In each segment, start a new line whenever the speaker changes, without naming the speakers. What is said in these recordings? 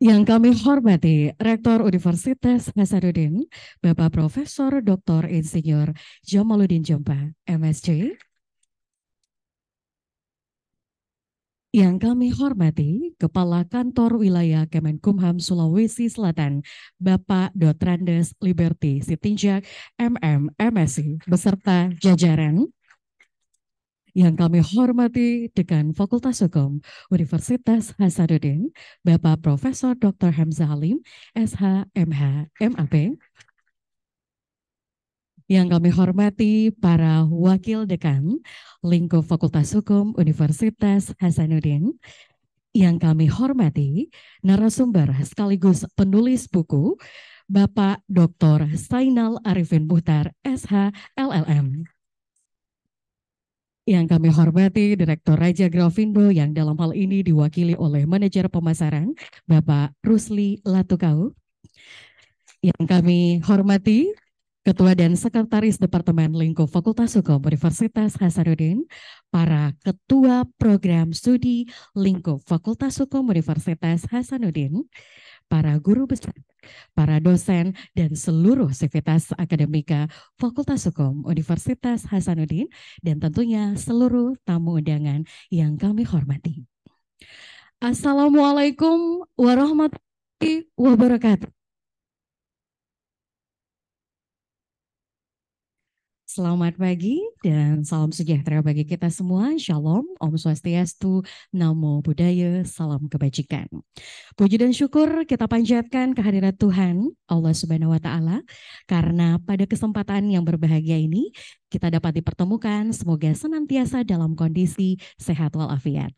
Yang kami hormati Rektor Universitas Hasanuddin, Bapak Profesor Dr. Insinyur Jamaluddin Jompa, MSc. Yang kami hormati Kepala Kantor Wilayah Kemenkumham Sulawesi Selatan, Bapak Dotrandes Liberty Sitinjak, MM, MSc, beserta jajaran yang kami hormati Dekan Fakultas Hukum Universitas Hasanuddin, Bapak Profesor Dr. Hamzah Halim, SH, MH, MAP. Yang kami hormati para Wakil Dekan Lingkup Fakultas Hukum Universitas Hasanuddin, yang kami hormati narasumber sekaligus penulis buku Bapak Dr. Sainal Arifin Buhtar, SH, LLM. Yang kami hormati Direktur Raja Grafindo yang dalam hal ini diwakili oleh manajer pemasaran Bapak Rusli Latukau. Yang kami hormati Ketua dan Sekretaris Departemen Lingkup Fakultas Hukum Universitas Hasanuddin, para Ketua Program Studi Lingkup Fakultas Hukum Universitas Hasanuddin, para guru besar, para dosen, dan seluruh sivitas akademika Fakultas Hukum Universitas Hasanuddin, dan tentunya seluruh tamu undangan yang kami hormati. Assalamualaikum warahmatullahi wabarakatuh. Selamat pagi dan salam sejahtera bagi kita semua. Shalom, Om Swastiastu, Namo Buddhaya, salam kebajikan. Puji dan syukur kita panjatkan kehadiran Tuhan Allah Subhanahu wa taala karena pada kesempatan yang berbahagia ini kita dapat dipertemukan semoga senantiasa dalam kondisi sehat walafiat.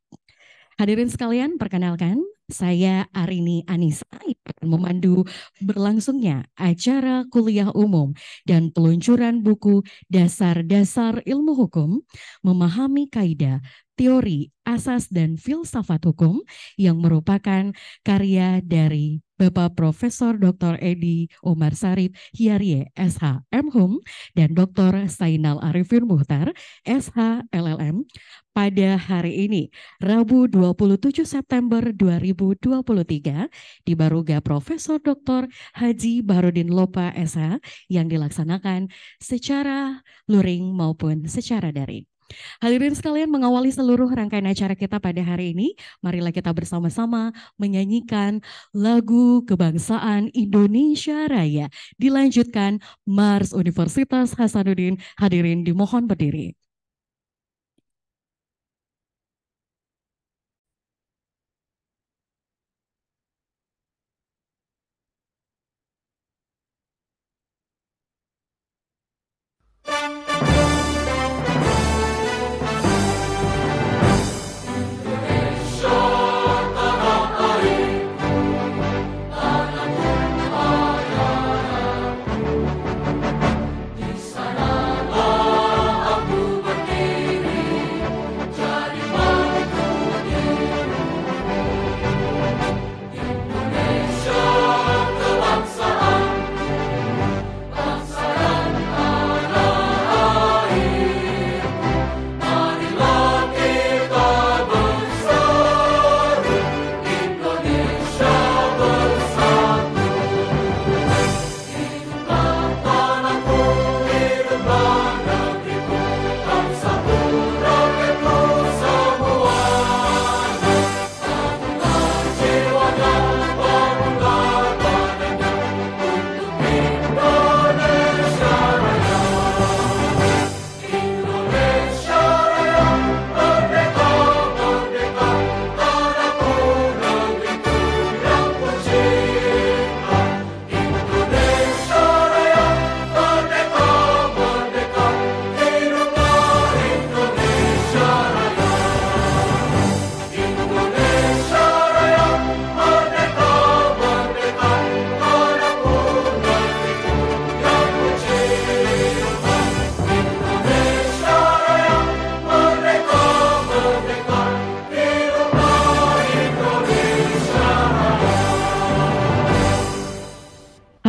Hadirin sekalian, perkenalkan saya Arini Anissa yang memandu berlangsungnya acara kuliah umum dan peluncuran buku Dasar-Dasar Ilmu Hukum Memahami Kaidah Teori, Asas, dan Filsafat Hukum yang merupakan karya dari Bapak Profesor Dr. Edi Omar Sarif Hiarie SH MHum dan Dr. Sainal Arifin Muhtar SH LLM pada hari ini, Rabu 27 September 2023 di Baruga Profesor Dr. Haji Barudin Lopa SH yang dilaksanakan secara luring maupun secara daring. Hadirin sekalian mengawali seluruh rangkaian acara kita pada hari ini, marilah kita bersama-sama menyanyikan lagu kebangsaan Indonesia Raya. Dilanjutkan Mars Universitas Hasanuddin, hadirin dimohon berdiri.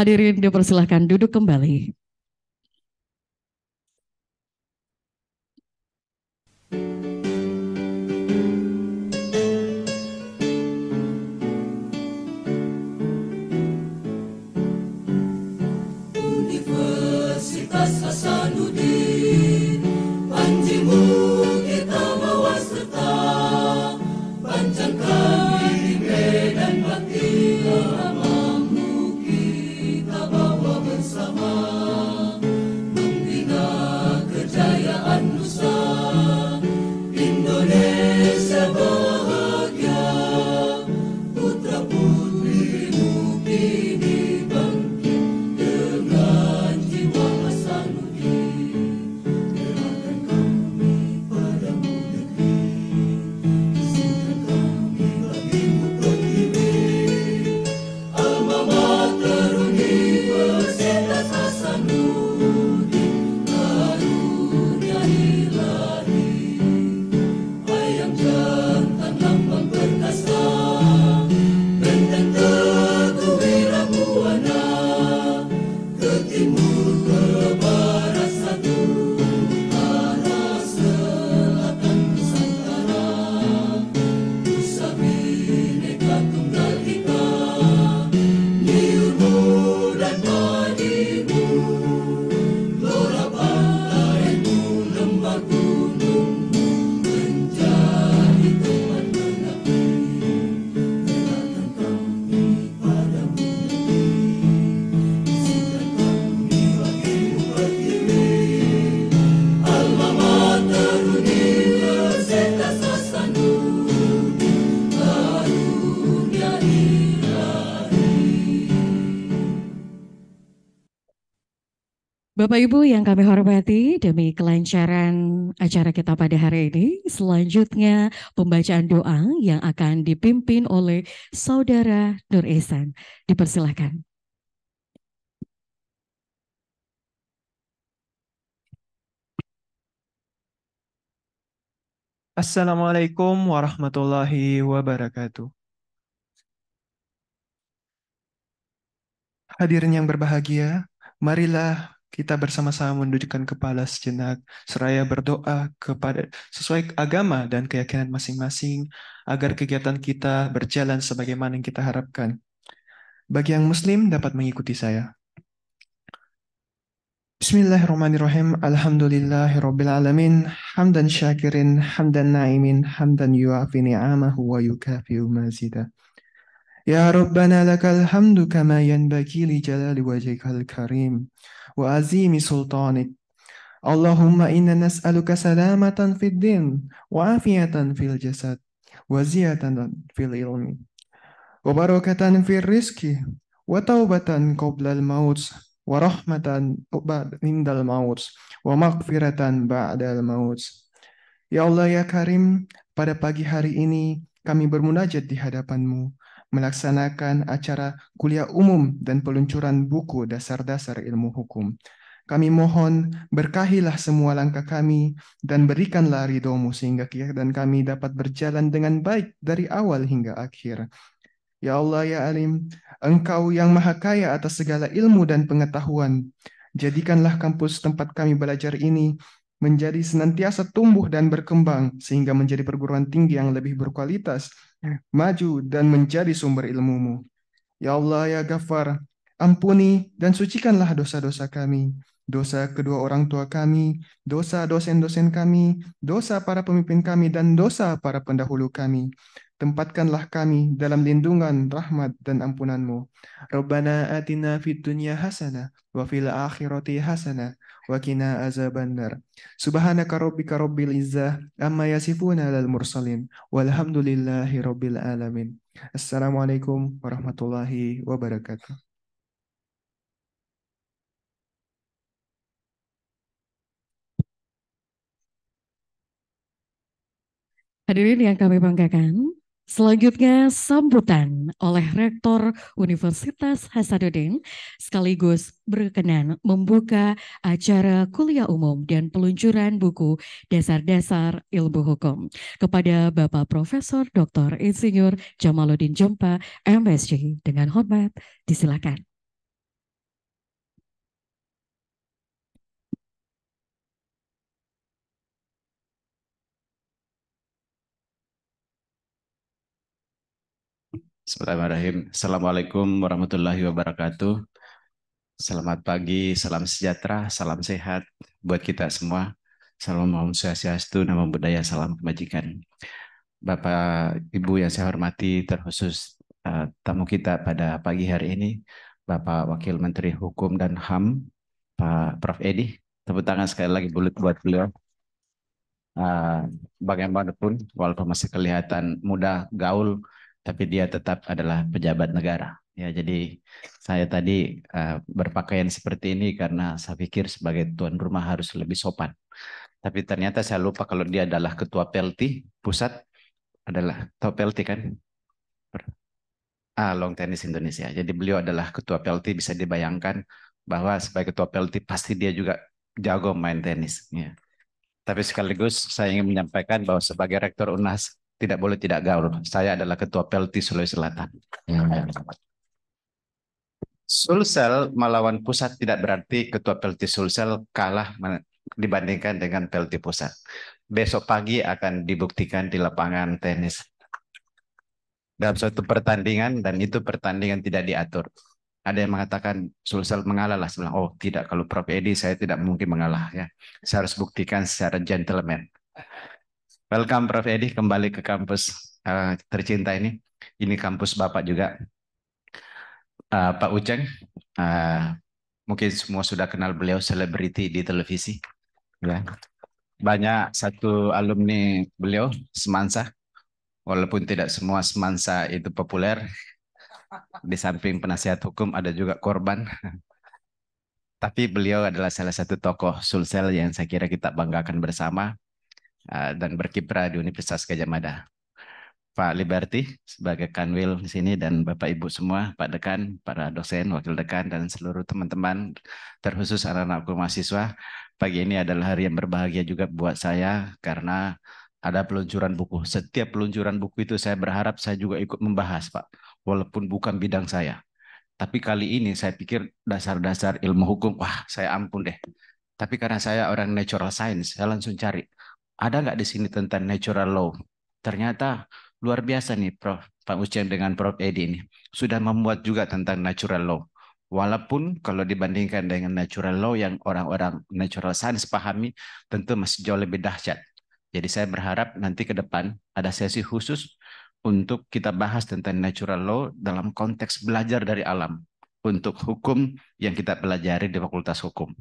Hadirin dipersilahkan duduk kembali. Bapak Ibu yang kami hormati, demi kelancaran acara kita pada hari ini, selanjutnya pembacaan doa yang akan dipimpin oleh Saudara Nur Esan. Dipersilahkan.
Assalamualaikum warahmatullahi wabarakatuh. Hadirin yang berbahagia, marilah kita bersama-sama mendudukkan kepala sejenak, seraya berdoa kepada sesuai agama dan keyakinan masing-masing, agar kegiatan kita berjalan sebagaimana yang kita harapkan. Bagi yang muslim dapat mengikuti saya. Bismillahirrahmanirrahim. Alhamdulillahirrabbilalamin. Hamdan syakirin, hamdan naimin, hamdan yu'afi ni'amahu wa yukafi mazidah. Ya Rabbana lakal hamdu kama yanbaghi li jalali wajhikal karim wa azimi sultanik. Allahumma inna nas'aluka salamatan fid din wa afiatan fil jasad wa ziyatan fil ilmi wa barakatan fil rizki wa taubatan qabla al maut wa rahmatan indal maut wa maghfiratan ba'dal maut. Ya Allah ya Karim, pada pagi hari ini kami bermunajat di hadapanmu melaksanakan acara kuliah umum dan peluncuran buku dasar-dasar ilmu hukum. Kami mohon berkahilah semua langkah kami dan berikanlah ridomu sehingga dan kami dapat berjalan dengan baik dari awal hingga akhir. Ya Allah ya Alim, Engkau yang maha kaya atas segala ilmu dan pengetahuan, jadikanlah kampus tempat kami belajar ini menjadi senantiasa tumbuh dan berkembang sehingga menjadi perguruan tinggi yang lebih berkualitas maju dan menjadi sumber ilmumu. Ya Allah, ya Ghaffar, ampuni dan sucikanlah dosa-dosa kami, dosa kedua orang tua kami, dosa dosen-dosen kami, dosa para pemimpin kami, dan dosa para pendahulu kami. Tempatkanlah kami dalam lindungan, rahmat, dan ampunanmu. Rabbana atina fid dunya hasana, wa fil akhirati hasana wa azaban azabannar. Subhanaka rabbika rabbil izzah amma yasifuna lal mursalin walhamdulillahi rabbil alamin. Assalamualaikum warahmatullahi wabarakatuh.
Hadirin yang kami banggakan, Selanjutnya sambutan oleh Rektor Universitas Hasanuddin sekaligus berkenan membuka acara kuliah umum dan peluncuran buku Dasar-Dasar Ilmu Hukum kepada Bapak Profesor Dr. Insinyur Jamaluddin Jompa, MSc. Dengan hormat, disilakan.
Bismillahirrahmanirrahim. Assalamualaikum warahmatullahi wabarakatuh. Selamat pagi, salam sejahtera, salam sehat buat kita semua. Salam Om Swastiastu, nama budaya salam kebajikan. Bapak Ibu yang saya hormati, terkhusus uh, tamu kita pada pagi hari ini, Bapak Wakil Menteri Hukum dan HAM, Pak Prof. Edi. Tepuk tangan sekali lagi bulat buat beliau. Uh, bagaimanapun, walaupun masih kelihatan muda, gaul, tapi dia tetap adalah pejabat negara. Ya, jadi saya tadi uh, berpakaian seperti ini karena saya pikir sebagai tuan rumah harus lebih sopan. Tapi ternyata saya lupa kalau dia adalah ketua pelti pusat adalah ketua PLT kan? Ah, long tennis Indonesia. Jadi beliau adalah ketua pelti. bisa dibayangkan bahwa sebagai ketua pelti pasti dia juga jago main tenis. Ya. Tapi sekaligus saya ingin menyampaikan bahwa sebagai rektor UNAS tidak boleh tidak gaul. Saya adalah ketua Pelti Sulawesi Selatan. Ya, ya, ya. Sulsel melawan pusat tidak berarti ketua Pelti Sulsel kalah dibandingkan dengan Pelti pusat. Besok pagi akan dibuktikan di lapangan tenis dalam suatu pertandingan dan itu pertandingan tidak diatur. Ada yang mengatakan Sulsel mengalah lah. oh tidak kalau Prof Edi saya tidak mungkin mengalah ya. Saya harus buktikan secara gentleman. Welcome Prof. Edi kembali ke kampus uh, tercinta ini. Ini kampus Bapak juga. Uh, Pak Uceng, uh, mungkin semua sudah kenal beliau selebriti di televisi. Ya. Banyak satu alumni beliau, Semansa. Walaupun tidak semua Semansa itu populer. Di samping penasihat hukum ada juga korban. Tapi beliau adalah salah satu tokoh Sulsel yang saya kira kita banggakan bersama Eh, dan berkiprah di Universitas Gajah Mada. Pak Liberty sebagai kanwil di sini dan Bapak Ibu semua, Pak Dekan, para dosen, wakil dekan dan seluruh teman-teman terkhusus anak-anakku mahasiswa. Pagi ini adalah hari yang berbahagia juga buat saya karena ada peluncuran buku. Setiap peluncuran buku itu saya berharap saya juga ikut membahas, Pak, walaupun bukan bidang saya. Tapi kali ini saya pikir dasar-dasar ilmu hukum, wah saya ampun deh. Tapi karena saya orang natural science, saya langsung cari ada nggak di sini tentang natural law? Ternyata luar biasa nih Prof. Pak Uceng dengan Prof. Edi ini sudah membuat juga tentang natural law. Walaupun kalau dibandingkan dengan natural law yang orang-orang natural science pahami, tentu masih jauh lebih dahsyat. Jadi saya berharap nanti ke depan ada sesi khusus untuk kita bahas tentang natural law dalam konteks belajar dari alam untuk hukum yang kita pelajari di Fakultas Hukum.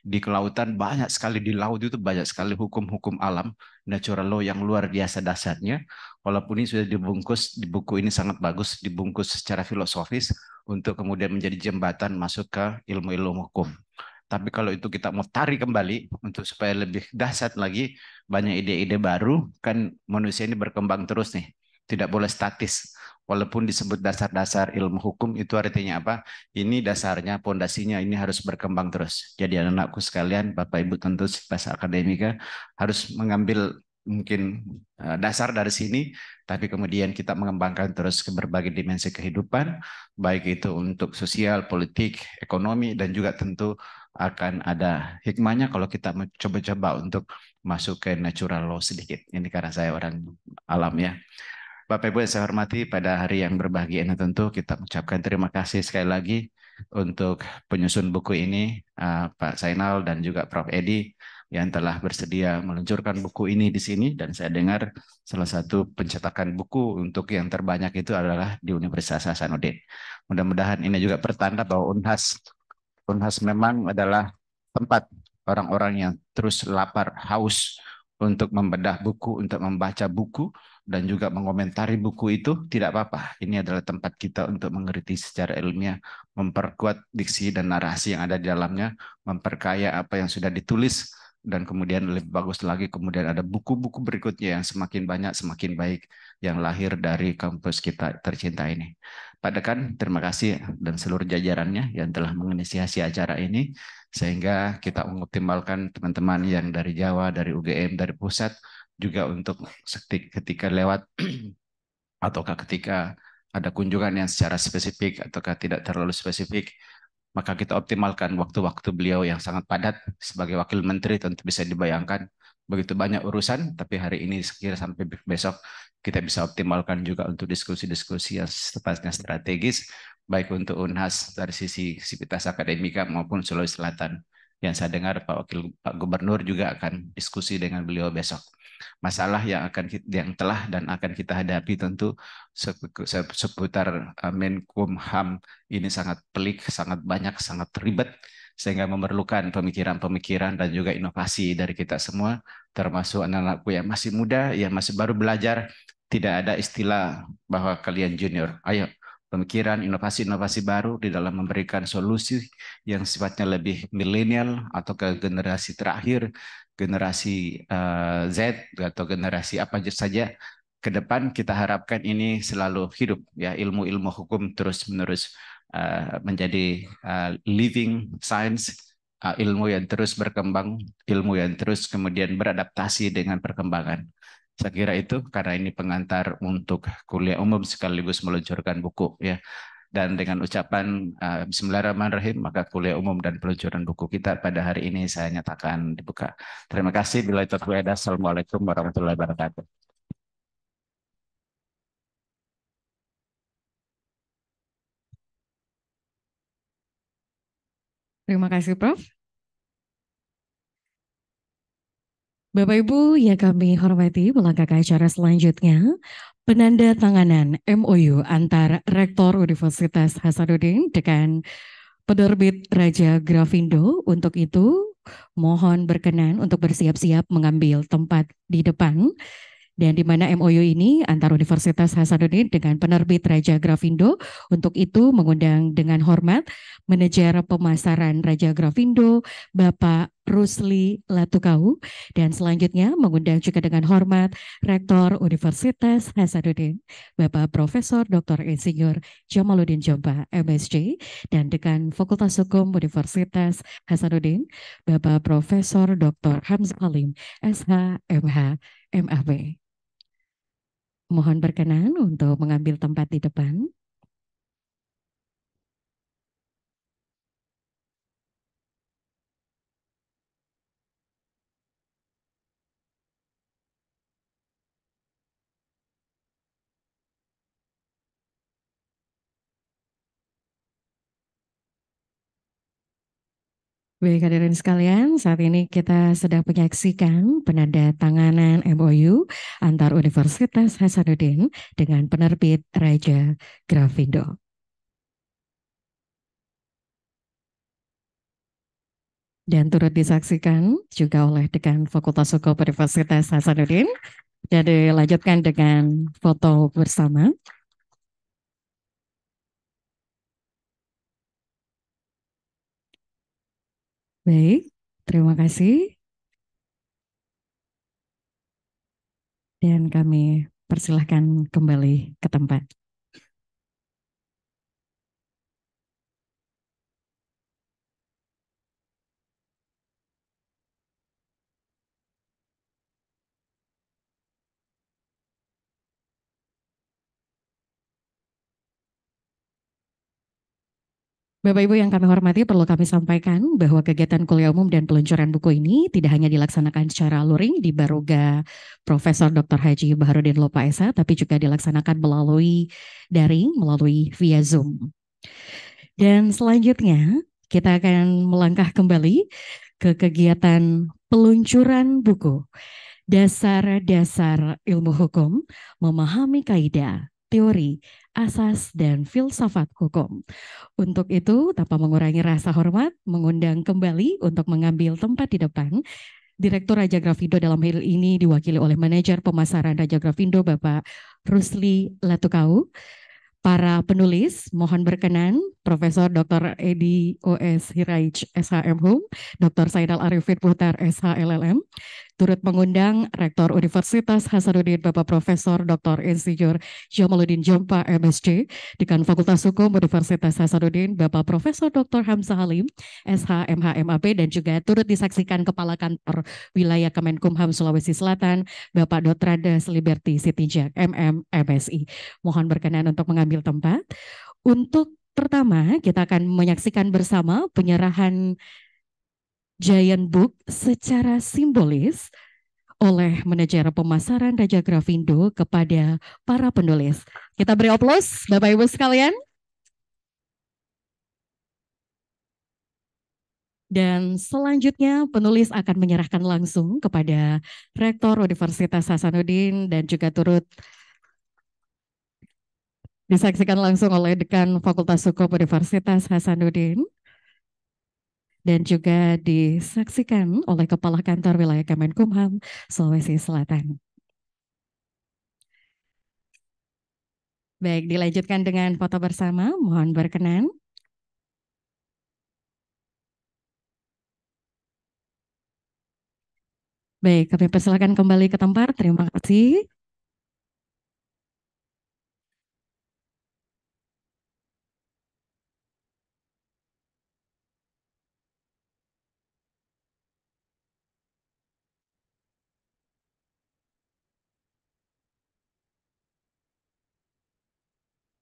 Di kelautan banyak sekali di laut itu banyak sekali hukum-hukum alam natural law yang luar biasa dasarnya. Walaupun ini sudah dibungkus di buku ini sangat bagus dibungkus secara filosofis untuk kemudian menjadi jembatan masuk ke ilmu-ilmu hukum. Tapi kalau itu kita mau tarik kembali untuk supaya lebih dahsyat lagi, banyak ide-ide baru, kan manusia ini berkembang terus nih. Tidak boleh statis Walaupun disebut dasar-dasar ilmu hukum itu artinya apa? Ini dasarnya, pondasinya ini harus berkembang terus. Jadi anak-anakku sekalian, Bapak Ibu tentu bahasa akademika harus mengambil mungkin eh, dasar dari sini, tapi kemudian kita mengembangkan terus ke berbagai dimensi kehidupan, baik itu untuk sosial, politik, ekonomi, dan juga tentu akan ada hikmahnya kalau kita mencoba-coba untuk masuk ke natural law sedikit. Ini karena saya orang alam ya. Bapak Ibu yang saya hormati pada hari yang berbahagia ini tentu kita mengucapkan terima kasih sekali lagi untuk penyusun buku ini eh, Pak Sainal dan juga Prof. Edi yang telah bersedia meluncurkan buku ini di sini dan saya dengar salah satu pencetakan buku untuk yang terbanyak itu adalah di Universitas Hasanuddin. Mudah-mudahan ini juga pertanda bahwa Unhas Unhas memang adalah tempat orang-orang yang terus lapar, haus untuk membedah buku, untuk membaca buku, dan juga mengomentari buku itu tidak apa-apa. Ini adalah tempat kita untuk mengerti secara ilmiah, memperkuat diksi dan narasi yang ada di dalamnya, memperkaya apa yang sudah ditulis, dan kemudian lebih bagus lagi kemudian ada buku-buku berikutnya yang semakin banyak, semakin baik yang lahir dari kampus kita tercinta ini. Pak Dekan, terima kasih dan seluruh jajarannya yang telah menginisiasi acara ini sehingga kita mengoptimalkan teman-teman yang dari Jawa, dari UGM, dari pusat juga untuk ketika lewat ataukah ketika ada kunjungan yang secara spesifik ataukah tidak terlalu spesifik maka kita optimalkan waktu-waktu beliau yang sangat padat sebagai wakil menteri tentu bisa dibayangkan begitu banyak urusan tapi hari ini sekira sampai besok kita bisa optimalkan juga untuk diskusi-diskusi yang sepatnya strategis baik untuk UNHAS dari sisi sivitas akademika maupun Sulawesi Selatan. Yang saya dengar Pak Wakil Pak Gubernur juga akan diskusi dengan beliau besok. Masalah yang akan yang telah dan akan kita hadapi tentu seputar eh, Menkumham ini sangat pelik, sangat banyak, sangat ribet sehingga memerlukan pemikiran-pemikiran dan juga inovasi dari kita semua, termasuk anak-anakku yang masih muda, yang masih baru belajar, tidak ada istilah bahwa kalian junior. Ayo, pemikiran, inovasi-inovasi baru di dalam memberikan solusi yang sifatnya lebih milenial atau ke generasi terakhir, generasi eh, Z atau generasi apa saja ke depan kita harapkan ini selalu hidup ya ilmu-ilmu hukum terus-menerus eh, menjadi eh, living science ilmu yang terus berkembang, ilmu yang terus kemudian beradaptasi dengan perkembangan. Saya kira itu karena ini pengantar untuk kuliah umum sekaligus meluncurkan buku ya. Dan dengan ucapan uh, Bismillahirrahmanirrahim maka kuliah umum dan peluncuran buku kita pada hari ini saya nyatakan dibuka. Terima kasih. Bila itu Assalamualaikum
warahmatullahi wabarakatuh. Terima
kasih Prof. Bapak Ibu ya kami hormati melangkah ke acara selanjutnya, penanda tanganan MOU antara Rektor Universitas Hasanuddin dengan penerbit Raja Grafindo. Untuk itu, mohon berkenan untuk bersiap-siap mengambil tempat di depan. Dan di mana MOU ini antara Universitas Hasanuddin dengan penerbit Raja Grafindo untuk itu mengundang dengan hormat manajer pemasaran Raja Grafindo Bapak Rusli Latukau dan selanjutnya mengundang juga dengan hormat Rektor Universitas Hasanuddin Bapak Profesor Dr. Insinyur Jamaluddin Jomba MSc dan Dekan Fakultas Hukum Universitas Hasanuddin Bapak Profesor Dr. Hamzah Halim SH MH MAB. Mohon berkenan untuk mengambil tempat di depan. Baik hadirin sekalian, saat ini kita sedang menyaksikan penanda tanganan MOU antar Universitas Hasanuddin dengan penerbit Raja Grafindo. Dan turut disaksikan juga oleh Dekan Fakultas Hukum Universitas Hasanuddin Jadi dilanjutkan dengan foto bersama. Baik, terima kasih. Dan kami persilahkan kembali ke tempat. Bapak Ibu yang kami hormati perlu kami sampaikan bahwa kegiatan kuliah umum dan peluncuran buku ini tidak hanya dilaksanakan secara luring di baruga Profesor Dr. Haji Baharudin Lopaesa tapi juga dilaksanakan melalui daring melalui via Zoom. Dan selanjutnya kita akan melangkah kembali ke kegiatan peluncuran buku Dasar-dasar ilmu hukum memahami kaidah teori, asas, dan filsafat hukum. Untuk itu, tanpa mengurangi rasa hormat, mengundang kembali untuk mengambil tempat di depan Direktur Raja Grafindo dalam hal ini diwakili oleh manajer pemasaran Raja Grafindo Bapak Rusli Latukau. Para penulis, mohon berkenan Profesor Dr. Edi O.S. Hiraij, SHM Hum, Dr. Saidal Arifin Putar, SHLLM, turut mengundang Rektor Universitas Hasanuddin Bapak Profesor Dr. Insinyur Jamaluddin Jompa MSC, Dekan Fakultas Hukum Universitas Hasanuddin Bapak Profesor Dr. Hamzah Halim, SH MHMAP, dan juga turut disaksikan Kepala Kantor Wilayah Kemenkumham Sulawesi Selatan, Bapak Des Liberty Sitinjak, MM MSI. Mohon berkenan untuk mengambil tempat. Untuk pertama, kita akan menyaksikan bersama penyerahan Giant Book secara simbolis oleh manajer pemasaran Raja Grafindo kepada para penulis. Kita beri oplos, Bapak Ibu sekalian. Dan selanjutnya penulis akan menyerahkan langsung kepada Rektor Universitas Hasanuddin dan juga turut disaksikan langsung oleh Dekan Fakultas Hukum Universitas Hasanuddin dan juga disaksikan oleh Kepala Kantor Wilayah Kemenkumham Sulawesi Selatan. Baik, dilanjutkan dengan foto bersama. Mohon berkenan. Baik, kami persilakan kembali ke tempat.
Terima kasih.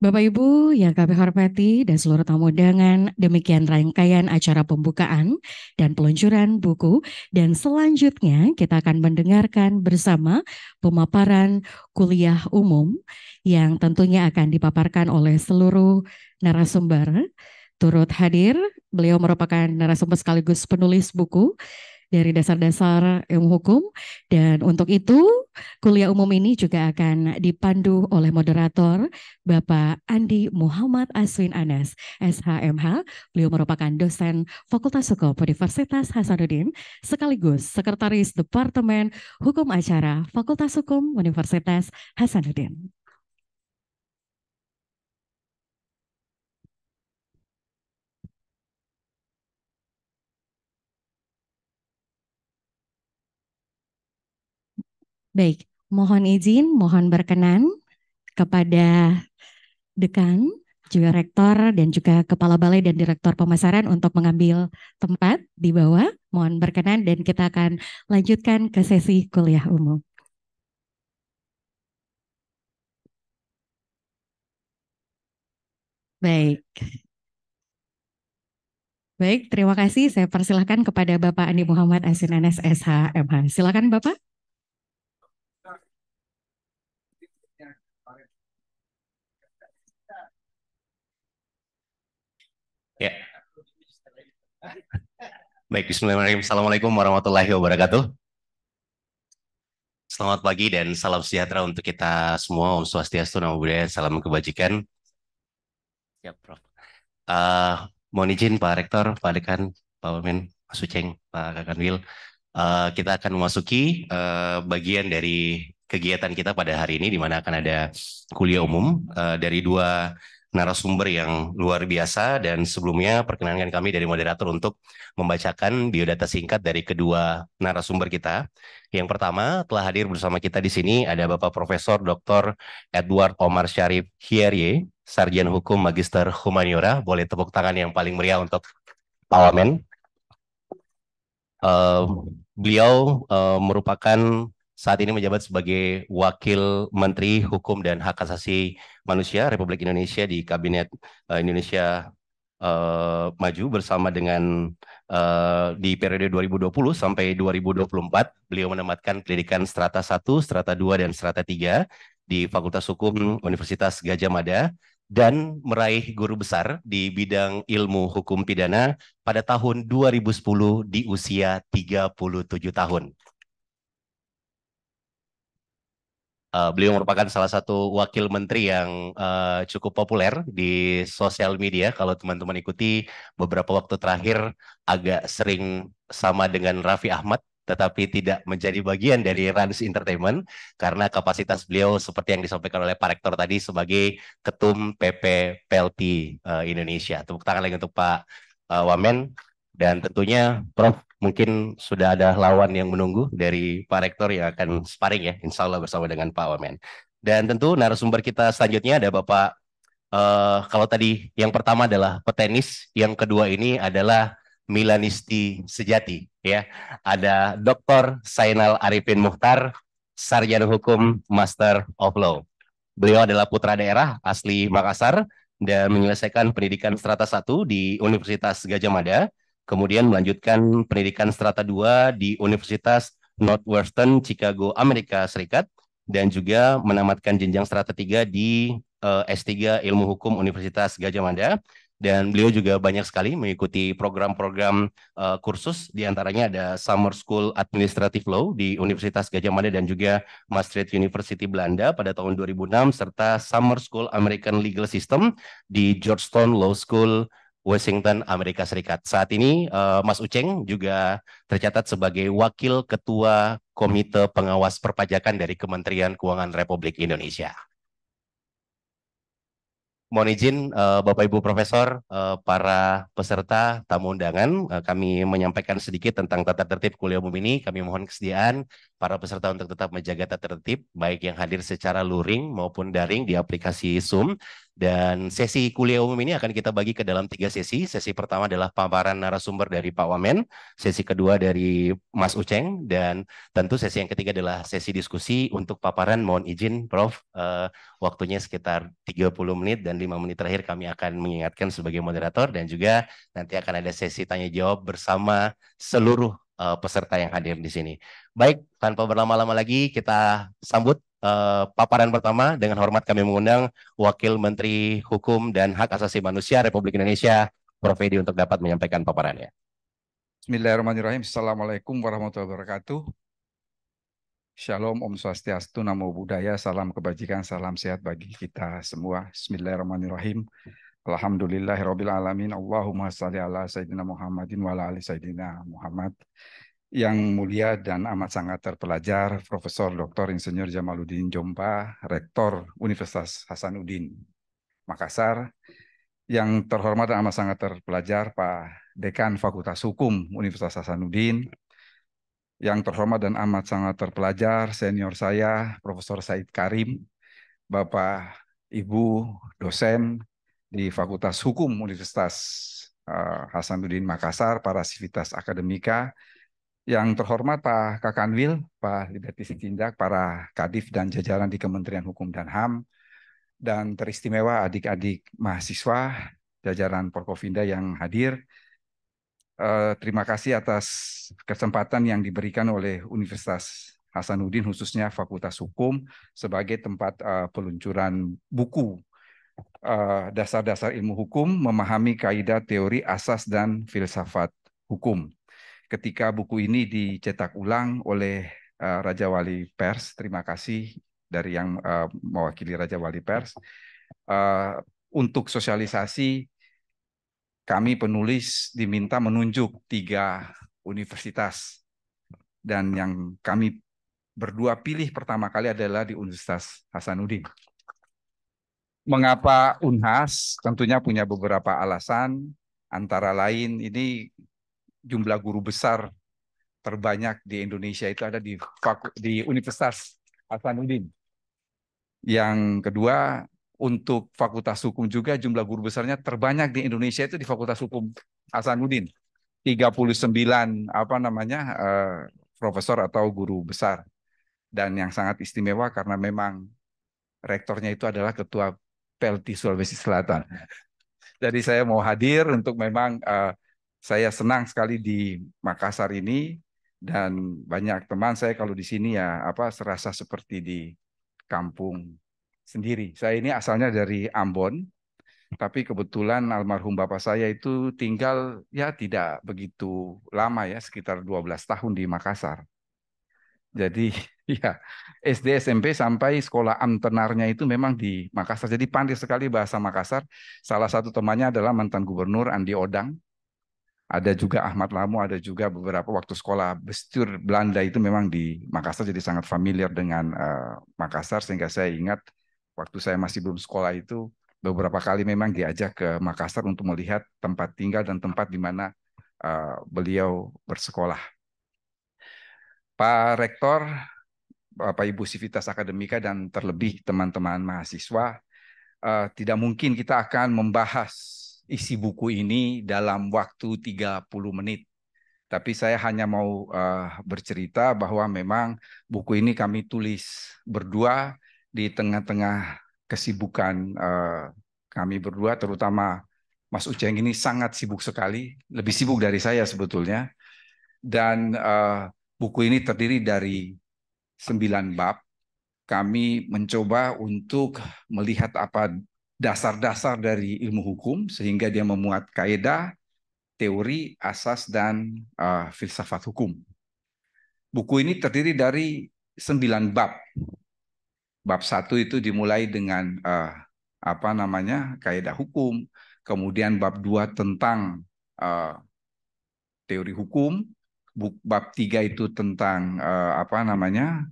Bapak
Ibu yang kami hormati dan seluruh tamu undangan, demikian rangkaian acara pembukaan dan peluncuran buku dan selanjutnya kita akan mendengarkan bersama pemaparan kuliah umum yang tentunya akan dipaparkan oleh seluruh narasumber turut hadir. Beliau merupakan narasumber sekaligus penulis buku dari dasar-dasar ilmu hukum dan untuk itu kuliah umum ini juga akan dipandu oleh moderator Bapak Andi Muhammad Aswin Anas SHMH. Beliau merupakan dosen Fakultas Hukum Universitas Hasanuddin sekaligus sekretaris Departemen Hukum Acara Fakultas Hukum Universitas Hasanuddin. Baik, mohon izin, mohon berkenan kepada dekan, juga rektor dan juga kepala balai dan direktur pemasaran untuk mengambil tempat di bawah. Mohon berkenan dan kita akan lanjutkan ke sesi kuliah umum. Baik. Baik, terima kasih. Saya persilahkan kepada Bapak Andi Muhammad Asin SSH MH. Silakan Bapak.
Baik, bismillahirrahmanirrahim. Assalamualaikum warahmatullahi wabarakatuh. Selamat pagi dan salam sejahtera untuk kita semua. Om Swastiastu, Namo Buddhaya, salam kebajikan. Siap, ya, Prof. Uh, mohon izin Pak Rektor, Pak Dekan, Pak Wamen, Pak Suceng, Pak Kakan Wil. Uh, kita akan memasuki uh, bagian dari kegiatan kita pada hari ini, di mana akan ada kuliah umum uh, dari dua narasumber yang luar biasa dan sebelumnya perkenankan kami dari moderator untuk membacakan biodata singkat dari kedua narasumber kita. Yang pertama telah hadir bersama kita di sini ada Bapak Profesor Dr. Edward Omar Syarif Hierye, Sarjana Hukum Magister Humaniora. Boleh tepuk tangan yang paling meriah untuk Pak Wamen. Uh, beliau uh, merupakan saat ini menjabat sebagai Wakil Menteri Hukum dan Hak Asasi Manusia Republik Indonesia di Kabinet uh, Indonesia uh, Maju bersama dengan uh, di periode 2020 sampai 2024. Beliau menempatkan pendidikan strata 1, strata 2, dan strata 3 di Fakultas Hukum Universitas Gajah Mada dan meraih guru besar di bidang ilmu hukum pidana pada tahun 2010 di usia 37 tahun. Uh, beliau merupakan salah satu wakil menteri yang uh, cukup populer di sosial media. Kalau teman-teman ikuti beberapa waktu terakhir agak sering sama dengan Raffi Ahmad, tetapi tidak menjadi bagian dari Rans Entertainment karena kapasitas beliau seperti yang disampaikan oleh Pak Rektor tadi sebagai Ketum PP PLT uh, eh, Indonesia. Tepuk tangan lagi untuk Pak uh, Wamen dan tentunya Prof mungkin sudah ada lawan yang menunggu dari Pak Rektor yang akan hmm. sparring ya, insya Allah bersama dengan Pak Wamen. Dan tentu narasumber kita selanjutnya ada Bapak, uh, kalau tadi yang pertama adalah petenis, yang kedua ini adalah Milanisti sejati ya. Ada Dr. Sainal Arifin Muhtar, sarjana hukum Master of Law. Beliau adalah putra daerah asli Makassar dan menyelesaikan pendidikan strata 1 di Universitas Gajah Mada kemudian melanjutkan pendidikan strata 2 di Universitas Northwestern Chicago Amerika Serikat dan juga menamatkan jenjang strata 3 di uh, eh, S3 Ilmu Hukum Universitas Gajah Mada dan beliau juga banyak sekali mengikuti program-program uh, kursus diantaranya ada Summer School Administrative Law di Universitas Gajah Mada dan juga Maastricht University Belanda pada tahun 2006 serta Summer School American Legal System di Georgetown Law School Washington, Amerika Serikat. Saat ini uh, Mas Uceng juga tercatat sebagai Wakil Ketua Komite Pengawas Perpajakan dari Kementerian Keuangan Republik Indonesia. Mohon izin uh, Bapak Ibu Profesor, uh, para peserta tamu undangan, uh, kami menyampaikan sedikit tentang tata tertib kuliah umum ini. Kami mohon kesediaan para peserta untuk tetap menjaga tata tertib, baik yang hadir secara luring maupun daring di aplikasi Zoom. Dan sesi kuliah umum ini akan kita bagi ke dalam tiga sesi. Sesi pertama adalah paparan narasumber dari Pak Wamen, sesi kedua dari Mas Uceng, dan tentu sesi yang ketiga adalah sesi diskusi untuk paparan. Mohon izin, Prof, uh, waktunya sekitar 30 menit dan 5 menit terakhir kami akan mengingatkan sebagai moderator dan juga nanti akan ada sesi tanya jawab bersama seluruh uh, peserta yang hadir di sini. Baik, tanpa berlama-lama lagi kita sambut uh, paparan pertama dengan hormat kami mengundang Wakil Menteri Hukum dan Hak Asasi Manusia Republik Indonesia Prof Edi untuk dapat menyampaikan paparannya.
Bismillahirrahmanirrahim. Assalamualaikum warahmatullahi wabarakatuh. Shalom, Om Swastiastu, Namo Buddhaya, salam kebajikan, salam sehat bagi kita semua. Bismillahirrahmanirrahim. Alhamdulillahirabbil alamin. Allahumma shalli ala sayyidina Muhammadin wa ala sayyidina Muhammad. Yang mulia dan amat sangat terpelajar Profesor Dr. Insinyur Jamaluddin Jompa, Rektor Universitas Hasanuddin Makassar. Yang terhormat dan amat sangat terpelajar Pak Dekan Fakultas Hukum Universitas Hasanuddin. Yang terhormat dan amat sangat terpelajar senior saya Profesor Said Karim, Bapak Ibu dosen di Fakultas Hukum Universitas eh, Hasanuddin Makassar, para Sivitas Akademika, yang terhormat Pak Kakanwil, Pak Liberty Sitindak, para kadif dan jajaran di Kementerian Hukum dan HAM, dan teristimewa adik-adik mahasiswa jajaran Porkovinda yang hadir. Eh, terima kasih atas kesempatan yang diberikan oleh Universitas Hasanuddin, khususnya Fakultas Hukum, sebagai tempat eh, peluncuran buku Eh, dasar-dasar ilmu hukum, memahami kaidah teori asas dan filsafat hukum. Ketika buku ini dicetak ulang oleh eh, Raja Wali Pers, terima kasih dari yang eh, mewakili Raja Wali Pers. untuk sosialisasi, kami penulis diminta menunjuk tiga universitas. Dan yang kami berdua pilih pertama kali adalah di Universitas Hasanuddin. Mengapa Unhas? Tentunya punya beberapa alasan, antara lain ini jumlah guru besar terbanyak di Indonesia itu ada di di Universitas Hasanuddin. Yang kedua, untuk Fakultas Hukum juga jumlah guru besarnya terbanyak di Indonesia itu di Fakultas Hukum Hasanuddin. 39 apa namanya uh, profesor atau guru besar. Dan yang sangat istimewa karena memang rektornya itu adalah ketua Pelti Sulawesi Selatan. Jadi saya mau hadir untuk memang uh, saya senang sekali di Makassar ini dan banyak teman saya kalau di sini ya apa serasa seperti di kampung sendiri. Saya ini asalnya dari Ambon, tapi kebetulan almarhum bapak saya itu tinggal ya tidak begitu lama ya, sekitar 12 tahun di Makassar. Jadi ya SD, SMP sampai sekolah antenarnya itu memang di Makassar. Jadi pandai sekali bahasa Makassar. Salah satu temannya adalah mantan gubernur Andi Odang. Ada juga Ahmad Lamu, ada juga beberapa waktu sekolah bestur Belanda itu memang di Makassar. Jadi sangat familiar dengan uh, Makassar sehingga saya ingat waktu saya masih belum sekolah itu beberapa kali memang diajak ke Makassar untuk melihat tempat tinggal dan tempat di mana uh, beliau bersekolah. Pak Rektor, Bapak Ibu Sivitas Akademika dan terlebih teman-teman mahasiswa, eh, tidak mungkin kita akan membahas isi buku ini dalam waktu 30 menit. Tapi saya hanya mau eh, bercerita bahwa memang buku ini kami tulis berdua di tengah-tengah kesibukan eh, kami berdua, terutama Mas Uceng ini sangat sibuk sekali, lebih sibuk dari saya sebetulnya. Dan Buku ini terdiri dari sembilan bab. Kami mencoba untuk melihat apa dasar-dasar dari ilmu hukum sehingga dia memuat kaidah, teori, asas, dan uh, filsafat hukum. Buku ini terdiri dari sembilan bab. Bab satu itu dimulai dengan uh, apa namanya kaidah hukum, kemudian bab dua tentang uh, teori hukum, buk, bab 3 itu tentang uh, apa namanya?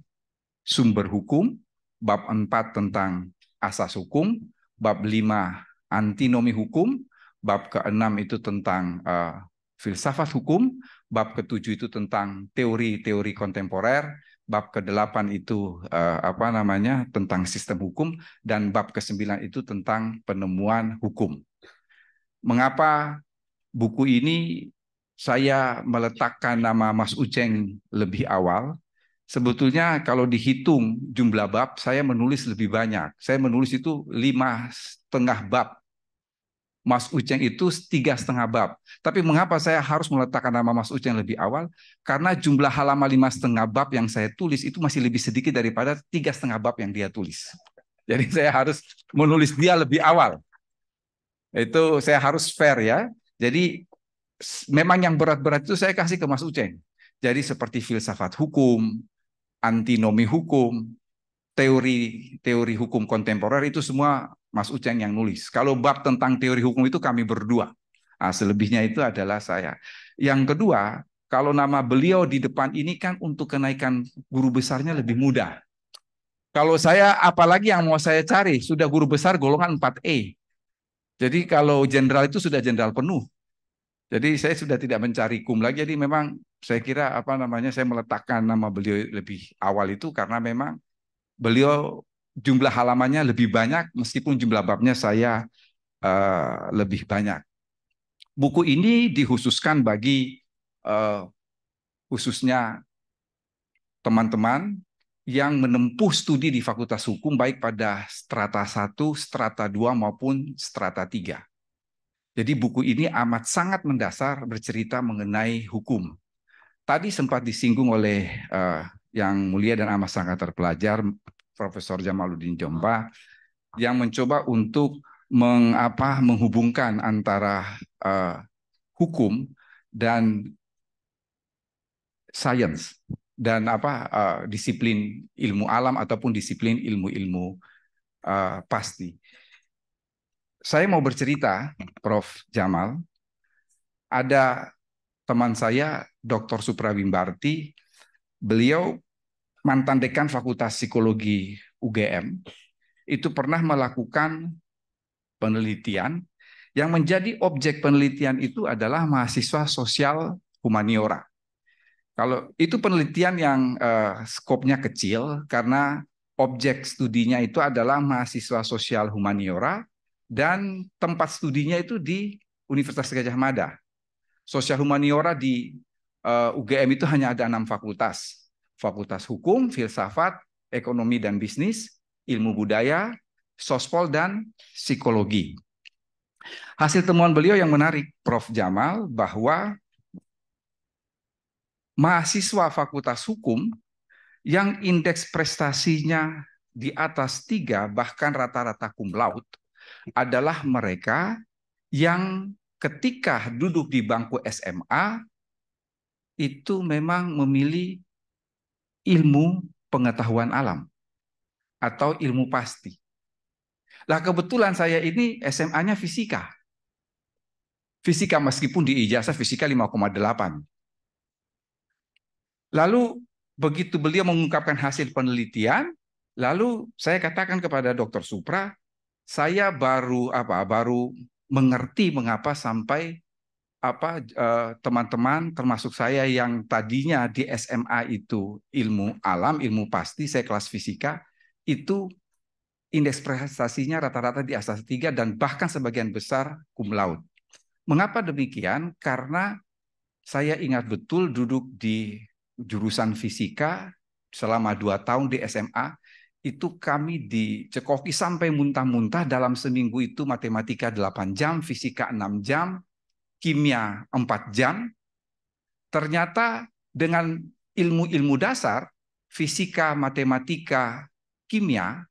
sumber hukum, bab 4 tentang asas hukum, bab 5 antinomi hukum, bab ke-6 itu tentang uh, filsafat hukum, bab ke-7 itu tentang teori-teori kontemporer, bab ke-8 itu uh, apa namanya? tentang sistem hukum dan bab ke-9 itu tentang penemuan hukum. Mengapa buku ini saya meletakkan nama Mas Uceng lebih awal, sebetulnya kalau dihitung jumlah bab, saya menulis lebih banyak. Saya menulis itu lima setengah bab. Mas Uceng itu tiga setengah bab. Tapi mengapa saya harus meletakkan nama Mas Uceng lebih awal? Karena jumlah halaman lima setengah bab yang saya tulis itu masih lebih sedikit daripada tiga setengah bab yang dia tulis. Jadi saya harus menulis dia lebih awal. Itu saya harus fair ya. Jadi memang yang berat-berat itu saya kasih ke Mas Uceng. Jadi seperti filsafat hukum, antinomi hukum, teori teori hukum kontemporer itu semua Mas Uceng yang nulis. Kalau bab tentang teori hukum itu kami berdua. Nah, selebihnya itu adalah saya. Yang kedua, kalau nama beliau di depan ini kan untuk kenaikan guru besarnya lebih mudah. Kalau saya apalagi yang mau saya cari sudah guru besar golongan 4E. Jadi kalau jenderal itu sudah jenderal penuh. Jadi saya sudah tidak mencari kum lagi. Jadi memang saya kira apa namanya saya meletakkan nama beliau lebih awal itu karena memang beliau jumlah halamannya lebih banyak meskipun jumlah babnya saya uh, lebih banyak. Buku ini dikhususkan bagi uh, khususnya teman-teman yang menempuh studi di Fakultas Hukum baik pada strata 1, strata 2 maupun strata 3. Jadi buku ini amat sangat mendasar bercerita mengenai hukum. Tadi sempat disinggung oleh uh, yang mulia dan amat sangat terpelajar Profesor Jamaluddin Jomba yang mencoba untuk mengapa menghubungkan antara uh, hukum dan sains dan apa uh, disiplin ilmu alam ataupun disiplin ilmu-ilmu uh, pasti saya mau bercerita, Prof. Jamal, ada teman saya, Dr. Suprawimbarti, beliau mantan dekan Fakultas Psikologi UGM, itu pernah melakukan penelitian yang menjadi objek penelitian itu adalah mahasiswa sosial humaniora. Kalau itu penelitian yang uh, skopnya kecil karena objek studinya itu adalah mahasiswa sosial humaniora dan tempat studinya itu di Universitas Gajah Mada. Sosial humaniora di eh, UGM itu hanya ada enam fakultas. Fakultas Hukum, Filsafat, Ekonomi dan Bisnis, Ilmu Budaya, Sospol, dan Psikologi. Hasil temuan beliau yang menarik, Prof. Jamal, bahwa mahasiswa Fakultas Hukum yang indeks prestasinya di atas tiga, bahkan rata-rata kum laut, adalah mereka yang ketika duduk di bangku SMA itu memang memilih ilmu pengetahuan alam atau ilmu pasti. Lah kebetulan saya ini SMA-nya fisika. Fisika meskipun di ijazah fisika 5,8. Lalu begitu beliau mengungkapkan hasil penelitian, lalu saya katakan kepada Dr. Supra, saya baru apa baru mengerti mengapa sampai apa eh, teman-teman termasuk saya yang tadinya di SMA itu ilmu alam, ilmu pasti, saya kelas fisika itu indeks prestasinya rata-rata di atas tiga dan bahkan sebagian besar kum laut. Mengapa demikian? Karena saya ingat betul duduk di jurusan fisika selama dua tahun di SMA itu kami dicekoki sampai muntah-muntah dalam seminggu itu matematika 8 jam, fisika 6 jam, kimia 4 jam. Ternyata dengan ilmu-ilmu dasar, fisika, matematika, kimia,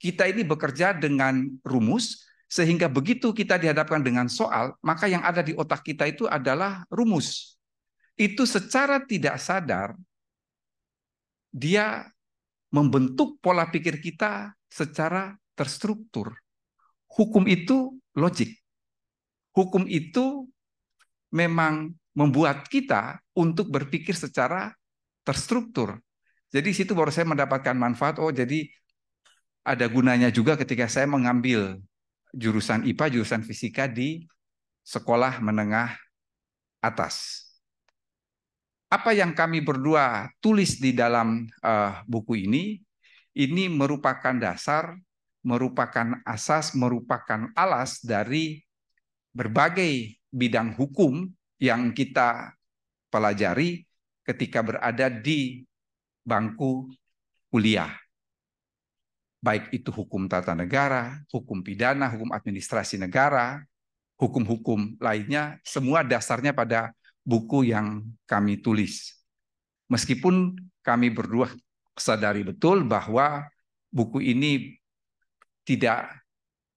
kita ini bekerja dengan rumus sehingga begitu kita dihadapkan dengan soal, maka yang ada di otak kita itu adalah rumus. Itu secara tidak sadar dia membentuk pola pikir kita secara terstruktur. Hukum itu logik. Hukum itu memang membuat kita untuk berpikir secara terstruktur. Jadi situ baru saya mendapatkan manfaat. Oh, jadi ada gunanya juga ketika saya mengambil jurusan IPA, jurusan fisika di sekolah menengah atas apa yang kami berdua tulis di dalam uh, buku ini, ini merupakan dasar, merupakan asas, merupakan alas dari berbagai bidang hukum yang kita pelajari ketika berada di bangku kuliah. Baik itu hukum tata negara, hukum pidana, hukum administrasi negara, hukum-hukum lainnya, semua dasarnya pada buku yang kami tulis. Meskipun kami berdua sadari betul bahwa buku ini tidak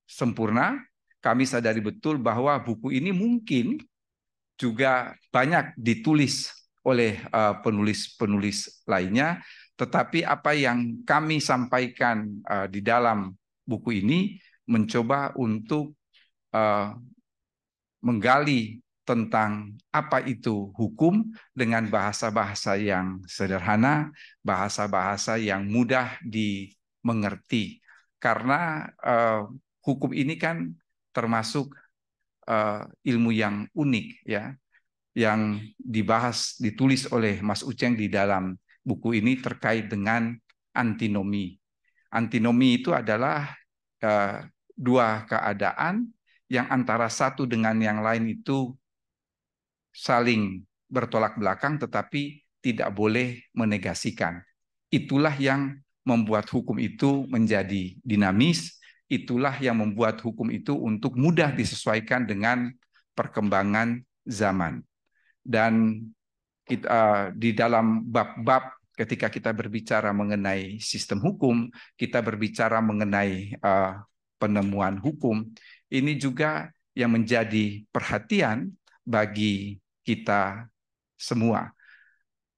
sempurna, kami sadari betul bahwa buku ini mungkin juga banyak ditulis oleh eh, penulis-penulis lainnya, tetapi apa yang kami sampaikan eh, di dalam buku ini mencoba untuk eh, menggali tentang apa itu hukum dengan bahasa-bahasa yang sederhana, bahasa-bahasa yang mudah dimengerti. Karena uh, hukum ini kan termasuk uh, ilmu yang unik ya, yang dibahas ditulis oleh Mas Uceng di dalam buku ini terkait dengan antinomi. Antinomi itu adalah uh, dua keadaan yang antara satu dengan yang lain itu saling bertolak belakang tetapi tidak boleh menegasikan. Itulah yang membuat hukum itu menjadi dinamis, itulah yang membuat hukum itu untuk mudah disesuaikan dengan perkembangan zaman. Dan kita, uh, di dalam bab-bab ketika kita berbicara mengenai sistem hukum, kita berbicara mengenai uh, penemuan hukum, ini juga yang menjadi perhatian bagi kita semua.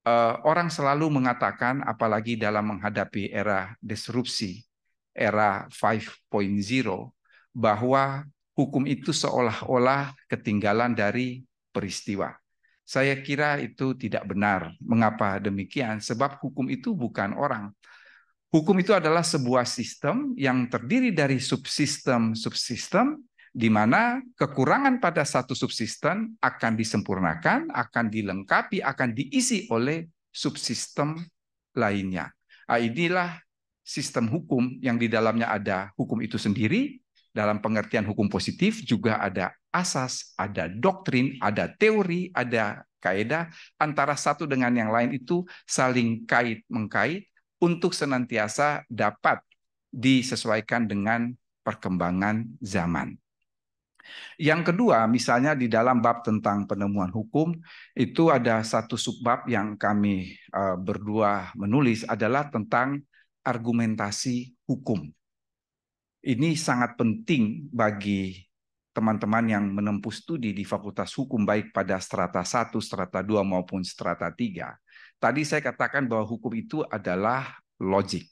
Eh, orang selalu mengatakan, apalagi dalam menghadapi era disrupsi, era 5.0, bahwa hukum itu seolah-olah ketinggalan dari peristiwa. Saya kira itu tidak benar. Mengapa demikian? Sebab hukum itu bukan orang. Hukum itu adalah sebuah sistem yang terdiri dari subsistem-subsistem di mana kekurangan pada satu subsistem akan disempurnakan, akan dilengkapi, akan diisi oleh subsistem lainnya. Nah, inilah sistem hukum yang di dalamnya ada hukum itu sendiri, dalam pengertian hukum positif juga ada asas, ada doktrin, ada teori, ada kaedah. Antara satu dengan yang lain itu saling kait mengkait untuk senantiasa dapat disesuaikan dengan perkembangan zaman. Yang kedua, misalnya di dalam bab tentang penemuan hukum, itu ada satu subbab yang kami eh, berdua menulis adalah tentang argumentasi hukum. Ini sangat penting bagi teman-teman yang menempuh studi di Fakultas Hukum baik pada strata 1, strata 2 maupun strata 3. Tadi saya katakan bahwa hukum itu adalah logik.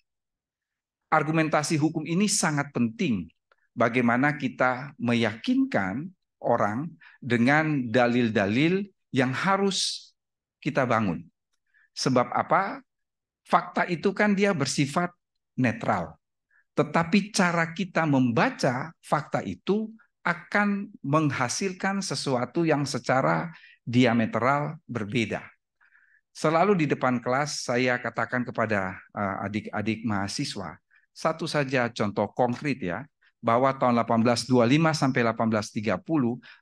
Argumentasi hukum ini sangat penting bagaimana kita meyakinkan orang dengan dalil-dalil yang harus kita bangun. Sebab apa? Fakta itu kan dia bersifat netral. Tetapi cara kita membaca fakta itu akan menghasilkan sesuatu yang secara diametral berbeda. Selalu di depan kelas saya katakan kepada eh, adik-adik mahasiswa, satu saja contoh konkret ya, bahwa tahun 1825 sampai 1830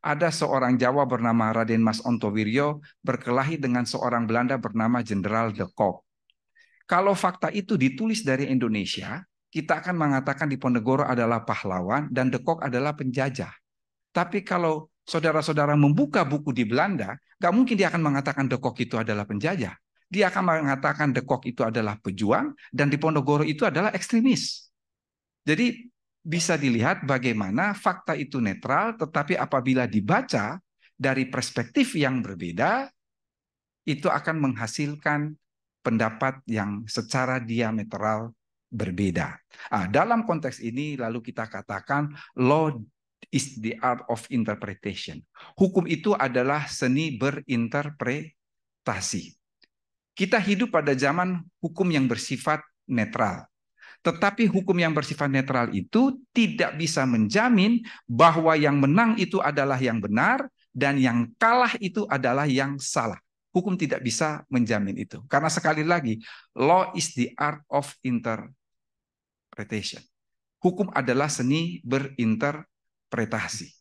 ada seorang Jawa bernama Raden Mas Ontowiryo berkelahi dengan seorang Belanda bernama Jenderal de Kock. Kalau fakta itu ditulis dari Indonesia, kita akan mengatakan Diponegoro adalah pahlawan dan de Kock adalah penjajah. Tapi kalau saudara-saudara membuka buku di Belanda, nggak mungkin dia akan mengatakan de Kock itu adalah penjajah. Dia akan mengatakan de Kock itu adalah pejuang dan Diponegoro itu adalah ekstremis. Jadi bisa dilihat bagaimana fakta itu netral, tetapi apabila dibaca dari perspektif yang berbeda, itu akan menghasilkan pendapat yang secara diametral berbeda. Nah, dalam konteks ini lalu kita katakan law is the art of interpretation. Hukum itu adalah seni berinterpretasi. Kita hidup pada zaman hukum yang bersifat netral. Tetapi hukum yang bersifat netral itu tidak bisa menjamin bahwa yang menang itu adalah yang benar dan yang kalah itu adalah yang salah. Hukum tidak bisa menjamin itu. Karena sekali lagi, law is the art of interpretation. Hukum adalah seni berinterpretasi.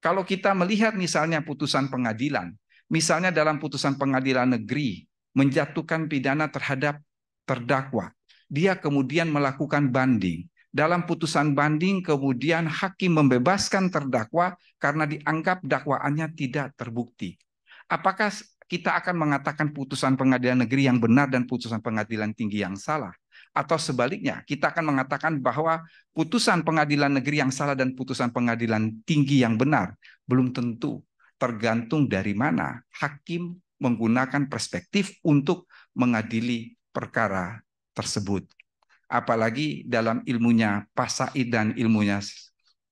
Kalau kita melihat misalnya putusan pengadilan, misalnya dalam putusan pengadilan negeri menjatuhkan pidana terhadap terdakwa, dia kemudian melakukan banding. Dalam putusan banding kemudian hakim membebaskan terdakwa karena dianggap dakwaannya tidak terbukti. Apakah kita akan mengatakan putusan pengadilan negeri yang benar dan putusan pengadilan tinggi yang salah? Atau sebaliknya, kita akan mengatakan bahwa putusan pengadilan negeri yang salah dan putusan pengadilan tinggi yang benar belum tentu tergantung dari mana hakim menggunakan perspektif untuk mengadili perkara tersebut. Apalagi dalam ilmunya Pak Said dan ilmunya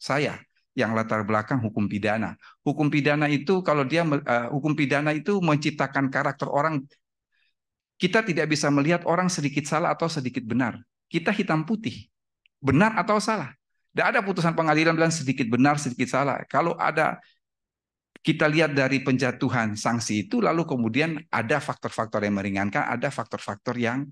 saya yang latar belakang hukum pidana. Hukum pidana itu kalau dia uh, hukum pidana itu menciptakan karakter orang kita tidak bisa melihat orang sedikit salah atau sedikit benar. Kita hitam putih. Benar atau salah. Tidak ada putusan pengadilan bilang sedikit benar, sedikit salah. Kalau ada kita lihat dari penjatuhan sanksi itu lalu kemudian ada faktor-faktor yang meringankan, ada faktor-faktor yang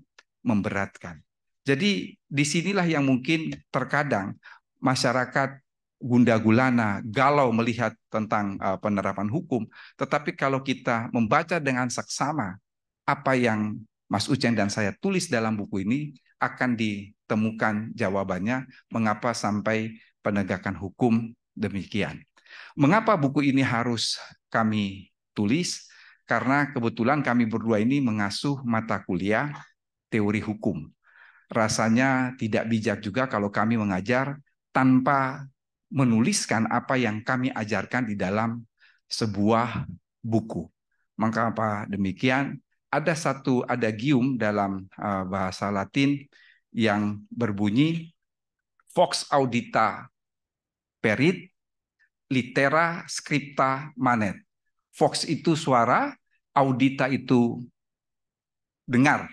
memberatkan. Jadi disinilah yang mungkin terkadang masyarakat gunda gulana, galau melihat tentang eh, penerapan hukum. Tetapi kalau kita membaca dengan saksama apa yang Mas Uceng dan saya tulis dalam buku ini, akan ditemukan jawabannya mengapa sampai penegakan hukum demikian. Mengapa buku ini harus kami tulis? Karena kebetulan kami berdua ini mengasuh mata kuliah teori hukum. Rasanya tidak bijak juga kalau kami mengajar tanpa menuliskan apa yang kami ajarkan di dalam sebuah buku. Maka demikian ada satu ada gium dalam uh, bahasa Latin yang berbunyi vox audita perit litera scripta manet. Vox itu suara, audita itu dengar.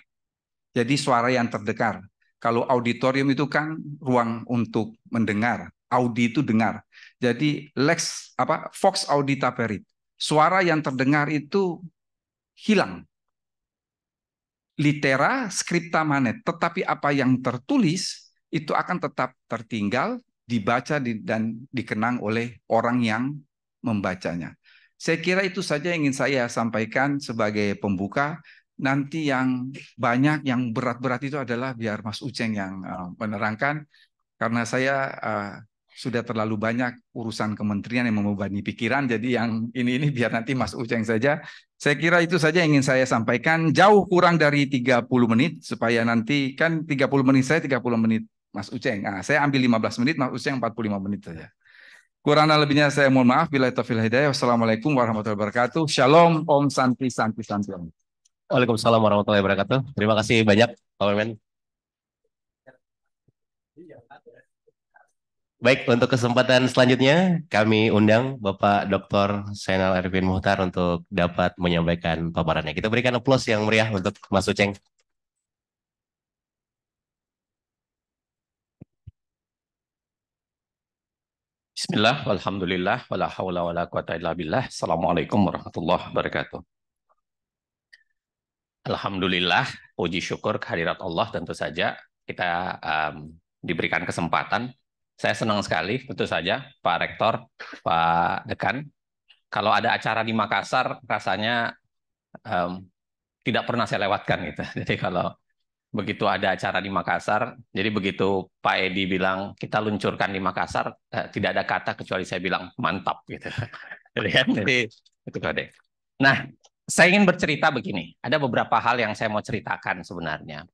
Jadi suara yang terdengar, Kalau auditorium itu kan ruang untuk mendengar. Audi itu dengar. Jadi lex apa fox audita perit. Suara yang terdengar itu hilang. Litera scripta manet, tetapi apa yang tertulis itu akan tetap tertinggal, dibaca dan dikenang oleh orang yang membacanya. Saya kira itu saja yang ingin saya sampaikan sebagai pembuka nanti yang banyak yang berat-berat itu adalah biar Mas Uceng yang eh, menerangkan karena saya uh, sudah terlalu banyak urusan kementerian yang membebani pikiran jadi yang ini ini biar nanti Mas Uceng saja. Saya kira itu saja yang ingin saya sampaikan jauh kurang dari 30 menit supaya nanti kan 30 menit saya 30 menit Mas Uceng. Nah, saya ambil 15 menit, Mas Uceng 45 menit saja. Kurang dan lebihnya saya mohon maaf. Bila itu hidayah. Wassalamualaikum warahmatullahi wabarakatuh. Shalom, Om Santi, Santi, Santi.
Waalaikumsalam warahmatullahi wabarakatuh. Terima kasih banyak Pak Memen. Baik, untuk kesempatan selanjutnya kami undang Bapak Dr. Senal Arifin Muhtar untuk dapat menyampaikan paparannya. Kita berikan aplaus yang meriah untuk Mas Uceng.
Bismillah, Alhamdulillah, wala hawla wala quwata illa billah. Assalamualaikum warahmatullahi wabarakatuh. Alhamdulillah, puji syukur kehadirat Allah tentu saja kita um, diberikan kesempatan. Saya senang sekali tentu saja Pak Rektor, Pak Dekan. Kalau ada acara di Makassar rasanya um, tidak pernah saya lewatkan gitu. Jadi kalau begitu ada acara di Makassar, jadi begitu Pak Edi bilang kita luncurkan di Makassar, eh, tidak ada kata kecuali saya bilang mantap gitu. Kan, jadi, itu kode. Nah, saya ingin bercerita begini. Ada beberapa hal yang saya mau ceritakan sebenarnya.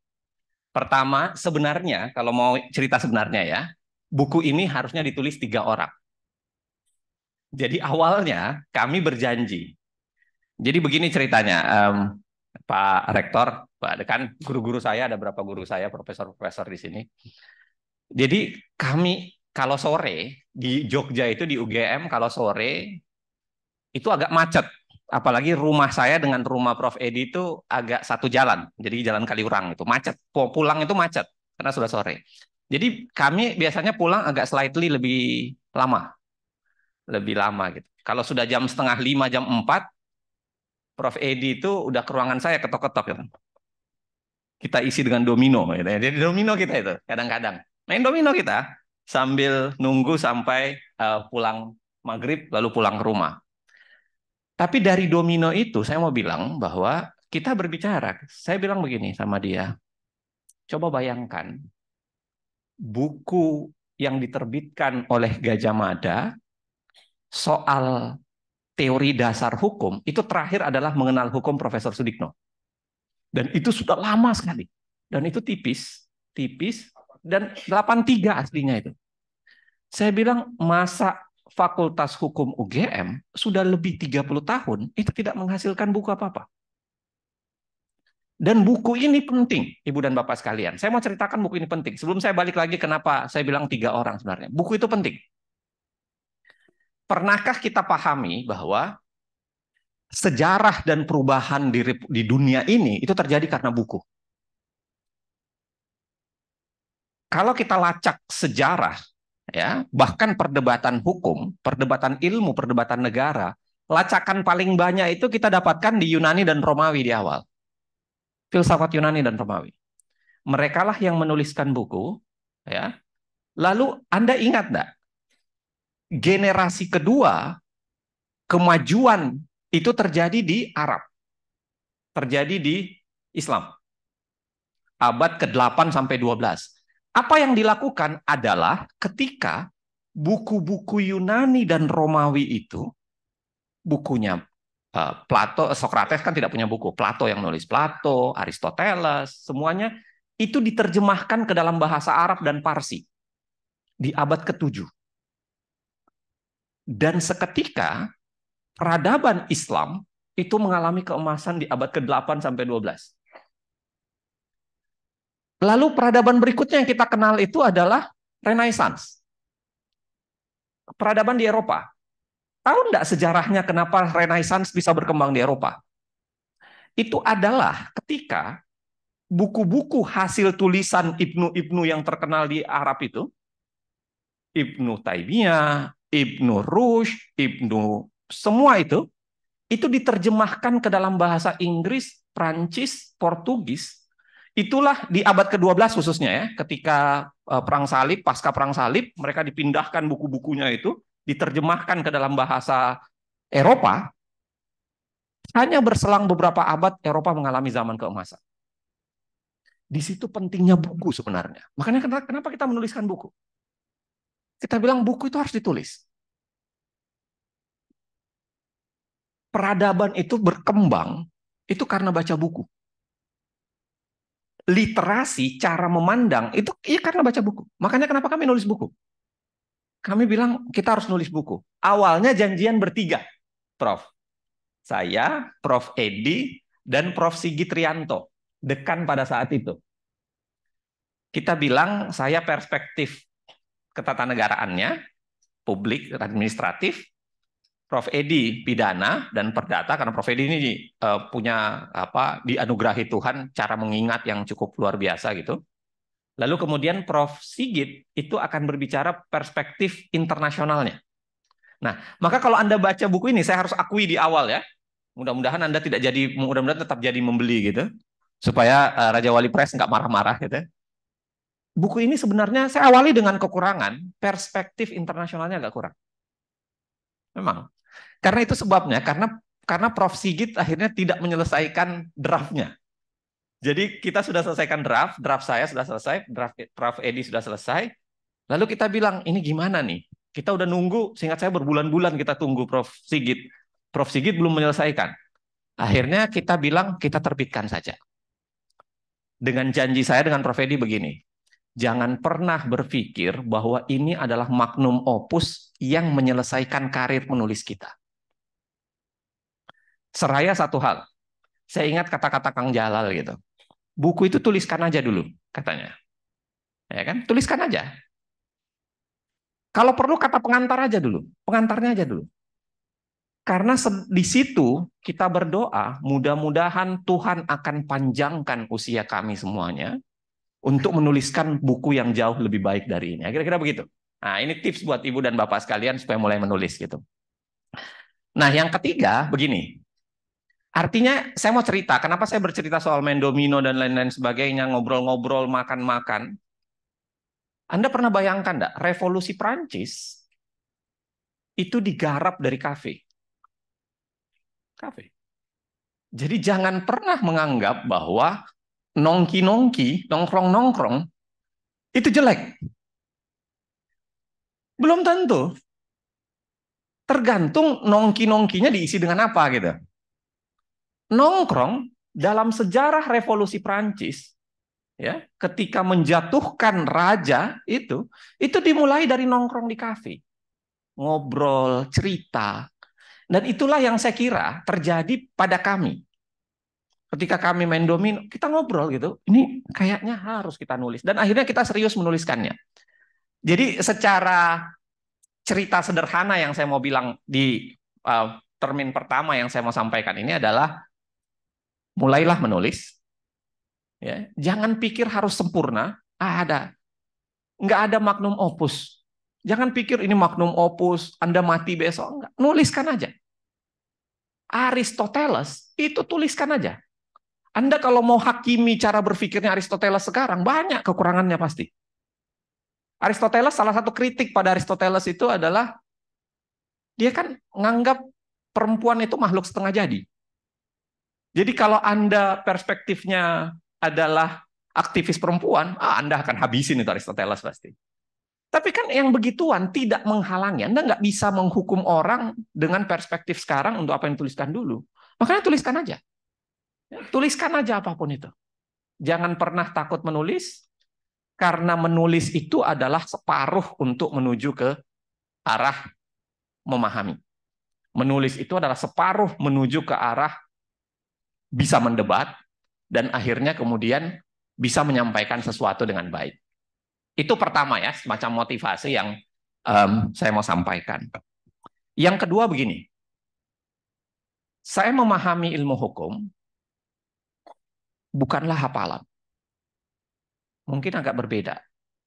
Pertama, sebenarnya kalau mau cerita sebenarnya ya, buku ini harusnya ditulis tiga orang. Jadi awalnya kami berjanji. Jadi begini ceritanya, um, Pak Rektor, Pak Dekan, guru-guru saya ada berapa guru saya, profesor-profesor di sini. Jadi kami kalau sore di Jogja itu di UGM kalau sore itu agak macet apalagi rumah saya dengan rumah Prof Edi itu agak satu jalan, jadi jalan Kaliurang itu macet, pulang itu macet karena sudah sore. Jadi kami biasanya pulang agak slightly lebih lama, lebih lama gitu. Kalau sudah jam setengah lima, jam empat, Prof Edi itu udah ke ruangan saya ketok-ketok gitu. Kita isi dengan domino, gitu. jadi domino kita itu kadang-kadang main domino kita sambil nunggu sampai uh, pulang maghrib lalu pulang ke rumah tapi dari domino itu saya mau bilang bahwa kita berbicara. Saya bilang begini sama dia. Coba bayangkan buku yang diterbitkan oleh Gajah Mada soal teori dasar hukum itu terakhir adalah mengenal hukum Profesor Sudikno. Dan itu sudah lama sekali. Dan itu tipis, tipis dan 83 aslinya itu. Saya bilang masa Fakultas Hukum UGM sudah lebih 30 tahun itu tidak menghasilkan buku apa-apa. Dan buku ini penting, Ibu dan Bapak sekalian. Saya mau ceritakan buku ini penting. Sebelum saya balik lagi kenapa saya bilang tiga orang sebenarnya. Buku itu penting. Pernahkah kita pahami bahwa sejarah dan perubahan di, di dunia ini itu terjadi karena buku? Kalau kita lacak sejarah ya bahkan perdebatan hukum, perdebatan ilmu, perdebatan negara, lacakan paling banyak itu kita dapatkan di Yunani dan Romawi di awal. Filsafat Yunani dan Romawi. Merekalah yang menuliskan buku, ya. Lalu Anda ingat enggak? Generasi kedua kemajuan itu terjadi di Arab. Terjadi di Islam. Abad ke-8 sampai 12 apa yang dilakukan adalah ketika buku-buku Yunani dan Romawi itu, bukunya eh, Plato, Socrates kan tidak punya buku. Plato yang nulis Plato, Aristoteles, semuanya itu diterjemahkan ke dalam bahasa Arab dan Parsi di abad ke-7. Dan seketika peradaban Islam itu mengalami keemasan di abad ke-8 sampai 12. Lalu peradaban berikutnya yang kita kenal itu adalah Renaissance. Peradaban di Eropa. Tahu nggak sejarahnya kenapa Renaissance bisa berkembang di Eropa? Itu adalah ketika buku-buku hasil tulisan Ibnu-Ibnu yang terkenal di Arab itu, Ibnu Taimiyah, Ibnu Rush, Ibnu semua itu, itu diterjemahkan ke dalam bahasa Inggris, Prancis, Portugis, Itulah di abad ke-12 khususnya ya, ketika eh, perang salib, pasca perang salib, mereka dipindahkan buku-bukunya itu, diterjemahkan ke dalam bahasa
Eropa.
Hanya berselang beberapa abad Eropa mengalami zaman keemasan. Di situ pentingnya buku sebenarnya. Makanya kenapa kita menuliskan buku? Kita bilang buku itu harus ditulis. Peradaban itu berkembang itu karena baca buku literasi, cara memandang itu ya karena baca buku. Makanya kenapa kami nulis buku? Kami bilang kita harus nulis buku. Awalnya janjian bertiga, Prof. Saya, Prof. Edi, dan Prof. Sigit Rianto, dekan pada saat itu. Kita bilang saya perspektif ketatanegaraannya publik, administratif, Prof. Edi pidana dan perdata karena Prof. Edi ini uh, punya apa dianugerahi Tuhan cara mengingat yang cukup luar biasa gitu. Lalu kemudian Prof. Sigit itu akan berbicara perspektif internasionalnya. Nah, maka kalau Anda baca buku ini saya harus akui di awal ya. Mudah-mudahan Anda tidak jadi mudah-mudahan tetap jadi membeli gitu supaya eh, Raja Wali Press nggak marah-marah gitu. Ya. Buku ini sebenarnya saya awali dengan kekurangan, perspektif internasionalnya agak kurang. Memang karena itu sebabnya, karena karena Prof Sigit akhirnya tidak menyelesaikan draftnya. Jadi kita sudah selesaikan draft, draft saya sudah selesai, draft Prof Edi sudah selesai. Lalu kita bilang ini gimana nih? Kita udah nunggu, singkat saya berbulan-bulan kita tunggu Prof Sigit. Prof Sigit belum menyelesaikan. Akhirnya kita bilang kita terbitkan saja. Dengan janji saya dengan Prof Edi begini, jangan pernah berpikir bahwa ini adalah magnum opus yang menyelesaikan karir penulis kita. Seraya satu hal. Saya ingat kata-kata Kang Jalal gitu. Buku itu tuliskan aja dulu, katanya. Ya kan? Tuliskan aja. Kalau perlu kata pengantar aja dulu. Pengantarnya aja dulu. Karena di situ kita berdoa, mudah-mudahan Tuhan akan panjangkan usia kami semuanya untuk menuliskan buku yang jauh lebih baik dari ini. Ya, kira-kira begitu. Nah, ini tips buat ibu dan bapak sekalian supaya mulai menulis gitu. Nah, yang ketiga begini. Artinya saya mau cerita, kenapa saya bercerita soal main domino dan lain-lain sebagainya, ngobrol-ngobrol, makan-makan. Anda pernah bayangkan enggak, revolusi Prancis itu digarap dari kafe. Kafe. Jadi jangan pernah menganggap bahwa nongki-nongki, nongkrong-nongkrong, itu jelek. Belum tentu. Tergantung nongki-nongkinya diisi dengan apa gitu nongkrong dalam sejarah revolusi Prancis ya ketika menjatuhkan raja itu itu dimulai dari nongkrong di kafe ngobrol cerita dan itulah yang saya kira terjadi pada kami ketika kami main domino kita ngobrol gitu ini kayaknya harus kita nulis dan akhirnya kita serius menuliskannya jadi secara cerita sederhana yang saya mau bilang di uh, termin pertama yang saya mau sampaikan ini adalah mulailah menulis. Ya, jangan pikir harus sempurna. Ah, ada, nggak ada magnum opus. Jangan pikir ini magnum opus, Anda mati besok. nggak? Nuliskan aja. Aristoteles itu tuliskan aja. Anda kalau mau hakimi cara berpikirnya Aristoteles sekarang, banyak kekurangannya pasti. Aristoteles salah satu kritik pada Aristoteles itu adalah dia kan nganggap perempuan itu makhluk setengah jadi. Jadi kalau Anda perspektifnya adalah aktivis perempuan, ah, Anda akan habisin itu Aristoteles pasti. Tapi kan yang begituan tidak menghalangi. Anda nggak bisa menghukum orang dengan perspektif sekarang untuk apa yang dituliskan dulu. Makanya tuliskan aja. Ya, tuliskan aja apapun itu. Jangan pernah takut menulis, karena menulis itu adalah separuh untuk menuju ke arah memahami. Menulis itu adalah separuh menuju ke arah bisa mendebat, dan akhirnya kemudian bisa menyampaikan sesuatu dengan baik. Itu pertama ya, semacam motivasi yang um, saya mau sampaikan. Yang kedua begini, saya memahami ilmu hukum bukanlah hafalan. Mungkin agak berbeda.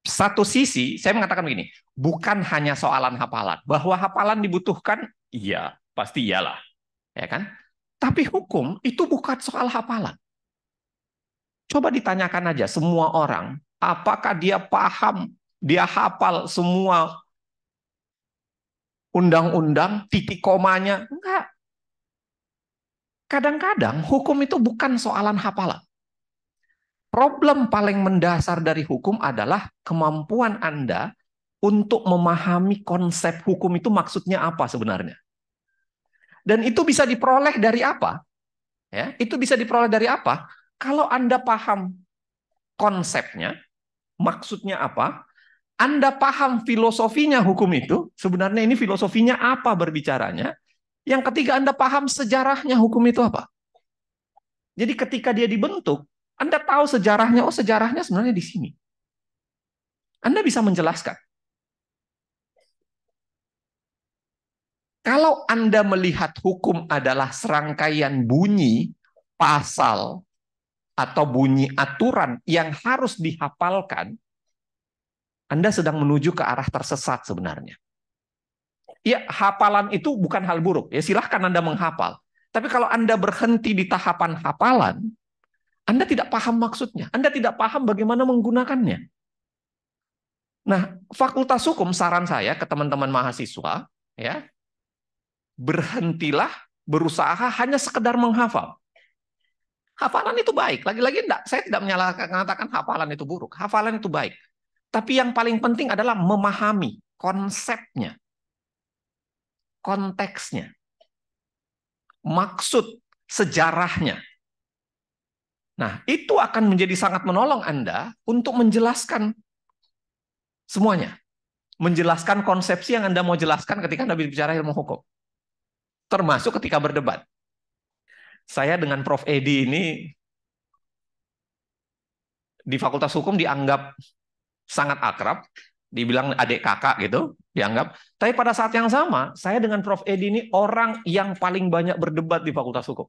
Satu sisi, saya mengatakan begini, bukan hanya soalan hafalan. Bahwa hafalan dibutuhkan, iya, pasti iyalah. Ya kan? Tapi hukum itu bukan soal hafalan. Coba ditanyakan aja semua orang, apakah dia paham, dia hafal semua undang-undang, titik komanya? Enggak. Kadang-kadang hukum itu bukan soalan hafalan. Problem paling mendasar dari hukum adalah kemampuan Anda untuk memahami konsep hukum itu maksudnya apa sebenarnya. Dan itu bisa diperoleh dari apa? Ya, itu bisa diperoleh dari apa? Kalau Anda paham konsepnya, maksudnya apa? Anda paham filosofinya hukum itu, sebenarnya ini filosofinya apa berbicaranya? Yang ketiga Anda paham sejarahnya hukum itu apa? Jadi ketika dia dibentuk, Anda tahu sejarahnya, oh sejarahnya sebenarnya di sini. Anda bisa menjelaskan. Kalau Anda melihat hukum adalah serangkaian bunyi pasal atau bunyi aturan yang harus dihafalkan, Anda sedang menuju ke arah tersesat sebenarnya. Ya, hafalan itu bukan hal buruk. Ya, silahkan Anda menghafal. Tapi kalau Anda berhenti di tahapan hafalan, Anda tidak paham maksudnya. Anda tidak paham bagaimana menggunakannya. Nah, fakultas hukum saran saya ke teman-teman mahasiswa, ya, berhentilah berusaha hanya sekedar menghafal. Hafalan itu baik. Lagi-lagi enggak, saya tidak menyalahkan mengatakan hafalan itu buruk. Hafalan itu baik. Tapi yang paling penting adalah memahami konsepnya. Konteksnya. Maksud sejarahnya. Nah, itu akan menjadi sangat menolong Anda untuk menjelaskan semuanya. Menjelaskan konsepsi yang Anda mau jelaskan ketika Anda berbicara ilmu hukum termasuk ketika berdebat. Saya dengan Prof. Edi ini di Fakultas Hukum dianggap sangat akrab, dibilang adik kakak gitu, dianggap. Tapi pada saat yang sama, saya dengan Prof. Edi ini orang yang paling banyak berdebat di Fakultas Hukum.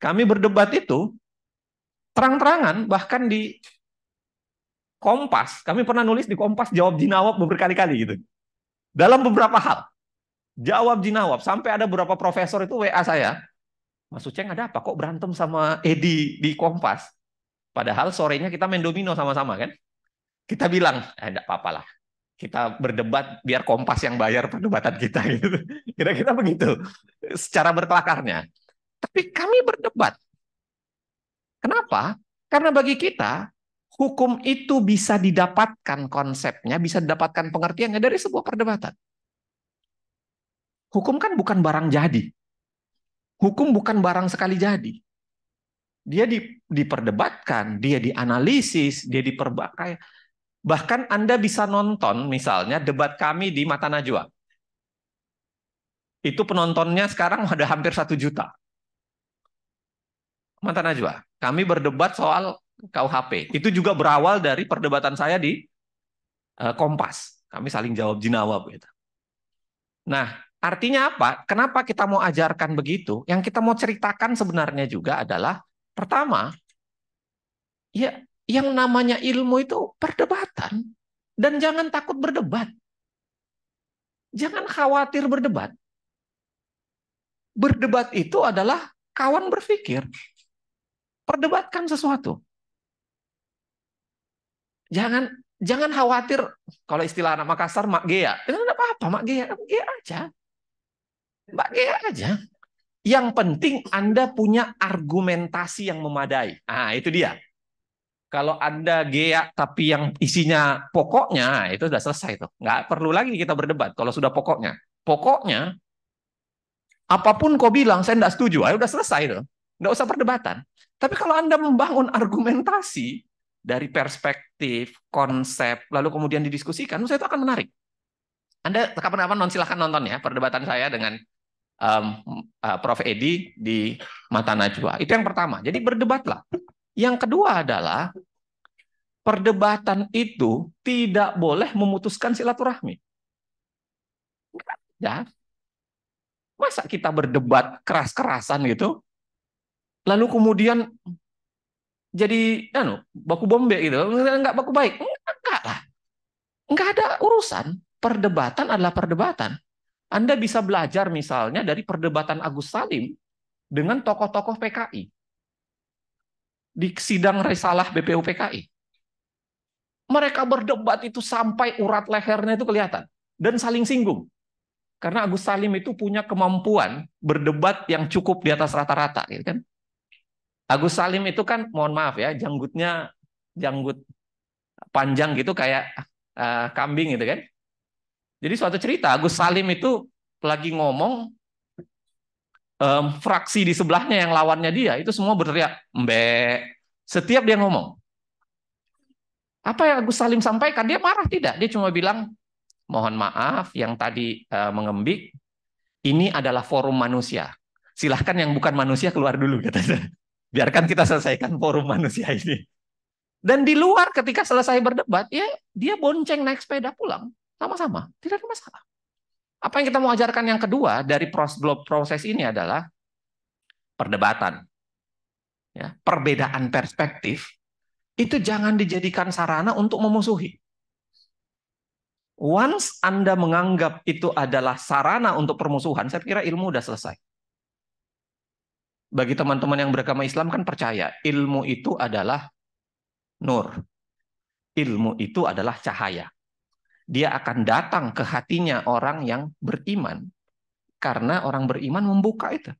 Kami berdebat itu terang-terangan, bahkan di Kompas, kami pernah nulis di Kompas jawab jinawab berkali-kali gitu. Dalam beberapa hal. Jawab jinawab. Sampai ada beberapa profesor itu WA saya. Mas Uceng ada apa? Kok berantem sama Edi di Kompas? Padahal sorenya kita main domino sama-sama kan? Kita bilang, eh, enggak apa lah. Kita berdebat biar Kompas yang bayar perdebatan kita. gitu. Kira-kira begitu. Secara berkelakarnya. Tapi kami berdebat. Kenapa? Karena bagi kita, hukum itu bisa didapatkan konsepnya, bisa didapatkan pengertiannya dari sebuah perdebatan. Hukum kan bukan barang jadi. Hukum bukan barang sekali jadi. Dia di, diperdebatkan, dia dianalisis, dia diperbakai. Bahkan Anda bisa nonton misalnya debat kami di Mata Najwa. Itu penontonnya sekarang ada hampir satu juta. Mata Najwa, kami berdebat soal KUHP. Itu juga berawal dari perdebatan saya di eh, Kompas. Kami saling jawab jinawab gitu. Nah, Artinya apa? Kenapa kita mau ajarkan begitu? Yang kita mau ceritakan sebenarnya juga adalah pertama, ya yang namanya ilmu itu perdebatan dan jangan takut berdebat. Jangan khawatir berdebat. Berdebat itu adalah kawan berpikir. Perdebatkan sesuatu. Jangan jangan khawatir kalau istilah anak Makassar Mak Gea. Itu enggak kan apa-apa Mak Gea, Mak Gea aja Pakai ya aja. Yang penting Anda punya argumentasi yang memadai. Ah, itu dia. Kalau Anda geak tapi yang isinya pokoknya, nah, itu sudah selesai tuh. Nggak perlu lagi kita berdebat kalau sudah pokoknya. Pokoknya, apapun kau bilang, saya nggak setuju. Ayo udah selesai tuh. Nggak usah perdebatan. Tapi kalau Anda membangun argumentasi dari perspektif, konsep, lalu kemudian didiskusikan, saya itu akan menarik. Anda kapan-kapan non silahkan nonton ya perdebatan saya dengan um, uh, Prof. Edi di Mata Najwa. Itu yang pertama. Jadi berdebatlah. Yang kedua adalah perdebatan itu tidak boleh memutuskan silaturahmi. Ya. Masa kita berdebat keras-kerasan gitu? Lalu kemudian jadi anu, baku bombe gitu. Enggak baku baik. Enggak lah. Enggak ada urusan. Perdebatan adalah perdebatan. Anda bisa belajar misalnya dari perdebatan Agus Salim dengan tokoh-tokoh PKI di sidang risalah BPUPKI. Mereka berdebat itu sampai urat lehernya itu kelihatan dan saling singgung. Karena Agus Salim itu punya kemampuan berdebat yang cukup di atas rata-rata, gitu kan? Agus Salim itu kan, mohon maaf ya, janggutnya janggut panjang gitu kayak uh, kambing gitu kan? Jadi suatu cerita Gus Salim itu lagi ngomong um, fraksi di sebelahnya yang lawannya dia itu semua berteriak mbe setiap dia ngomong. Apa yang Gus Salim sampaikan dia marah tidak? Dia cuma bilang mohon maaf yang tadi uh, mengembik ini adalah forum manusia. Silahkan yang bukan manusia keluar dulu kata katanya. Biarkan kita selesaikan forum manusia ini. Dan di luar ketika selesai berdebat, ya dia bonceng naik sepeda pulang. Sama-sama, tidak ada masalah. Apa yang kita mau ajarkan yang kedua dari proses ini adalah perdebatan. Ya, perbedaan perspektif itu jangan dijadikan sarana untuk memusuhi. Once Anda menganggap itu adalah sarana untuk permusuhan, saya kira ilmu sudah selesai. Bagi teman-teman yang beragama Islam kan percaya, ilmu itu adalah nur. Ilmu itu adalah cahaya dia akan datang ke hatinya orang yang beriman karena orang beriman membuka itu.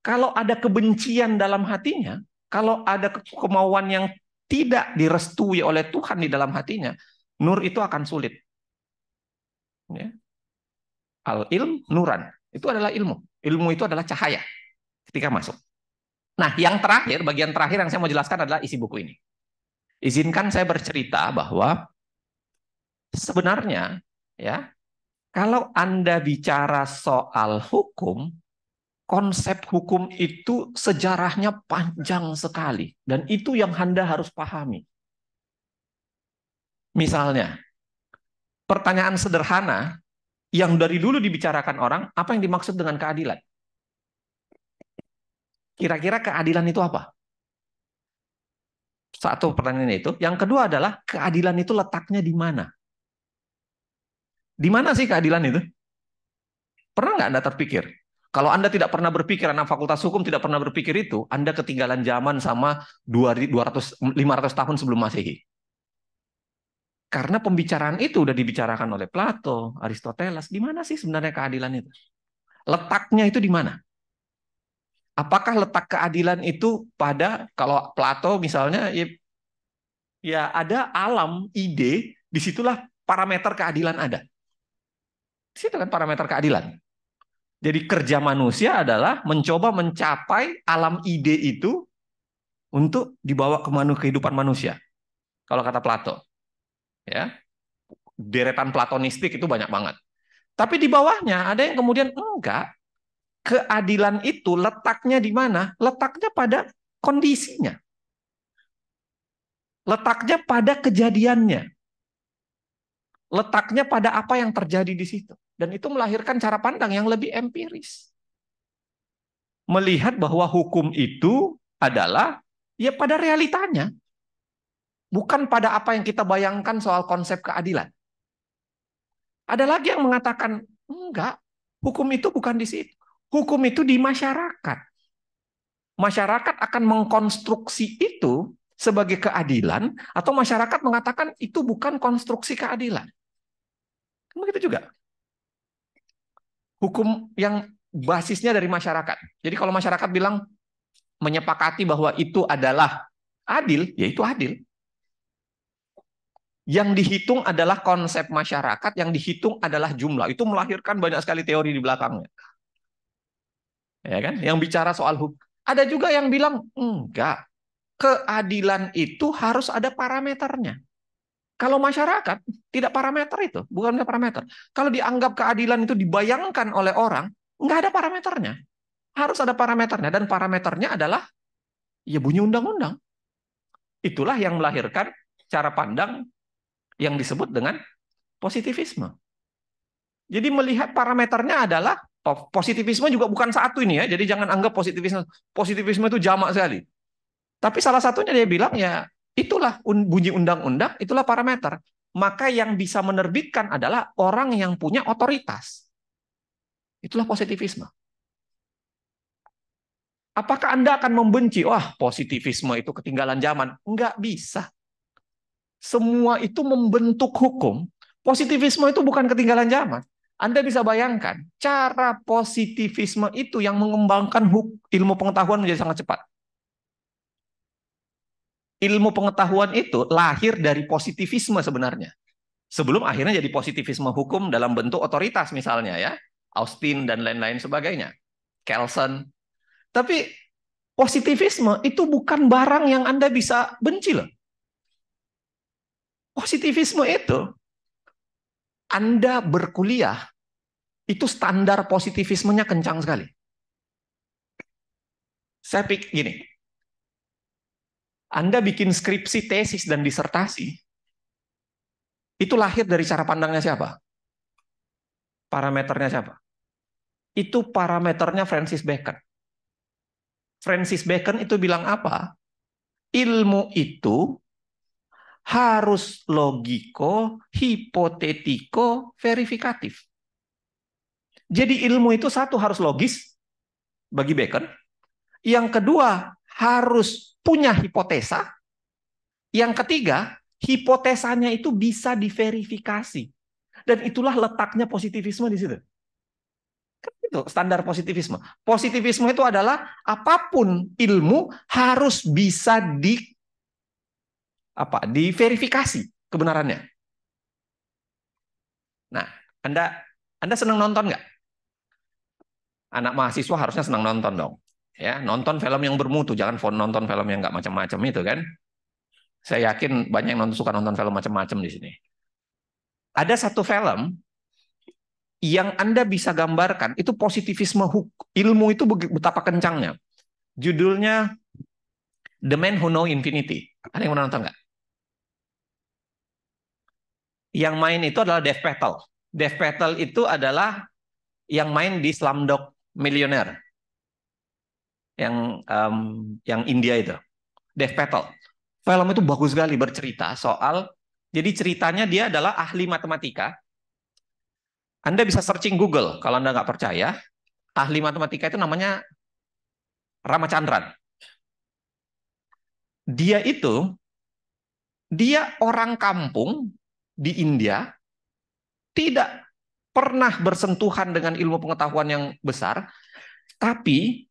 Kalau ada kebencian dalam hatinya, kalau ada kemauan yang tidak direstui oleh Tuhan di dalam hatinya, nur itu akan sulit. Ya. Al ilm nuran itu adalah ilmu. Ilmu itu adalah cahaya ketika masuk. Nah, yang terakhir, bagian terakhir yang saya mau jelaskan adalah isi buku ini. Izinkan saya bercerita bahwa sebenarnya ya kalau Anda bicara soal hukum, konsep hukum itu sejarahnya panjang sekali dan itu yang Anda harus pahami. Misalnya, pertanyaan sederhana yang dari dulu dibicarakan orang, apa yang dimaksud dengan keadilan? Kira-kira keadilan itu apa? Satu pertanyaan itu. Yang kedua adalah keadilan itu letaknya di mana? Di mana sih keadilan itu? Pernah nggak Anda terpikir? Kalau Anda tidak pernah berpikir, anak fakultas hukum tidak pernah berpikir itu, Anda ketinggalan zaman sama 200, 500 tahun sebelum masehi. Karena pembicaraan itu udah dibicarakan oleh Plato, Aristoteles. Di mana sih sebenarnya keadilan itu? Letaknya itu di mana? Apakah letak keadilan itu pada kalau Plato misalnya ya, ya ada alam ide disitulah parameter keadilan ada. Itu kan parameter keadilan. Jadi kerja manusia adalah mencoba mencapai alam ide itu untuk dibawa ke manu kehidupan manusia. Kalau kata Plato. Ya. Deretan platonistik itu banyak banget. Tapi di bawahnya ada yang kemudian enggak. Keadilan itu letaknya di mana? Letaknya pada kondisinya. Letaknya pada kejadiannya. Letaknya pada apa yang terjadi di situ. Dan itu melahirkan cara pandang yang lebih empiris. Melihat bahwa hukum itu adalah ya pada realitanya. Bukan pada apa yang kita bayangkan soal konsep keadilan. Ada lagi yang mengatakan, enggak, hukum itu bukan di situ. Hukum itu di masyarakat. Masyarakat akan mengkonstruksi itu sebagai keadilan atau masyarakat mengatakan itu bukan konstruksi keadilan. Kan begitu juga hukum yang basisnya dari masyarakat. Jadi kalau masyarakat bilang menyepakati bahwa itu adalah adil, ya itu adil. Yang dihitung adalah konsep masyarakat, yang dihitung adalah jumlah. Itu melahirkan banyak sekali teori di belakangnya. Ya kan? Yang bicara soal hukum. Ada juga yang bilang, enggak. Keadilan itu harus ada parameternya. Kalau masyarakat tidak parameter itu, bukan parameter. Kalau dianggap keadilan itu dibayangkan oleh orang, nggak ada parameternya. Harus ada parameternya dan parameternya adalah ya bunyi undang-undang. Itulah yang melahirkan cara pandang yang disebut dengan positivisme. Jadi melihat parameternya adalah oh, positivisme juga bukan satu ini ya. Jadi jangan anggap positivisme positivisme itu jamak sekali. Tapi salah satunya dia bilang ya Itulah bunyi undang-undang, itulah parameter. Maka yang bisa menerbitkan adalah orang yang punya otoritas. Itulah positivisme. Apakah Anda akan membenci, wah positivisme itu ketinggalan zaman? Enggak bisa. Semua itu membentuk hukum. Positivisme itu bukan ketinggalan zaman. Anda bisa bayangkan, cara positivisme itu yang mengembangkan ilmu pengetahuan menjadi sangat cepat ilmu pengetahuan itu lahir dari positivisme sebenarnya. Sebelum akhirnya jadi positivisme hukum dalam bentuk otoritas misalnya ya. Austin dan lain-lain sebagainya. Kelsen. Tapi positivisme itu bukan barang yang Anda bisa benci loh. Positivisme itu Anda berkuliah itu standar positivismenya kencang sekali. Saya pikir gini, anda bikin skripsi, tesis, dan disertasi, itu lahir dari cara pandangnya siapa? Parameternya siapa? Itu parameternya Francis Bacon. Francis Bacon itu bilang apa? Ilmu itu harus logiko, hipotetiko, verifikatif. Jadi ilmu itu satu harus logis bagi Bacon. Yang kedua harus punya hipotesa. Yang ketiga, hipotesanya itu bisa diverifikasi. Dan itulah letaknya positivisme di situ. Kan itu standar positivisme. Positivisme itu adalah apapun ilmu harus bisa di apa? diverifikasi kebenarannya. Nah, Anda Anda senang nonton nggak? Anak mahasiswa harusnya senang nonton dong. Ya, nonton film yang bermutu, jangan nonton film yang nggak macam-macam itu kan. Saya yakin banyak yang nonton, suka nonton film macam-macam di sini. Ada satu film yang Anda bisa gambarkan itu positivisme ilmu itu betapa kencangnya. Judulnya The Man Who Know Infinity. Ada yang nonton nggak? Yang main itu adalah Dev Patel. Dev Patel itu adalah yang main di Slumdog Millionaire yang um, yang India itu Death Patel film itu bagus sekali bercerita soal jadi ceritanya dia adalah ahli matematika Anda bisa searching Google kalau Anda nggak percaya ahli matematika itu namanya Ramachandran dia itu dia orang kampung di India tidak pernah bersentuhan dengan ilmu pengetahuan yang besar tapi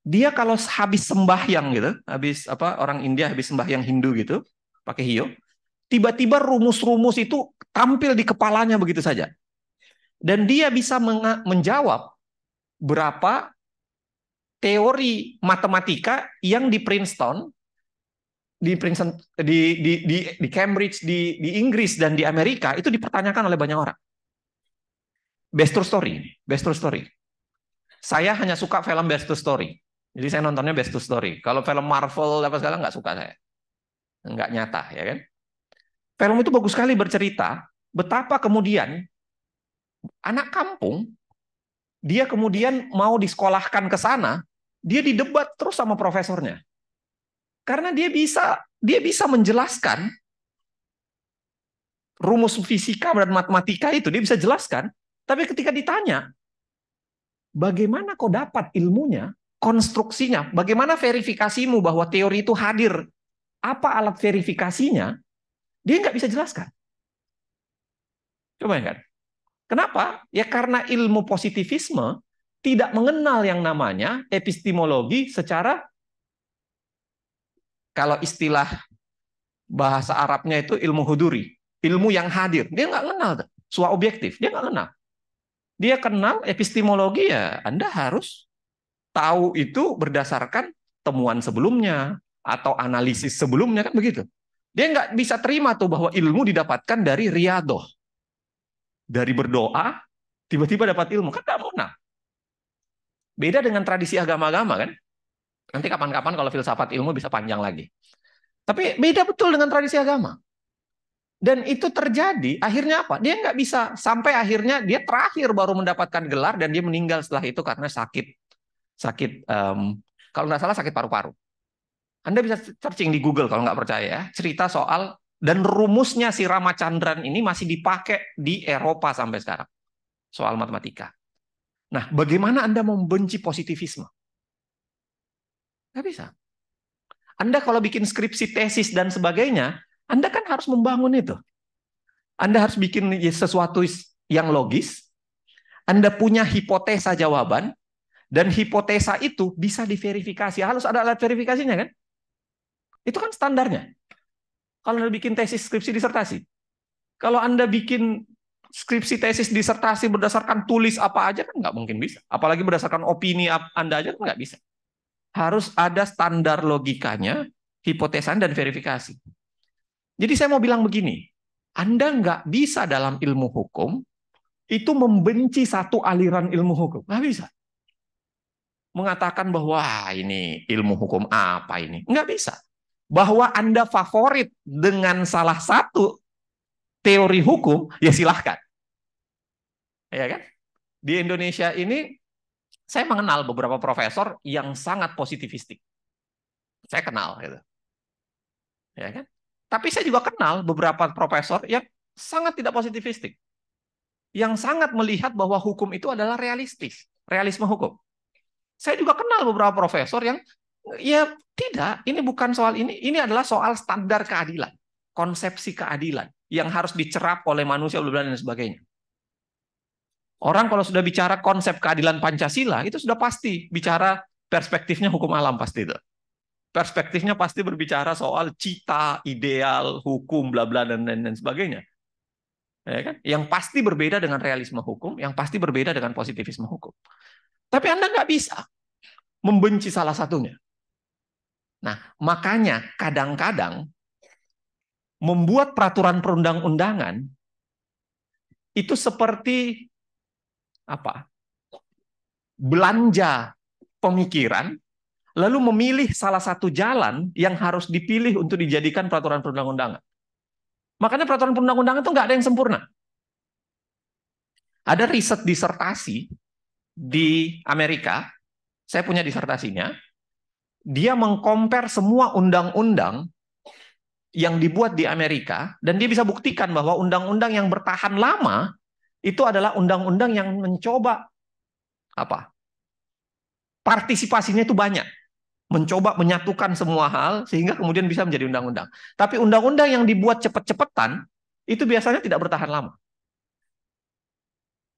dia kalau habis sembahyang gitu, habis apa orang India habis sembahyang Hindu gitu, pakai hiyo, tiba-tiba rumus-rumus itu tampil di kepalanya begitu saja. Dan dia bisa menjawab berapa teori matematika yang di Princeton, di Princeton, di di di, di Cambridge, di di Inggris dan di Amerika itu dipertanyakan oleh banyak orang. Best true story, best true story. Saya hanya suka film best true story. Jadi saya nontonnya best to story. Kalau film Marvel apa segala nggak suka saya. Nggak nyata, ya kan? Film itu bagus sekali bercerita betapa kemudian anak kampung dia kemudian mau disekolahkan ke sana, dia didebat terus sama profesornya. Karena dia bisa dia bisa menjelaskan rumus fisika dan matematika itu dia bisa jelaskan, tapi ketika ditanya bagaimana kau dapat ilmunya, konstruksinya. Bagaimana verifikasimu bahwa teori itu hadir? Apa alat verifikasinya? Dia nggak bisa jelaskan. Coba ingat, Kenapa? Ya karena ilmu positivisme tidak mengenal yang namanya epistemologi secara kalau istilah bahasa Arabnya itu ilmu huduri, ilmu yang hadir. Dia nggak kenal, suatu objektif, dia nggak kenal. Dia kenal epistemologi ya Anda harus tahu itu berdasarkan temuan sebelumnya atau analisis sebelumnya kan begitu. Dia nggak bisa terima tuh bahwa ilmu didapatkan dari riadoh. Dari berdoa, tiba-tiba dapat ilmu. Kan nggak nah. Beda dengan tradisi agama-agama kan. Nanti kapan-kapan kalau filsafat ilmu bisa panjang lagi. Tapi beda betul dengan tradisi agama. Dan itu terjadi, akhirnya apa? Dia nggak bisa. Sampai akhirnya dia terakhir baru mendapatkan gelar dan dia meninggal setelah itu karena sakit sakit um, kalau nggak salah sakit paru-paru. Anda bisa searching di Google kalau nggak percaya ya, cerita soal dan rumusnya si Ramachandran ini masih dipakai di Eropa sampai sekarang soal matematika. Nah, bagaimana Anda membenci positivisme? Nggak bisa. Anda kalau bikin skripsi tesis dan sebagainya, Anda kan harus membangun itu. Anda harus bikin sesuatu yang logis. Anda punya hipotesa jawaban, dan hipotesa itu bisa diverifikasi. Harus ada alat verifikasinya kan? Itu kan standarnya. Kalau Anda bikin tesis skripsi disertasi. Kalau Anda bikin skripsi tesis disertasi berdasarkan tulis apa aja kan nggak mungkin bisa. Apalagi berdasarkan opini Anda aja kan nggak bisa. Harus ada standar logikanya, hipotesa dan verifikasi. Jadi saya mau bilang begini, Anda nggak bisa dalam ilmu hukum itu membenci satu aliran ilmu hukum. Nggak bisa mengatakan bahwa ah, ini ilmu hukum apa ini? Nggak bisa. Bahwa Anda favorit dengan salah satu teori hukum, ya silahkan. Ya kan? Di Indonesia ini, saya mengenal beberapa profesor yang sangat positivistik. Saya kenal gitu. Ya kan? Tapi saya juga kenal beberapa profesor yang sangat tidak positivistik. Yang sangat melihat bahwa hukum itu adalah realistis. Realisme hukum. Saya juga kenal beberapa profesor yang ya tidak, ini bukan soal ini, ini adalah soal standar keadilan, konsepsi keadilan yang harus dicerap oleh manusia dan sebagainya. Orang kalau sudah bicara konsep keadilan Pancasila itu sudah pasti bicara perspektifnya hukum alam pasti itu. Perspektifnya pasti berbicara soal cita, ideal, hukum, bla bla dan dan, dan sebagainya. Ya kan? Yang pasti berbeda dengan realisme hukum, yang pasti berbeda dengan positivisme hukum. Tapi Anda nggak bisa membenci salah satunya. Nah, makanya kadang-kadang membuat peraturan perundang-undangan itu seperti apa? Belanja pemikiran lalu memilih salah satu jalan yang harus dipilih untuk dijadikan peraturan perundang-undangan. Makanya peraturan perundang-undangan itu nggak ada yang sempurna. Ada riset disertasi di Amerika, saya punya disertasinya, dia mengkompar semua undang-undang yang dibuat di Amerika dan dia bisa buktikan bahwa undang-undang yang bertahan lama itu adalah undang-undang yang mencoba apa? Partisipasinya itu banyak. Mencoba menyatukan semua hal sehingga kemudian bisa menjadi undang-undang. Tapi undang-undang yang dibuat cepat-cepatan itu biasanya tidak bertahan lama.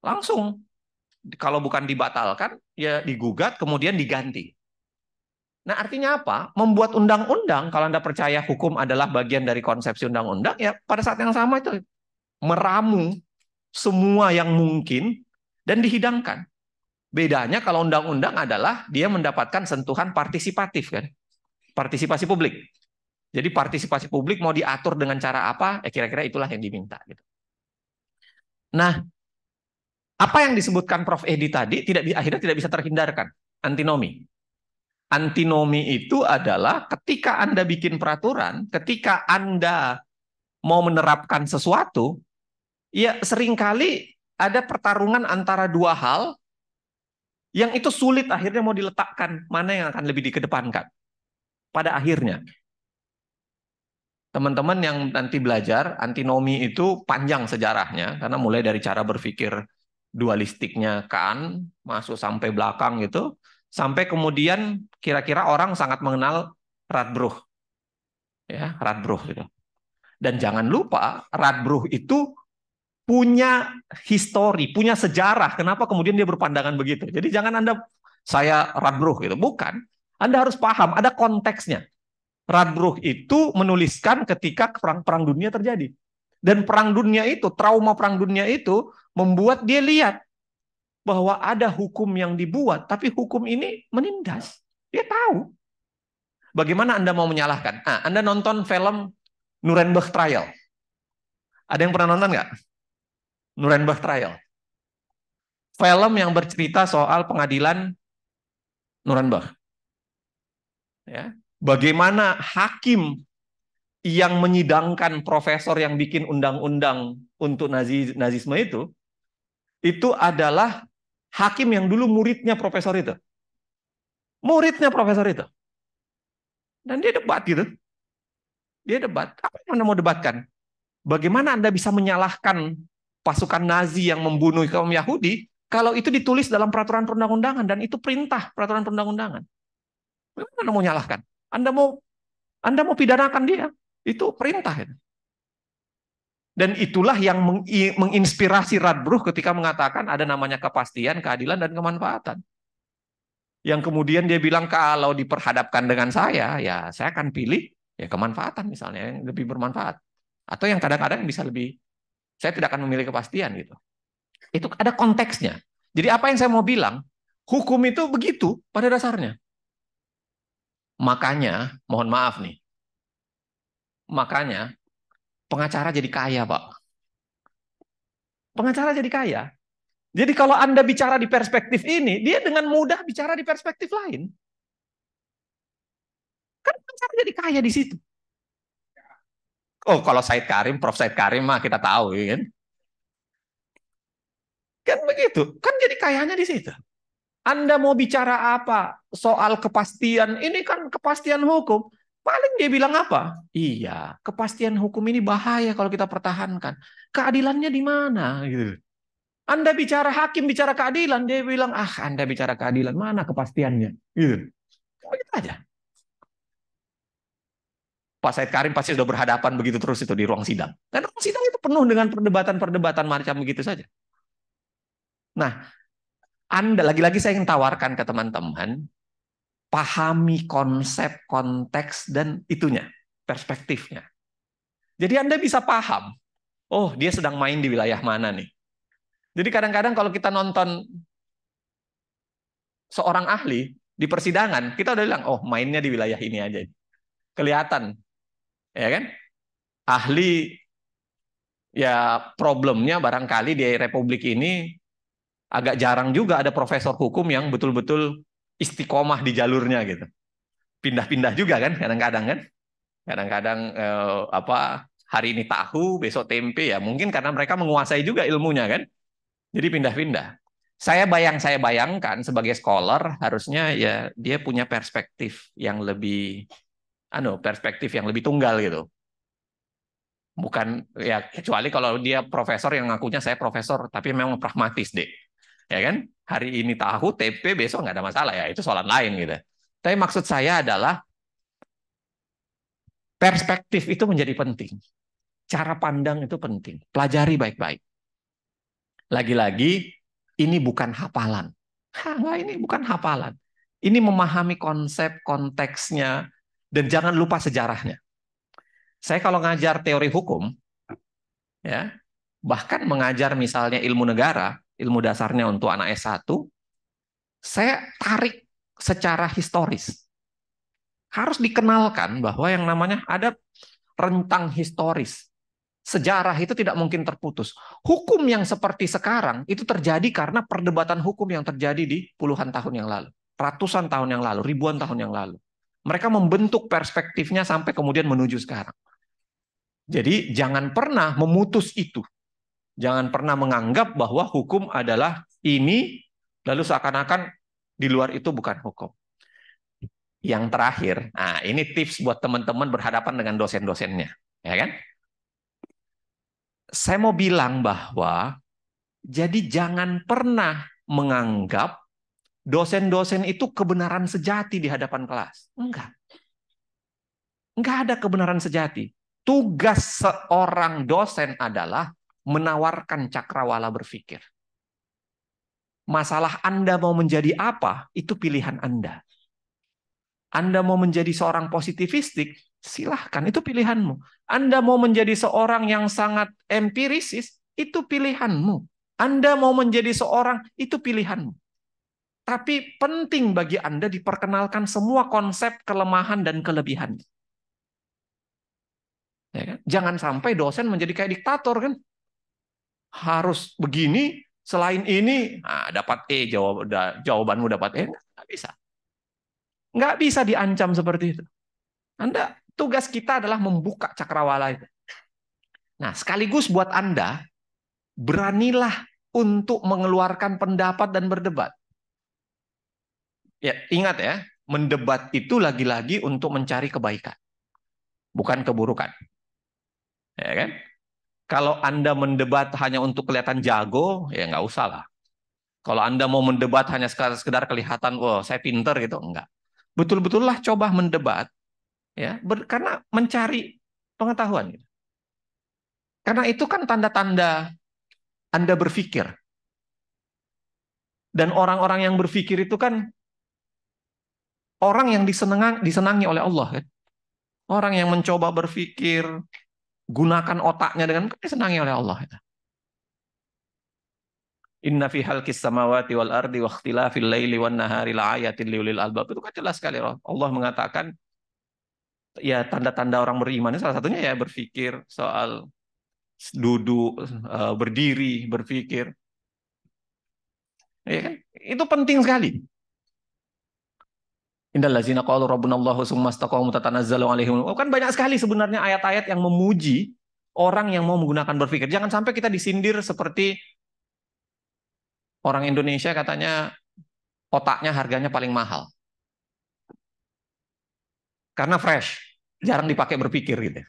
Langsung kalau bukan dibatalkan, ya digugat, kemudian diganti. Nah, artinya apa? Membuat undang-undang, kalau Anda percaya hukum adalah bagian dari konsepsi undang-undang, ya pada saat yang sama itu meramu semua yang mungkin dan dihidangkan. Bedanya kalau undang-undang adalah dia mendapatkan sentuhan partisipatif kan. Partisipasi publik. Jadi partisipasi publik mau diatur dengan cara apa? Eh kira-kira itulah yang diminta gitu. Nah, apa yang disebutkan Prof. Edi tadi tidak akhirnya tidak bisa terhindarkan, antinomi. Antinomi itu adalah ketika Anda bikin peraturan, ketika Anda mau menerapkan sesuatu, ya seringkali ada pertarungan antara dua hal yang itu sulit akhirnya mau diletakkan mana yang akan lebih dikedepankan. Pada akhirnya, teman-teman yang nanti belajar antinomi itu panjang sejarahnya karena mulai dari cara berpikir dualistiknya kan masuk sampai belakang gitu sampai kemudian kira-kira orang sangat mengenal Radbruch ya Radbruch gitu dan jangan lupa Radbruch itu punya histori punya sejarah kenapa kemudian dia berpandangan begitu jadi jangan anda saya Radbruch gitu bukan anda harus paham ada konteksnya Radbruch itu menuliskan ketika perang perang dunia terjadi dan perang dunia itu trauma perang dunia itu membuat dia lihat bahwa ada hukum yang dibuat, tapi hukum ini menindas. Dia tahu. Bagaimana Anda mau menyalahkan? Nah, anda nonton film Nuremberg Trial. Ada yang pernah nonton nggak? Nuremberg Trial. Film yang bercerita soal pengadilan Nuremberg. Ya, bagaimana hakim yang menyidangkan profesor yang bikin undang-undang untuk Nazi, nazisme itu itu adalah hakim yang dulu muridnya profesor itu. Muridnya profesor itu. Dan dia debat gitu. Dia debat. Apa yang Anda mau debatkan? Bagaimana Anda bisa menyalahkan pasukan Nazi yang membunuh kaum Yahudi kalau itu ditulis dalam peraturan perundang-undangan dan itu perintah peraturan perundang-undangan? Bagaimana Anda mau menyalahkan? Anda mau Anda mau pidanakan dia? Itu perintah. Ya. Dan itulah yang menginspirasi Radbruch ketika mengatakan ada namanya kepastian, keadilan, dan kemanfaatan. Yang kemudian dia bilang kalau diperhadapkan dengan saya, ya saya akan pilih ya kemanfaatan misalnya yang lebih bermanfaat. Atau yang kadang-kadang bisa lebih, saya tidak akan memilih kepastian gitu. Itu ada konteksnya. Jadi apa yang saya mau bilang, hukum itu begitu pada dasarnya. Makanya, mohon maaf nih, makanya pengacara jadi kaya, Pak. Pengacara jadi kaya. Jadi kalau Anda bicara di perspektif ini, dia dengan mudah bicara di perspektif lain. Kan pengacara jadi kaya di situ. Oh, kalau Said Karim, Prof. Said Karim mah kita tahu, iya kan? Kan begitu. Kan jadi kayanya di situ. Anda mau bicara apa soal kepastian? Ini kan kepastian hukum. Paling dia bilang apa? Iya, kepastian hukum ini bahaya kalau kita pertahankan. Keadilannya di mana? Gitu. Anda bicara hakim, bicara keadilan, dia bilang, ah Anda bicara keadilan, mana kepastiannya? Gitu. Begitu oh, aja. Pak Said Karim pasti sudah berhadapan begitu terus itu di ruang sidang. Dan ruang sidang itu penuh dengan perdebatan-perdebatan macam begitu saja. Nah, Anda lagi-lagi saya ingin tawarkan ke teman-teman, pahami konsep, konteks, dan itunya, perspektifnya. Jadi Anda bisa paham, oh dia sedang main di wilayah mana nih. Jadi kadang-kadang kalau kita nonton seorang ahli di persidangan, kita udah bilang, oh mainnya di wilayah ini aja. Kelihatan. Ya kan? Ahli ya problemnya barangkali di Republik ini agak jarang juga ada profesor hukum yang betul-betul istiqomah di jalurnya gitu. Pindah-pindah juga kan kadang-kadang kan. Kadang-kadang eh, apa hari ini tahu, besok tempe ya. Mungkin karena mereka menguasai juga ilmunya kan. Jadi pindah-pindah. Saya bayang saya bayangkan sebagai scholar harusnya ya dia punya perspektif yang lebih anu perspektif yang lebih tunggal gitu. Bukan ya kecuali kalau dia profesor yang ngakunya saya profesor tapi memang pragmatis deh ya kan? Hari ini tahu, tempe besok nggak ada masalah ya, itu soalan lain gitu. Tapi maksud saya adalah perspektif itu menjadi penting. Cara pandang itu penting. Pelajari baik-baik. Lagi-lagi, ini bukan hafalan.
Hah, enggak, ini
bukan hafalan. Ini memahami konsep, konteksnya, dan jangan lupa sejarahnya. Saya kalau ngajar teori hukum, ya bahkan mengajar misalnya ilmu negara, ilmu dasarnya untuk anak S1, saya tarik secara historis. Harus dikenalkan bahwa yang namanya ada rentang historis. Sejarah itu tidak mungkin terputus. Hukum yang seperti sekarang itu terjadi karena perdebatan hukum yang terjadi di puluhan tahun yang lalu, ratusan tahun yang lalu, ribuan tahun yang lalu. Mereka membentuk perspektifnya sampai kemudian menuju sekarang. Jadi jangan pernah memutus itu. Jangan pernah menganggap bahwa hukum adalah ini, lalu seakan-akan di luar itu bukan hukum. Yang terakhir, nah ini tips buat teman-teman berhadapan dengan dosen-dosennya, ya kan? Saya mau bilang bahwa jadi jangan pernah menganggap dosen-dosen itu kebenaran sejati di hadapan kelas. Enggak. Enggak ada kebenaran sejati. Tugas seorang dosen adalah menawarkan cakrawala berpikir. Masalah Anda mau menjadi apa, itu pilihan Anda. Anda mau menjadi seorang positivistik, silahkan, itu pilihanmu. Anda mau menjadi seorang yang sangat empirisis, itu pilihanmu. Anda mau menjadi seorang, itu pilihanmu. Tapi penting bagi Anda diperkenalkan semua konsep kelemahan dan kelebihan. Ya kan? Jangan sampai dosen menjadi kayak diktator kan harus begini, selain ini, nah, dapat E jawab, jawabanmu dapat E. Nggak bisa. Nggak bisa diancam seperti itu. Anda tugas kita adalah membuka cakrawala itu. Nah, sekaligus buat Anda, beranilah untuk mengeluarkan pendapat dan berdebat. Ya, ingat ya, mendebat itu lagi-lagi untuk mencari kebaikan, bukan keburukan. Ya kan? Kalau Anda mendebat hanya untuk kelihatan jago, ya nggak usah lah. Kalau Anda mau mendebat hanya sekedar, sekedar kelihatan, wah saya pinter gitu, enggak. Betul-betul lah coba mendebat, ya ber, karena mencari pengetahuan. Gitu. Karena itu kan tanda-tanda Anda berpikir. Dan orang-orang yang berpikir itu kan orang yang disenangi, disenangi oleh Allah. Kan? Orang yang mencoba berpikir, gunakan otaknya dengan disenangi oleh Allah. Ya. Inna fi halkis samawati wal ardi wa ikhtilafil laili wan nahari laayatin liulil albab. Itu kan jelas sekali Allah mengatakan ya tanda-tanda orang beriman salah satunya ya berpikir soal duduk, eh, berdiri, berpikir. Ya kan? Itu penting sekali. Innal ladzina qalu rabbunallahu tsumma istaqamu tatanazzalu alaihim. Oh, kan banyak sekali sebenarnya ayat-ayat yang memuji orang yang mau menggunakan berpikir. Jangan sampai kita disindir seperti orang Indonesia katanya otaknya harganya paling mahal. Karena fresh, jarang dipakai berpikir gitu.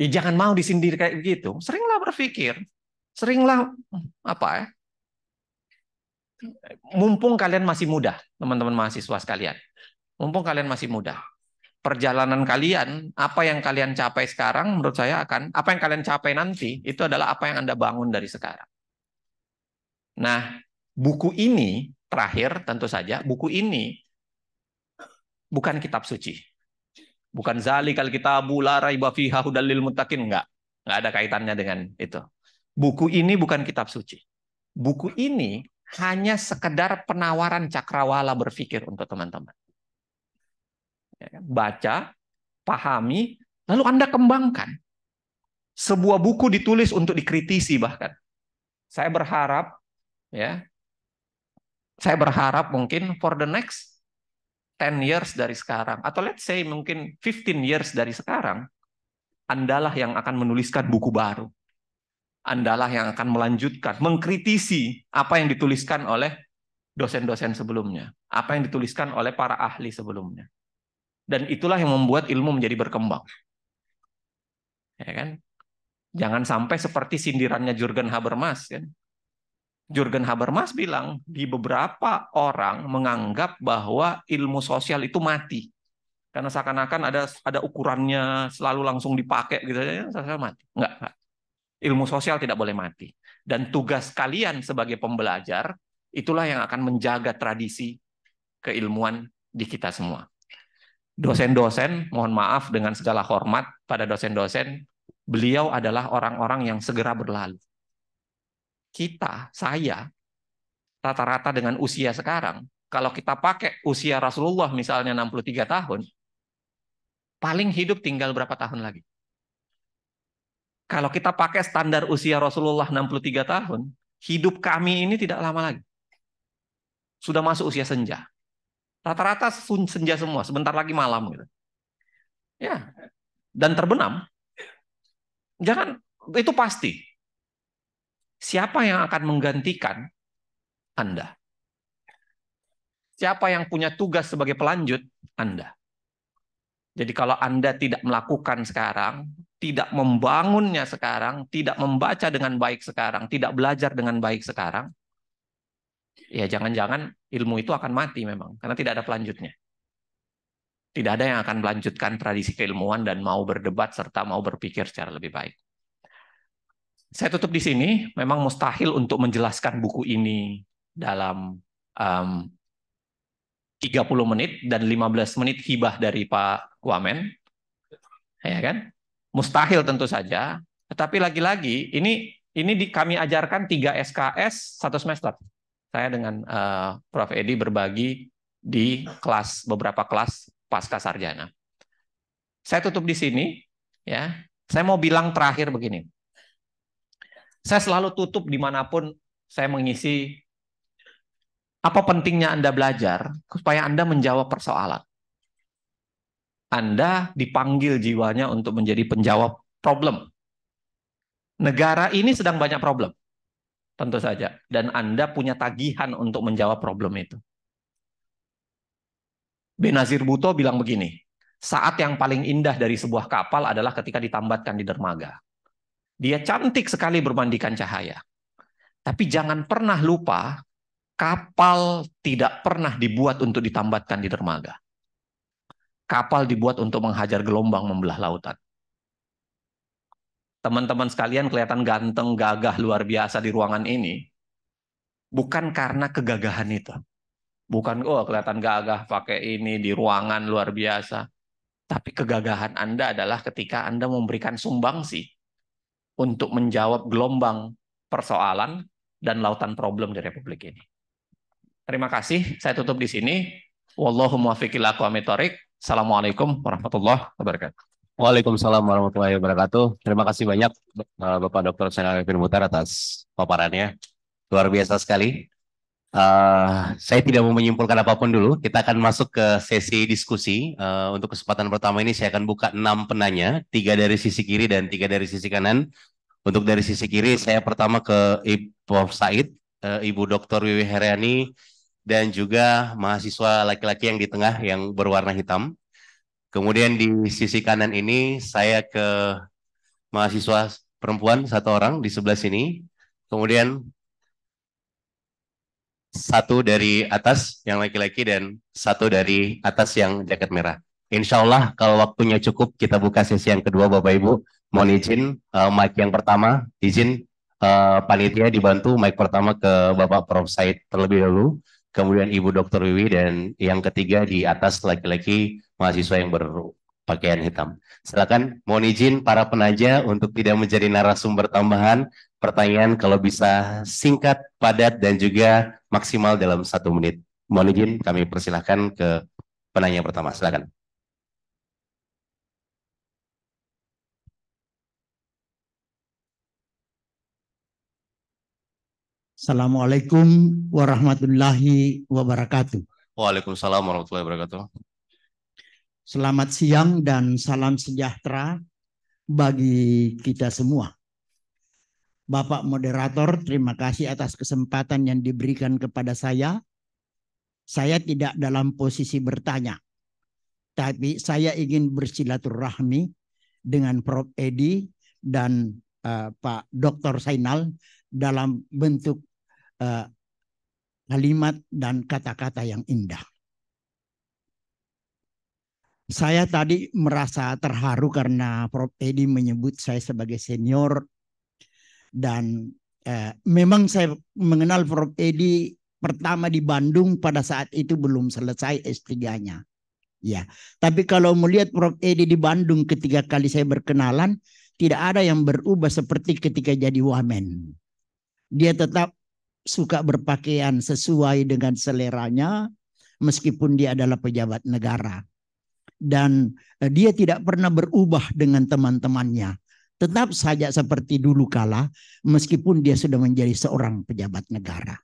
Ya, jangan mau disindir kayak begitu. Seringlah berpikir, seringlah apa ya? Mumpung kalian masih muda, teman-teman mahasiswa sekalian Mumpung kalian masih muda. Perjalanan kalian, apa yang kalian capai sekarang menurut saya akan apa yang kalian capai nanti itu adalah apa yang Anda bangun dari sekarang. Nah, buku ini terakhir tentu saja buku ini bukan kitab suci. Bukan zalikal kitabu la raiba fiha hudal lil mutakin enggak. Enggak ada kaitannya dengan itu. Buku ini bukan kitab suci. Buku ini hanya sekedar penawaran cakrawala berpikir untuk teman-teman. Ya kan? Baca, pahami, lalu Anda kembangkan. Sebuah buku ditulis untuk dikritisi bahkan. Saya berharap ya. Saya berharap mungkin for the next 10 years dari sekarang atau let's say mungkin 15 years dari sekarang andalah yang akan menuliskan buku baru. Andalah yang akan melanjutkan, mengkritisi apa yang dituliskan oleh dosen-dosen sebelumnya, apa yang dituliskan oleh para ahli sebelumnya dan itulah yang membuat ilmu menjadi berkembang. Ya kan? Jangan sampai seperti sindirannya Jurgen Habermas kan. Jurgen Habermas bilang di beberapa orang menganggap bahwa ilmu sosial itu mati. Karena seakan-akan ada ada ukurannya selalu langsung dipakai gitu ya, sosial mati. Enggak, enggak. Ilmu sosial tidak boleh mati. Dan tugas kalian sebagai pembelajar itulah yang akan menjaga tradisi keilmuan di kita semua dosen-dosen, mohon maaf dengan segala hormat pada dosen-dosen, beliau adalah orang-orang yang segera berlalu. Kita, saya, rata-rata dengan usia sekarang, kalau kita pakai usia Rasulullah misalnya 63 tahun, paling hidup tinggal berapa tahun lagi? Kalau kita pakai standar usia Rasulullah 63 tahun, hidup kami ini tidak lama lagi. Sudah masuk usia senja. Rata-rata senja semua, sebentar lagi malam gitu. Ya, dan terbenam. Jangan itu pasti. Siapa yang akan menggantikan Anda? Siapa yang punya tugas sebagai pelanjut Anda? Jadi kalau Anda tidak melakukan sekarang, tidak membangunnya sekarang, tidak membaca dengan baik sekarang, tidak belajar dengan baik sekarang, ya jangan-jangan ilmu itu akan mati memang karena tidak ada pelanjutnya. Tidak ada yang akan melanjutkan tradisi keilmuan dan mau berdebat serta mau berpikir secara lebih baik. Saya tutup di sini, memang mustahil untuk menjelaskan buku ini dalam um, 30 menit dan 15 menit hibah dari Pak Wamen. Ya kan? Mustahil tentu saja, tetapi lagi-lagi ini ini di, kami ajarkan 3 SKS satu semester saya dengan uh, Prof. Edi berbagi di kelas beberapa kelas pasca sarjana. Saya tutup di sini, ya. Saya mau bilang terakhir begini. Saya selalu tutup dimanapun saya mengisi apa pentingnya Anda belajar supaya Anda menjawab persoalan. Anda dipanggil jiwanya untuk menjadi penjawab problem. Negara ini sedang banyak problem. Tentu saja. Dan Anda punya tagihan untuk menjawab problem itu. Benazir Buto bilang begini, saat yang paling indah dari sebuah kapal adalah ketika ditambatkan di dermaga. Dia cantik sekali bermandikan cahaya. Tapi jangan pernah lupa, kapal tidak pernah dibuat untuk ditambatkan di dermaga. Kapal dibuat untuk menghajar gelombang membelah lautan teman-teman sekalian kelihatan ganteng, gagah, luar biasa di ruangan ini, bukan karena kegagahan itu. Bukan, oh kelihatan gagah pakai ini di ruangan luar biasa. Tapi kegagahan Anda adalah ketika Anda memberikan sumbangsi untuk menjawab gelombang persoalan dan lautan problem di Republik ini. Terima kasih, saya tutup di sini. Wallahu muwaffiq ila Assalamualaikum warahmatullahi wabarakatuh.
Waalaikumsalam warahmatullahi wabarakatuh. Terima kasih banyak eh, Bapak Dr. Senang Alvin Mutar atas paparannya. Luar biasa sekali. Uh, saya tidak mau menyimpulkan apapun dulu. Kita akan masuk ke sesi diskusi. Uh, untuk kesempatan pertama ini saya akan buka enam penanya, tiga dari sisi kiri dan tiga dari sisi kanan. Untuk dari sisi kiri saya pertama ke Ibu Said, uh, Ibu Dr. Wiwi Heriani, dan juga mahasiswa laki-laki yang di tengah yang berwarna hitam. Kemudian di sisi kanan ini saya ke mahasiswa perempuan satu orang di sebelah sini. Kemudian satu dari atas yang laki-laki dan satu dari atas yang jaket merah. Insya Allah kalau waktunya cukup kita buka sesi yang kedua Bapak Ibu. Mohon izin uh, mic yang pertama, izin uh, panitia dibantu mic pertama ke Bapak Prof. Said terlebih dahulu kemudian Ibu Dr. Wiwi, dan yang ketiga di atas laki-laki mahasiswa yang berpakaian hitam. Silakan, mohon izin para penaja untuk tidak menjadi narasumber tambahan, pertanyaan kalau bisa singkat, padat, dan juga maksimal dalam satu menit. Mohon izin kami persilahkan ke penanya pertama, silakan.
Assalamualaikum warahmatullahi wabarakatuh.
Waalaikumsalam warahmatullahi wabarakatuh.
Selamat siang dan salam sejahtera bagi kita semua. Bapak moderator, terima kasih atas kesempatan yang diberikan kepada saya. Saya tidak dalam posisi bertanya, tapi saya ingin bersilaturahmi dengan Prof. Edi dan uh, Pak Dr. Sainal dalam bentuk uh, eh, kalimat dan kata-kata yang indah. Saya tadi merasa terharu karena Prof. Edi menyebut saya sebagai senior dan eh, memang saya mengenal Prof. Edi pertama di Bandung pada saat itu belum selesai S3-nya. Ya, tapi kalau melihat Prof. Edi di Bandung ketiga kali saya berkenalan, tidak ada yang berubah seperti ketika jadi wamen. Dia tetap suka berpakaian sesuai dengan seleranya meskipun dia adalah pejabat negara. Dan eh, dia tidak pernah berubah dengan teman-temannya. Tetap saja seperti dulu kala meskipun dia sudah menjadi seorang pejabat negara.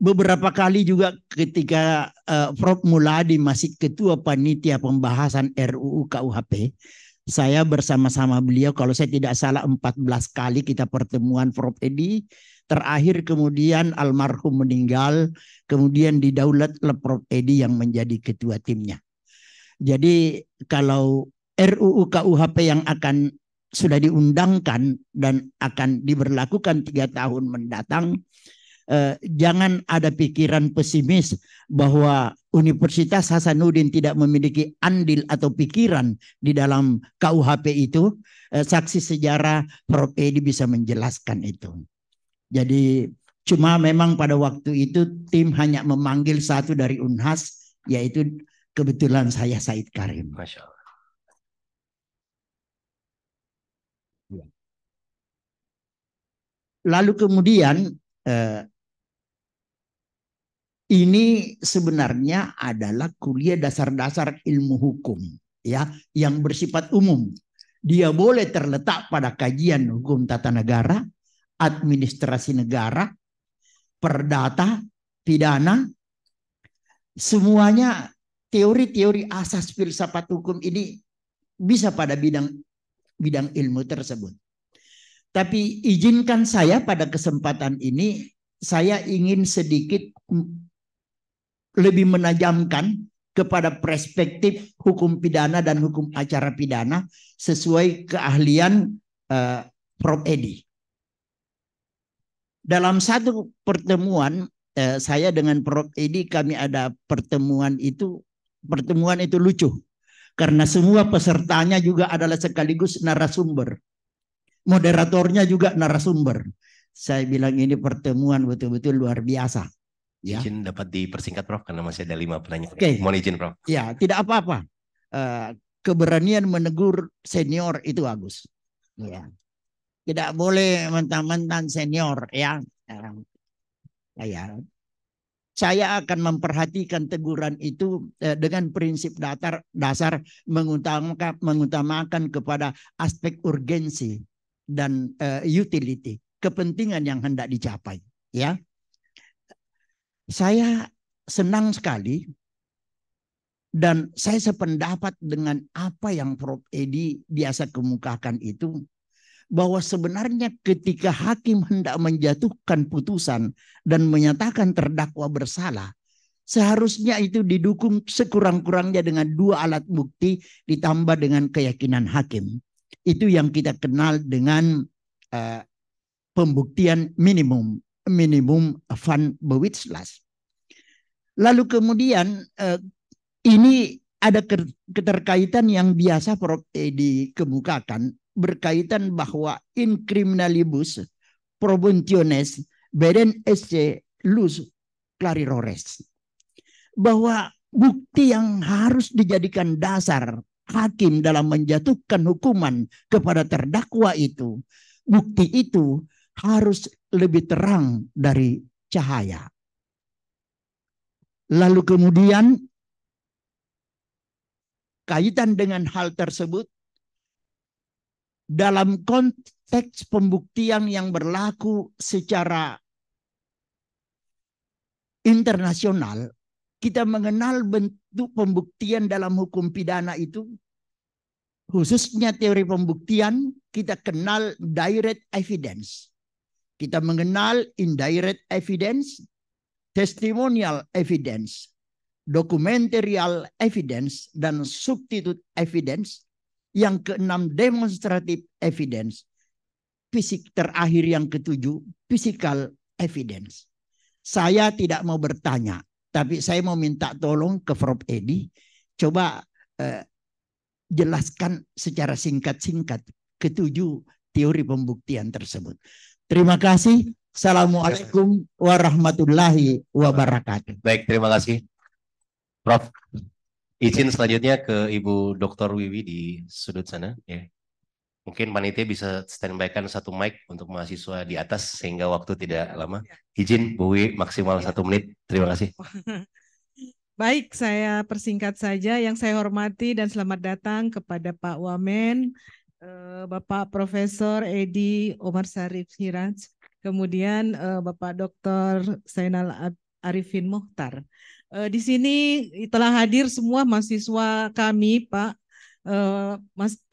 Beberapa kali juga ketika uh, Prof Muladi masih ketua panitia pembahasan RUU KUHP, saya bersama-sama beliau kalau saya tidak salah 14 kali kita pertemuan Prof Edi Terakhir kemudian almarhum meninggal, kemudian didaulat oleh Prof. Edi yang menjadi ketua timnya. Jadi kalau RUU KUHP yang akan sudah diundangkan dan akan diberlakukan tiga tahun mendatang, eh, jangan ada pikiran pesimis bahwa Universitas Hasanuddin tidak memiliki andil atau pikiran di dalam KUHP itu. Eh, saksi sejarah Prof. Edi bisa menjelaskan itu. Jadi cuma memang pada waktu itu tim hanya memanggil satu dari Unhas yaitu kebetulan saya Said Karim. Ya. Lalu kemudian eh, ini sebenarnya adalah kuliah dasar-dasar ilmu hukum ya yang bersifat umum. Dia boleh terletak pada kajian hukum tata negara, administrasi negara, perdata, pidana, semuanya teori-teori asas filsafat hukum ini bisa pada bidang bidang ilmu tersebut. Tapi izinkan saya pada kesempatan ini saya ingin sedikit lebih menajamkan kepada perspektif hukum pidana dan hukum acara pidana sesuai keahlian uh, Prof. Edi dalam satu pertemuan eh, saya dengan Prof Edi kami ada pertemuan itu pertemuan itu lucu karena semua pesertanya juga adalah sekaligus narasumber. Moderatornya juga narasumber. Saya bilang ini pertemuan betul-betul luar biasa.
Ya. Izin dapat dipersingkat Prof karena masih ada lima pertanyaan. Oke. Okay. Mohon izin Prof.
Ya, tidak apa-apa. Eh, keberanian menegur senior itu Agus. Ya. Tidak boleh mentang-mentang senior ya. Saya ya. saya akan memperhatikan teguran itu eh, dengan prinsip datar, dasar mengutamakan, mengutamakan kepada aspek urgensi dan eh, utility, kepentingan yang hendak dicapai. Ya, saya senang sekali dan saya sependapat dengan apa yang Prof. Edi biasa kemukakan itu bahwa sebenarnya ketika hakim hendak menjatuhkan putusan dan menyatakan terdakwa bersalah, seharusnya itu didukung sekurang-kurangnya dengan dua alat bukti ditambah dengan keyakinan hakim. Itu yang kita kenal dengan uh, pembuktian minimum, minimum van bewitslas Lalu kemudian uh, ini ada keterkaitan yang biasa dikemukakan berkaitan bahwa incriminalibus probuntiones beren esse lus clarirores. Bahwa bukti yang harus dijadikan dasar hakim dalam menjatuhkan hukuman kepada terdakwa itu, bukti itu harus lebih terang dari cahaya. Lalu kemudian kaitan dengan hal tersebut dalam konteks pembuktian yang berlaku secara internasional, kita mengenal bentuk pembuktian dalam hukum pidana itu, khususnya teori pembuktian, kita kenal direct evidence. Kita mengenal indirect evidence, testimonial evidence, documentarial evidence, dan substitute evidence yang keenam demonstratif evidence. Fisik terakhir yang ketujuh physical evidence. Saya tidak mau bertanya, tapi saya mau minta tolong ke Prof Edi. Coba eh, jelaskan secara singkat-singkat ketujuh teori pembuktian tersebut. Terima kasih. Assalamualaikum warahmatullahi wabarakatuh.
Baik, terima kasih. Prof. Izin selanjutnya ke Ibu Dr. Wiwi di sudut sana. Ya. Mungkin panitia bisa standbykan satu mic untuk mahasiswa di atas sehingga waktu tidak lama. Ya. Izin Bu Wiwi maksimal ya. satu menit. Terima kasih.
Baik, saya persingkat saja. Yang saya hormati dan selamat datang kepada Pak Wamen, eh, Bapak Profesor Edi Omar Sarif Siraj, kemudian eh, Bapak Dr. Sainal Arifin Muhtar. Eh, di sini telah hadir semua mahasiswa kami, Pak. Eh,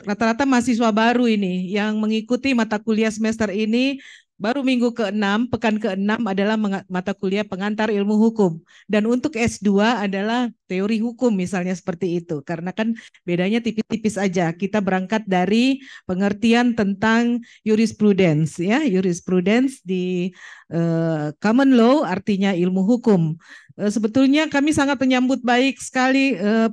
rata-rata mahasiswa baru ini yang mengikuti mata kuliah semester ini Baru minggu ke-6, pekan ke-6 adalah mata kuliah pengantar ilmu hukum. Dan untuk S2 adalah teori hukum misalnya seperti itu. Karena kan bedanya tipis-tipis aja. Kita berangkat dari pengertian tentang jurisprudence ya, jurisprudence di uh, common law artinya ilmu hukum. Uh, sebetulnya kami sangat menyambut baik sekali uh,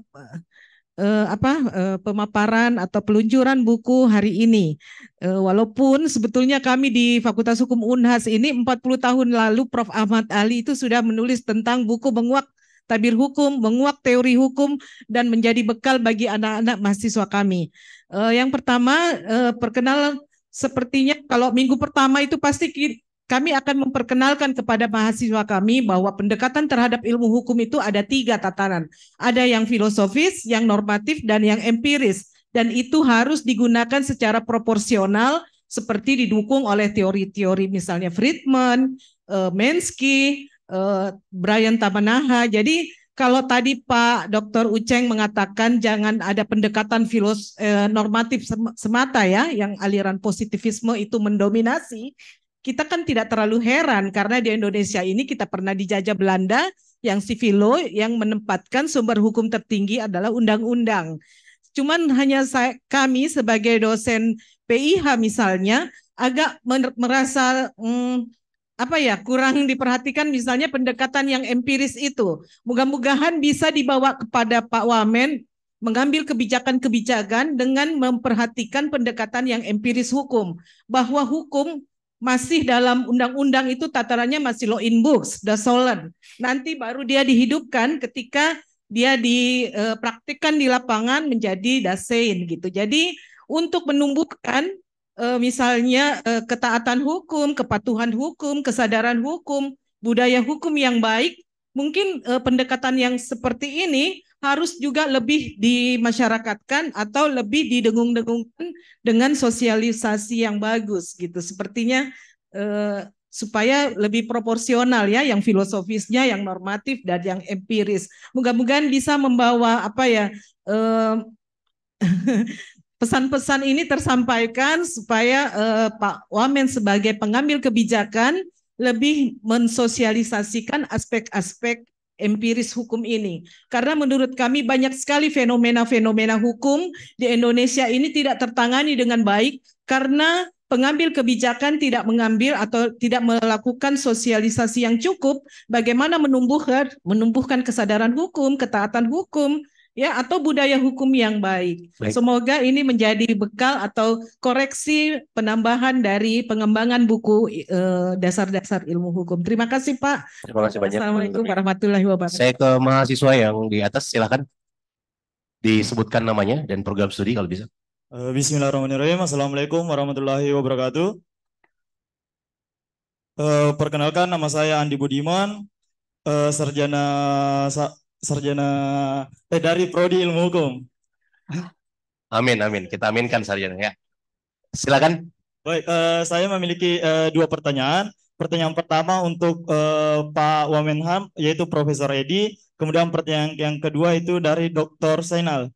eh, apa eh, pemaparan atau peluncuran buku hari ini. Eh, walaupun sebetulnya kami di Fakultas Hukum Unhas ini 40 tahun lalu Prof Ahmad Ali itu sudah menulis tentang buku menguak tabir hukum, menguak teori hukum dan menjadi bekal bagi anak-anak mahasiswa kami. Eh, yang pertama eh, perkenalan sepertinya kalau minggu pertama itu pasti kami akan memperkenalkan kepada mahasiswa kami bahwa pendekatan terhadap ilmu hukum itu ada tiga tatanan, Ada yang filosofis, yang normatif, dan yang empiris. Dan itu harus digunakan secara proporsional seperti didukung oleh teori-teori misalnya Friedman, uh, eh, Mensky, eh, Brian Tamanaha. Jadi kalau tadi Pak Dr. Uceng mengatakan jangan ada pendekatan filos eh, normatif semata ya, yang aliran positivisme itu mendominasi, kita kan tidak terlalu heran karena di Indonesia ini kita pernah dijajah Belanda yang sivilo yang menempatkan sumber hukum tertinggi adalah undang-undang. Cuman hanya saya, kami sebagai dosen PIH misalnya agak merasa hmm, apa ya kurang diperhatikan misalnya pendekatan yang empiris itu. moga mudahan bisa dibawa kepada Pak Wamen mengambil kebijakan-kebijakan dengan memperhatikan pendekatan yang empiris hukum bahwa hukum masih dalam undang-undang itu tatarannya masih law in books, sudah solemn. Nanti baru dia dihidupkan ketika dia dipraktikkan e, di lapangan menjadi dasein gitu. Jadi untuk menumbuhkan e, misalnya e, ketaatan hukum, kepatuhan hukum, kesadaran hukum, budaya hukum yang baik, mungkin pendekatan yang seperti ini harus juga lebih dimasyarakatkan atau lebih didengung-dengungkan dengan sosialisasi yang bagus gitu. Sepertinya eh, supaya lebih proporsional ya yang filosofisnya, yang normatif dan yang empiris. Mudah-mudahan bisa membawa apa ya pesan eh, pesan-pesan ini tersampaikan supaya eh, Pak Wamen sebagai pengambil kebijakan lebih mensosialisasikan aspek-aspek empiris hukum ini. Karena menurut kami banyak sekali fenomena-fenomena hukum di Indonesia ini tidak tertangani dengan baik karena pengambil kebijakan tidak mengambil atau tidak melakukan sosialisasi yang cukup bagaimana menumbuhkan menumbuhkan kesadaran hukum, ketaatan hukum ya atau budaya hukum yang baik. baik. Semoga ini menjadi bekal atau koreksi penambahan dari pengembangan buku eh, dasar-dasar uh, ilmu hukum. Terima kasih Pak.
Terima kasih banyak. Assalamualaikum
warahmatullahi wabarakatuh. Saya
ke mahasiswa yang di atas silakan disebutkan namanya dan program studi kalau bisa.
Eh, bismillahirrahmanirrahim. Assalamualaikum warahmatullahi wabarakatuh. Uh, perkenalkan nama saya Andi Budiman, uh, sarjana sarjana eh dari prodi ilmu hukum.
Amin amin. Kita aminkan sarjana ya. Silakan. Baik, uh, saya memiliki uh, dua
pertanyaan. Pertanyaan pertama untuk uh, Pak Wamenham yaitu Profesor Edi. Kemudian pertanyaan yang kedua itu dari Dr. Sainal.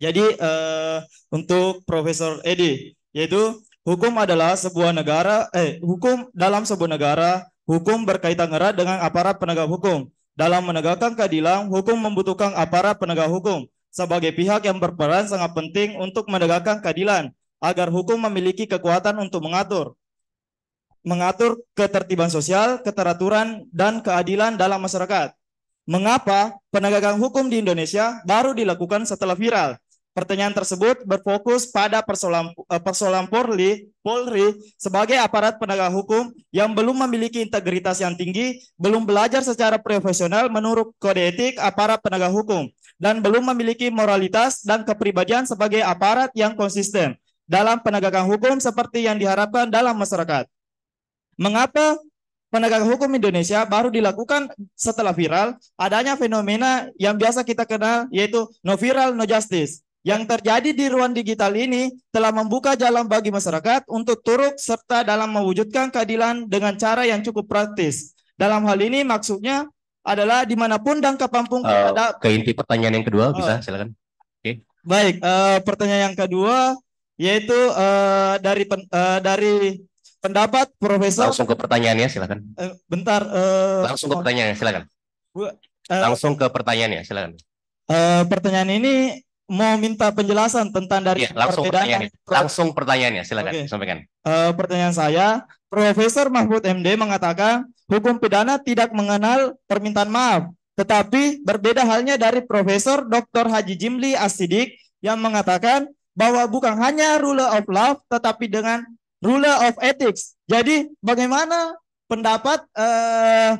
Jadi uh,
untuk Profesor Edi yaitu hukum adalah sebuah negara eh hukum dalam sebuah negara hukum berkaitan erat dengan aparat penegak hukum dalam menegakkan keadilan, hukum membutuhkan aparat penegak hukum sebagai pihak yang berperan sangat penting untuk menegakkan keadilan agar hukum memiliki kekuatan untuk mengatur mengatur ketertiban sosial, keteraturan, dan keadilan dalam masyarakat. Mengapa penegakan hukum di Indonesia baru dilakukan setelah viral? Pertanyaan tersebut berfokus pada persoalan, eh, persoalan Polri, Polri sebagai aparat penegak hukum yang belum memiliki integritas yang tinggi, belum belajar secara profesional menurut kode etik aparat penegak hukum, dan belum memiliki moralitas dan kepribadian sebagai aparat yang konsisten dalam penegakan hukum seperti yang diharapkan dalam masyarakat. Mengapa penegak hukum Indonesia baru dilakukan setelah viral adanya fenomena yang biasa kita kenal yaitu no viral no justice yang ya. terjadi di ruang digital ini telah membuka jalan bagi masyarakat untuk turut serta dalam mewujudkan keadilan dengan cara yang cukup praktis. Dalam hal ini maksudnya adalah dimanapun dan kapanpun uh, eh, ada
ke inti pertanyaan yang kedua uh, bisa eh. silakan. Oke. Okay.
Baik, uh, pertanyaan yang kedua yaitu uh, dari pen, uh, dari pendapat
Profesor. Langsung ke pertanyaannya silakan. Uh,
bentar. Uh,
Langsung ke pertanyaannya silakan. uh, Langsung ke pertanyaannya silakan.
Uh, pertanyaan ini mau minta penjelasan tentang
dari ya, langsung perbedaannya. Langsung pertanyaannya, silakan okay. sampaikan.
Uh, eh, pertanyaan saya, Profesor Mahfud MD mengatakan hukum pidana tidak mengenal permintaan maaf, tetapi berbeda halnya dari Profesor Dr. Haji Jimli Asidik yang mengatakan bahwa bukan hanya rule of law tetapi dengan rule of ethics. Jadi bagaimana pendapat uh,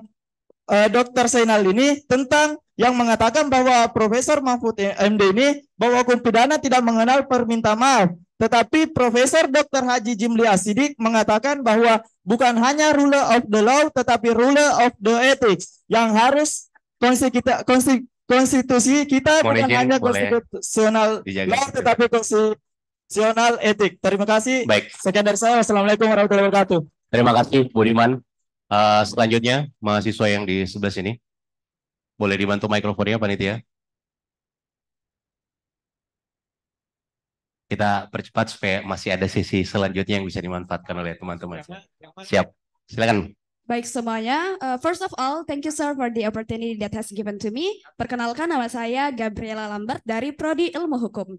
uh, eh, Dr. Sainal ini tentang yang mengatakan bahwa Profesor Mahfud MD ini bahwa hukum pidana tidak mengenal perminta maaf. Tetapi Profesor Dr. Haji Jimli Asidik mengatakan bahwa bukan hanya rule of the law tetapi rule of the ethics yang harus konstitusi kita konstitusi kita bukan hanya konstitusional law tetapi konstitusional etik. Terima kasih. Baik. Sekian dari saya. Wassalamualaikum warahmatullahi wabarakatuh.
Terima kasih Budiman. Uh, selanjutnya, mahasiswa yang di sebelah sini. Boleh dibantu mikrofonnya, Panitia? Kita percepat supaya masih ada sesi selanjutnya yang bisa dimanfaatkan oleh teman-teman. Siap. Silakan.
Baik semuanya, uh, first of all, thank you sir for the opportunity that has given to me. Perkenalkan nama saya Gabriela Lambert dari Prodi Ilmu Hukum.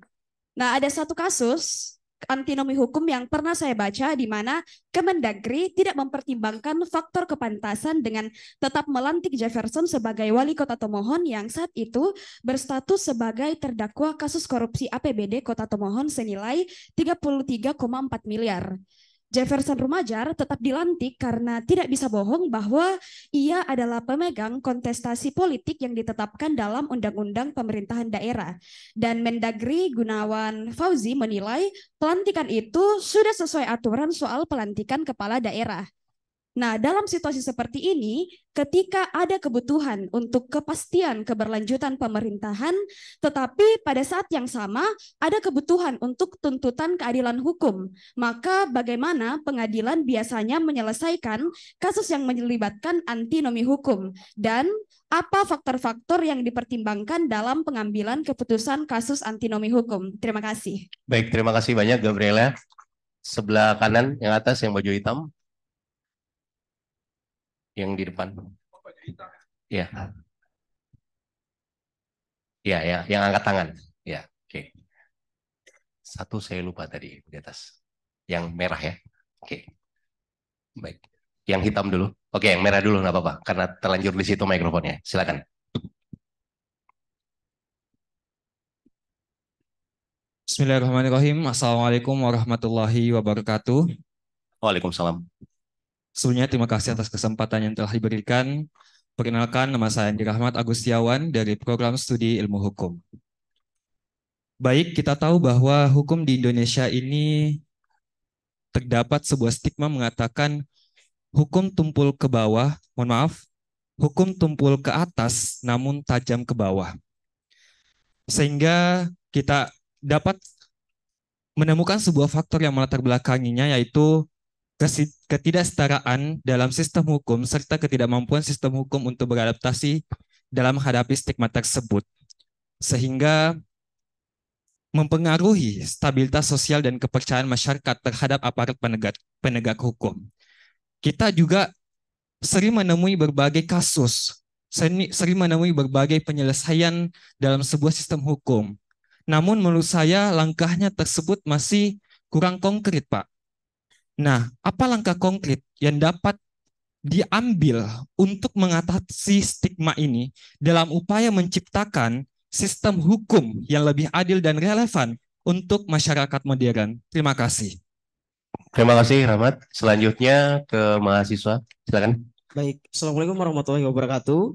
Nah, ada satu kasus antinomi hukum yang pernah saya baca di mana Kemendagri tidak mempertimbangkan faktor kepantasan dengan tetap melantik Jefferson sebagai wali kota Tomohon yang saat itu berstatus sebagai terdakwa kasus korupsi APBD kota Tomohon senilai 33,4 miliar. Jefferson Rumajar tetap dilantik karena tidak bisa bohong bahwa ia adalah pemegang kontestasi politik yang ditetapkan dalam Undang-Undang Pemerintahan Daerah. Dan Mendagri Gunawan Fauzi menilai pelantikan itu sudah sesuai aturan soal pelantikan kepala daerah. Nah, dalam situasi seperti ini, ketika ada kebutuhan untuk kepastian keberlanjutan pemerintahan, tetapi pada saat yang sama ada kebutuhan untuk tuntutan keadilan hukum, maka bagaimana pengadilan biasanya menyelesaikan kasus yang melibatkan antinomi hukum dan apa faktor-faktor yang dipertimbangkan dalam pengambilan keputusan kasus antinomi hukum? Terima kasih.
Baik, terima kasih banyak Gabriela. Sebelah kanan yang atas yang baju hitam yang di depan. Iya. Iya ya, yang angkat tangan. Ya, oke. Okay. Satu saya lupa tadi di atas. Yang merah ya. Oke. Okay. Baik. Yang hitam dulu. Oke, okay, yang merah dulu enggak apa-apa karena terlanjur di situ mikrofonnya. Silakan.
Bismillahirrahmanirrahim. Assalamualaikum warahmatullahi wabarakatuh. Waalaikumsalam. Sebelumnya terima kasih atas kesempatan yang telah diberikan. Perkenalkan nama saya Andi Rahmat Agustiawan dari Program Studi Ilmu Hukum. Baik, kita tahu bahwa hukum di Indonesia ini terdapat sebuah stigma mengatakan hukum tumpul ke bawah, mohon maaf, hukum tumpul ke atas namun tajam ke bawah. Sehingga kita dapat menemukan sebuah faktor yang melatar belakanginya yaitu ketidaksetaraan dalam sistem hukum serta ketidakmampuan sistem hukum untuk beradaptasi dalam menghadapi stigma tersebut, sehingga mempengaruhi stabilitas sosial dan kepercayaan masyarakat terhadap aparat penegak, penegak hukum. Kita juga sering menemui berbagai kasus, sering menemui berbagai penyelesaian dalam sebuah sistem hukum. Namun menurut saya langkahnya tersebut masih kurang konkret, Pak Nah, apa langkah konkret yang dapat diambil untuk mengatasi stigma ini dalam upaya menciptakan sistem hukum yang lebih adil dan relevan untuk masyarakat modern? Terima kasih.
Terima kasih, Rahmat. Selanjutnya ke mahasiswa. Silakan.
Baik, Assalamualaikum warahmatullahi wabarakatuh.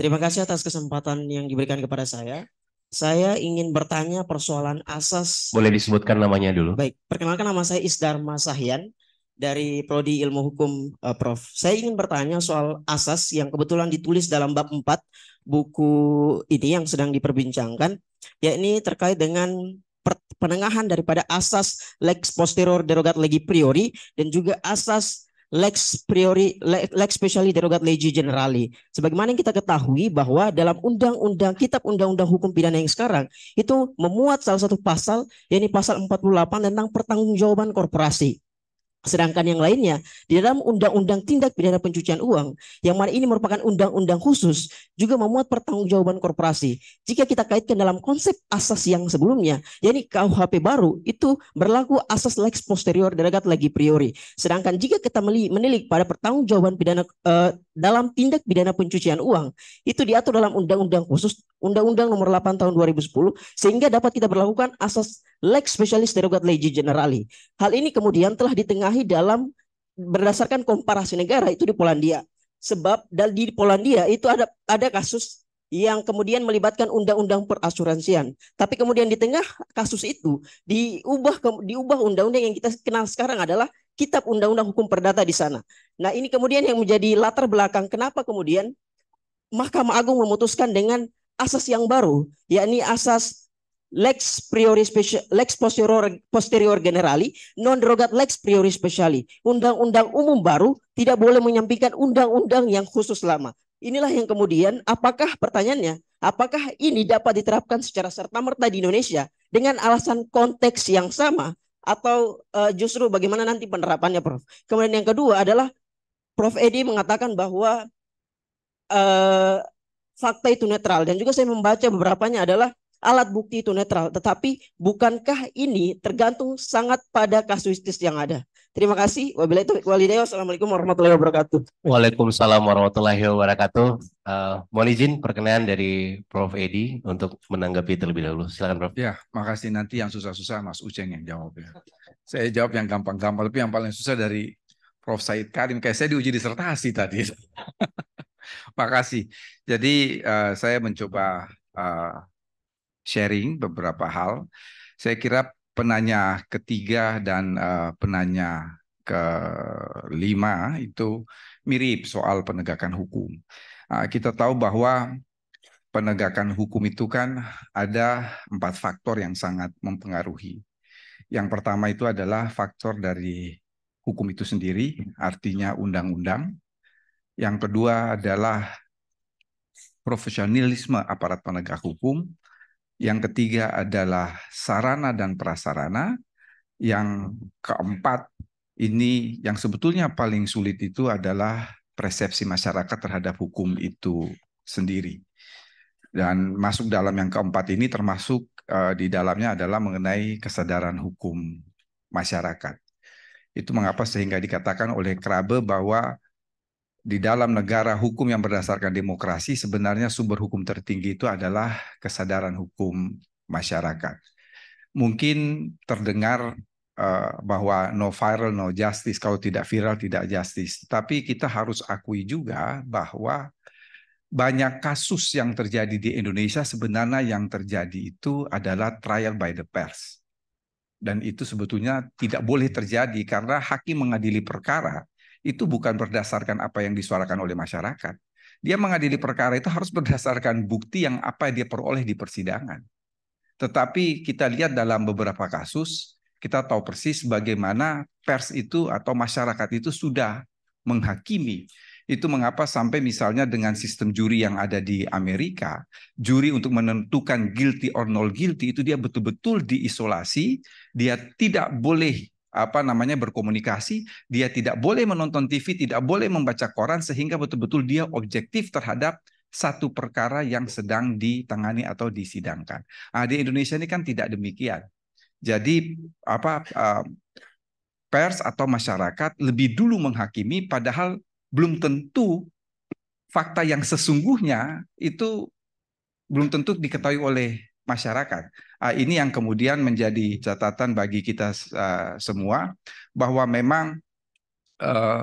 Terima kasih atas kesempatan yang diberikan kepada saya. Saya ingin bertanya persoalan asas.
Boleh disebutkan namanya dulu.
Baik, perkenalkan nama saya Isdarma Sahyan dari Prodi Ilmu Hukum uh, Prof. Saya ingin bertanya soal asas yang kebetulan ditulis dalam bab 4 buku ini yang sedang diperbincangkan, yakni terkait dengan penengahan daripada asas lex posterior derogat legi priori dan juga asas lex priori lex speciali derogat legi generali. Sebagaimana yang kita ketahui bahwa dalam undang-undang kitab undang-undang hukum pidana yang sekarang itu memuat salah satu pasal yaitu pasal 48 tentang pertanggungjawaban korporasi. Sedangkan yang lainnya di dalam Undang-Undang Tindak Pidana Pencucian Uang yang mana ini merupakan undang-undang khusus juga memuat pertanggungjawaban korporasi. Jika kita kaitkan dalam konsep asas yang sebelumnya, yakni KUHP baru itu berlaku asas lex posterior derogat lagi priori. Sedangkan jika kita menilik pada pertanggungjawaban pidana uh, dalam tindak pidana pencucian uang itu diatur dalam undang-undang khusus Undang-Undang Nomor 8 Tahun 2010 sehingga dapat kita berlakukan asas lex specialis derogat legi generali. Hal ini kemudian telah ditengahi dalam berdasarkan komparasi negara itu di Polandia. Sebab di Polandia itu ada ada kasus yang kemudian melibatkan undang-undang perasuransian. Tapi kemudian di tengah kasus itu diubah diubah undang-undang yang kita kenal sekarang adalah kitab undang-undang hukum perdata di sana. Nah, ini kemudian yang menjadi latar belakang kenapa kemudian Mahkamah Agung memutuskan dengan asas yang baru, yakni asas lex priori lex posterior, posterior generali non derogat lex priori speciali. Undang-undang umum baru tidak boleh menyampingkan undang-undang yang khusus lama. Inilah yang kemudian apakah pertanyaannya, apakah ini dapat diterapkan secara serta merta di Indonesia dengan alasan konteks yang sama atau uh, justru bagaimana nanti penerapannya, Prof? Kemudian yang kedua adalah Prof Edi mengatakan bahwa uh, fakta itu netral dan juga saya membaca beberapanya adalah alat bukti itu netral, tetapi bukankah ini tergantung sangat pada kasuistis yang ada? Terima kasih. Wabillahi taufiq walhidayah. Wassalamualaikum warahmatullahi wabarakatuh.
Waalaikumsalam warahmatullahi wabarakatuh. Uh, mohon izin
perkenaan dari Prof. Edi untuk menanggapi terlebih dahulu. Silakan Prof. Ya, makasih nanti yang susah-susah Mas Uceng yang jawab ya. Saya jawab yang gampang-gampang, tapi yang paling susah dari Prof. Said Karim. Kayak saya diuji disertasi tadi. makasih. Jadi uh, saya mencoba uh, sharing beberapa hal. Saya kira penanya ketiga dan uh, penanya kelima itu mirip soal penegakan hukum. Uh, kita tahu bahwa penegakan hukum itu kan ada empat faktor yang sangat mempengaruhi. Yang pertama itu adalah faktor dari hukum itu sendiri, artinya undang-undang. Yang kedua adalah profesionalisme aparat penegak hukum. Yang ketiga adalah sarana dan prasarana. Yang keempat ini yang sebetulnya paling sulit itu adalah persepsi masyarakat terhadap hukum itu sendiri. Dan masuk dalam yang keempat ini termasuk uh, di dalamnya adalah mengenai kesadaran hukum masyarakat. Itu mengapa sehingga dikatakan oleh Krabbe bahwa di dalam negara hukum yang berdasarkan demokrasi sebenarnya sumber hukum tertinggi itu adalah kesadaran hukum masyarakat. Mungkin terdengar uh, bahwa no viral no justice kalau tidak viral tidak justice, tapi kita harus akui juga bahwa banyak kasus yang terjadi di Indonesia sebenarnya yang terjadi itu adalah trial by the press Dan itu sebetulnya tidak boleh terjadi karena hakim mengadili perkara itu bukan berdasarkan apa yang disuarakan oleh masyarakat. Dia mengadili perkara itu harus berdasarkan bukti yang apa yang dia peroleh di persidangan. Tetapi kita lihat dalam beberapa kasus, kita tahu persis bagaimana pers itu atau masyarakat itu sudah menghakimi. Itu mengapa sampai misalnya dengan sistem juri yang ada di Amerika, juri untuk menentukan guilty or not guilty itu dia betul-betul diisolasi, dia tidak boleh apa namanya berkomunikasi, dia tidak boleh menonton TV, tidak boleh membaca koran sehingga betul-betul dia objektif terhadap satu perkara yang sedang ditangani atau disidangkan. Nah, di Indonesia ini kan tidak demikian. Jadi apa ah, pers atau masyarakat lebih dulu menghakimi padahal belum tentu fakta yang sesungguhnya itu belum tentu diketahui oleh masyarakat. Ah, ini yang kemudian menjadi catatan bagi kita ah, semua bahwa memang eh,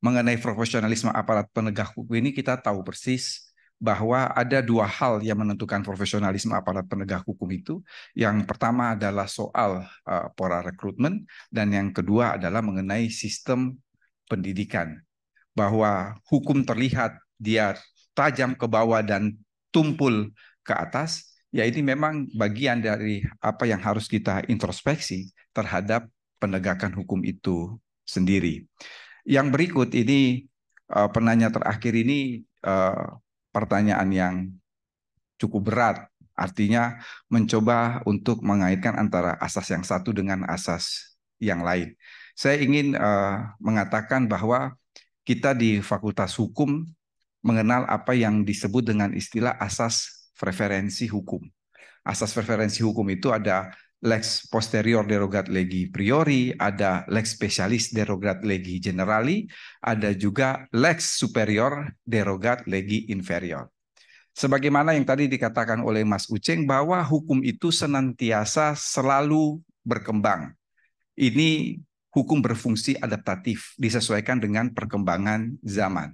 mengenai profesionalisme aparat penegak hukum ini kita tahu persis bahwa ada dua hal yang menentukan profesionalisme aparat penegak hukum itu. Yang pertama adalah soal uh, pola rekrutmen dan yang kedua adalah mengenai sistem pendidikan. Bahwa hukum terlihat dia tajam ke bawah dan tumpul ke atas, ya ini memang bagian dari apa yang harus kita introspeksi terhadap penegakan hukum itu sendiri. Yang berikut ini uh, penanya terakhir ini uh, pertanyaan yang cukup berat, artinya mencoba untuk mengaitkan antara asas yang satu dengan asas yang lain. Saya ingin uh, mengatakan bahwa kita di Fakultas Hukum mengenal apa yang disebut dengan istilah asas preferensi hukum. Asas preferensi hukum itu ada lex posterior derogat legi priori, ada lex specialis derogat legi generali, ada juga lex superior derogat legi inferior. Sebagaimana yang tadi dikatakan oleh Mas Uceng bahwa hukum itu senantiasa selalu berkembang. Ini hukum berfungsi adaptatif disesuaikan dengan perkembangan zaman.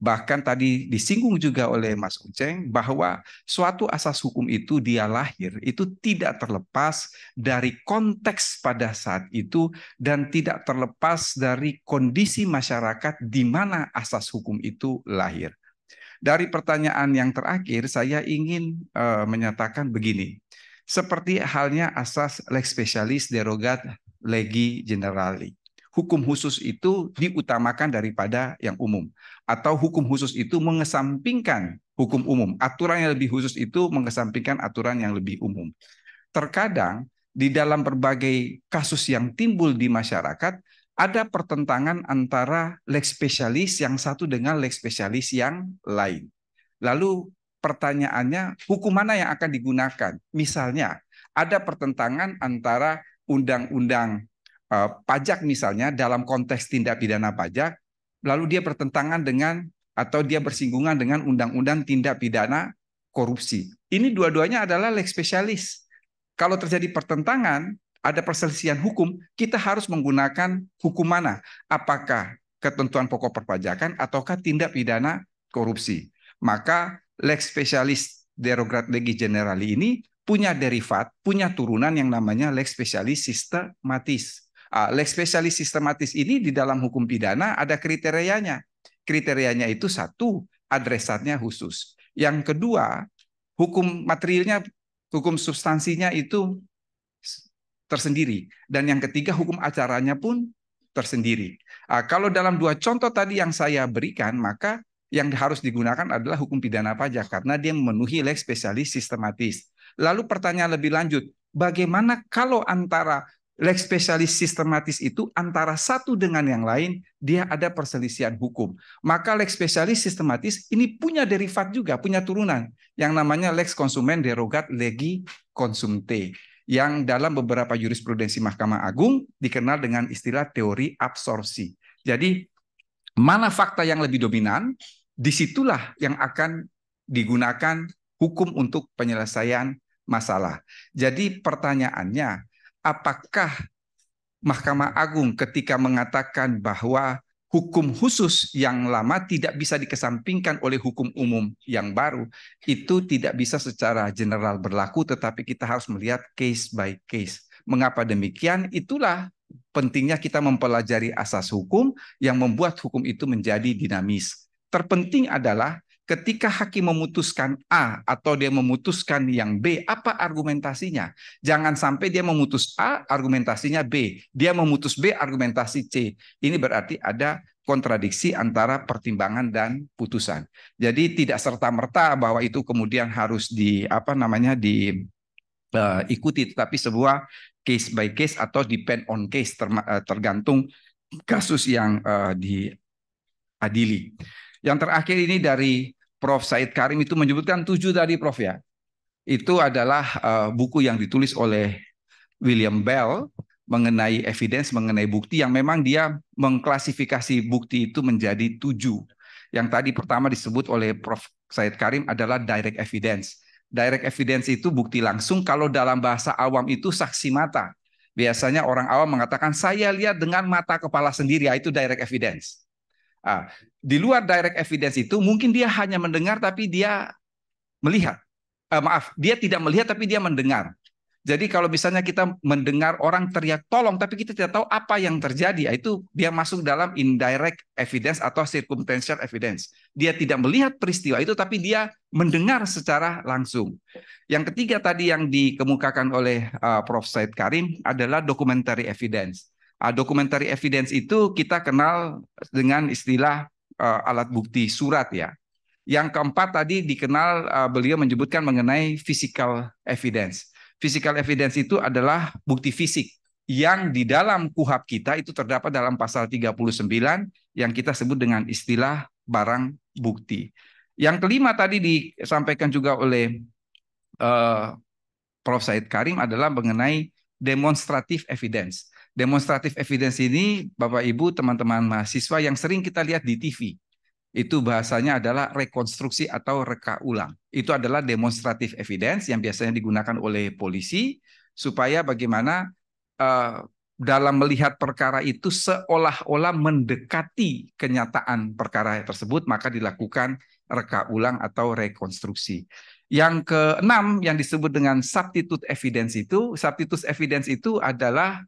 Bahkan tadi disinggung juga oleh Mas Uceng bahwa suatu asas hukum itu dia lahir itu tidak terlepas dari konteks pada saat itu dan tidak terlepas dari kondisi masyarakat di mana asas hukum itu lahir. Dari pertanyaan yang terakhir saya ingin uh, menyatakan begini. Seperti halnya asas lex specialis derogat legi generali hukum khusus itu diutamakan daripada yang umum atau hukum khusus itu mengesampingkan hukum umum. Aturan yang lebih khusus itu mengesampingkan aturan yang lebih umum. Terkadang di dalam berbagai kasus yang timbul di masyarakat ada pertentangan antara leg spesialis yang satu dengan leg spesialis yang lain. Lalu pertanyaannya hukum mana yang akan digunakan? Misalnya ada pertentangan antara undang-undang Eh, pajak misalnya dalam konteks tindak pidana pajak, lalu dia bertentangan dengan atau dia bersinggungan dengan undang-undang tindak pidana korupsi. Ini dua-duanya adalah leg spesialis. Kalau terjadi pertentangan, ada perselisihan hukum, kita harus menggunakan hukum mana? Apakah ketentuan pokok perpajakan ataukah tindak pidana korupsi? Maka leg spesialis derogat legi generali ini punya derivat, punya turunan yang namanya leg spesialis sistematis. Ah, Lex spesialis sistematis ini di dalam hukum pidana ada kriterianya. Kriterianya itu satu, adresatnya khusus. Yang kedua, hukum materialnya, hukum substansinya itu tersendiri. Dan yang ketiga, hukum acaranya pun tersendiri. Ah, kalau dalam dua contoh tadi yang saya berikan, maka yang harus digunakan adalah hukum pidana pajak karena dia memenuhi leg spesialis sistematis. Lalu pertanyaan lebih lanjut, bagaimana kalau antara leg spesialis sistematis itu antara satu dengan yang lain dia ada perselisihan hukum. Maka leg spesialis sistematis ini punya derivat juga, punya turunan yang namanya lex konsumen derogat legi konsumte yang dalam beberapa jurisprudensi Mahkamah Agung dikenal dengan istilah teori absorpsi. Jadi mana fakta yang lebih dominan, disitulah yang akan digunakan hukum untuk penyelesaian masalah. Jadi pertanyaannya, apakah Mahkamah Agung ketika mengatakan bahwa hukum khusus yang lama tidak bisa dikesampingkan oleh hukum umum yang baru itu tidak bisa secara general berlaku tetapi kita harus melihat case by case. Mengapa demikian? Itulah pentingnya kita mempelajari asas hukum yang membuat hukum itu menjadi dinamis. Terpenting adalah ketika hakim memutuskan A atau dia memutuskan yang B, apa argumentasinya? Jangan sampai dia memutus A, argumentasinya B. Dia memutus B, argumentasi C. Ini berarti ada kontradiksi antara pertimbangan dan putusan. Jadi tidak serta-merta bahwa itu kemudian harus di apa namanya di uh, ikuti tetapi sebuah case by case atau depend on case ter, uh, eh, tergantung kasus yang uh, diadili. Yang terakhir ini dari Prof. Said Karim itu menyebutkan tujuh tadi Prof ya. Itu adalah uh, buku yang ditulis oleh William Bell mengenai evidence, mengenai bukti yang memang dia mengklasifikasi bukti itu menjadi tujuh. Yang tadi pertama disebut oleh Prof. Said Karim adalah direct evidence. Direct evidence itu bukti langsung kalau dalam bahasa awam itu saksi mata. Biasanya orang awam mengatakan saya lihat dengan mata kepala sendiri, ya itu direct evidence. Ah, di luar direct evidence itu mungkin dia hanya mendengar tapi dia melihat. Eh, maaf, dia tidak melihat tapi dia mendengar. Jadi kalau misalnya kita mendengar orang teriak tolong tapi kita tidak tahu apa yang terjadi, ah, itu dia masuk dalam indirect evidence atau circumstantial evidence. Dia tidak melihat peristiwa itu tapi dia mendengar secara langsung. Yang ketiga tadi yang dikemukakan oleh uh, Prof Said Karim adalah documentary evidence uh, documentary evidence itu kita kenal dengan istilah uh, alat bukti surat ya. Yang keempat tadi dikenal uh, beliau menyebutkan mengenai physical evidence. Physical evidence itu adalah bukti fisik yang di dalam kuhab kita itu terdapat dalam pasal 39 yang kita sebut dengan istilah barang bukti. Yang kelima tadi disampaikan juga oleh uh, Prof. Said Karim adalah mengenai demonstrative evidence. Demonstratif evidence ini Bapak Ibu, teman-teman mahasiswa yang sering kita lihat di TV. Itu bahasanya adalah rekonstruksi atau reka ulang. Itu adalah demonstratif evidence yang biasanya digunakan oleh polisi supaya bagaimana uh, dalam melihat perkara itu seolah-olah mendekati kenyataan perkara tersebut, maka dilakukan reka ulang atau rekonstruksi. Yang keenam yang disebut dengan substitute evidence itu, substitute evidence itu adalah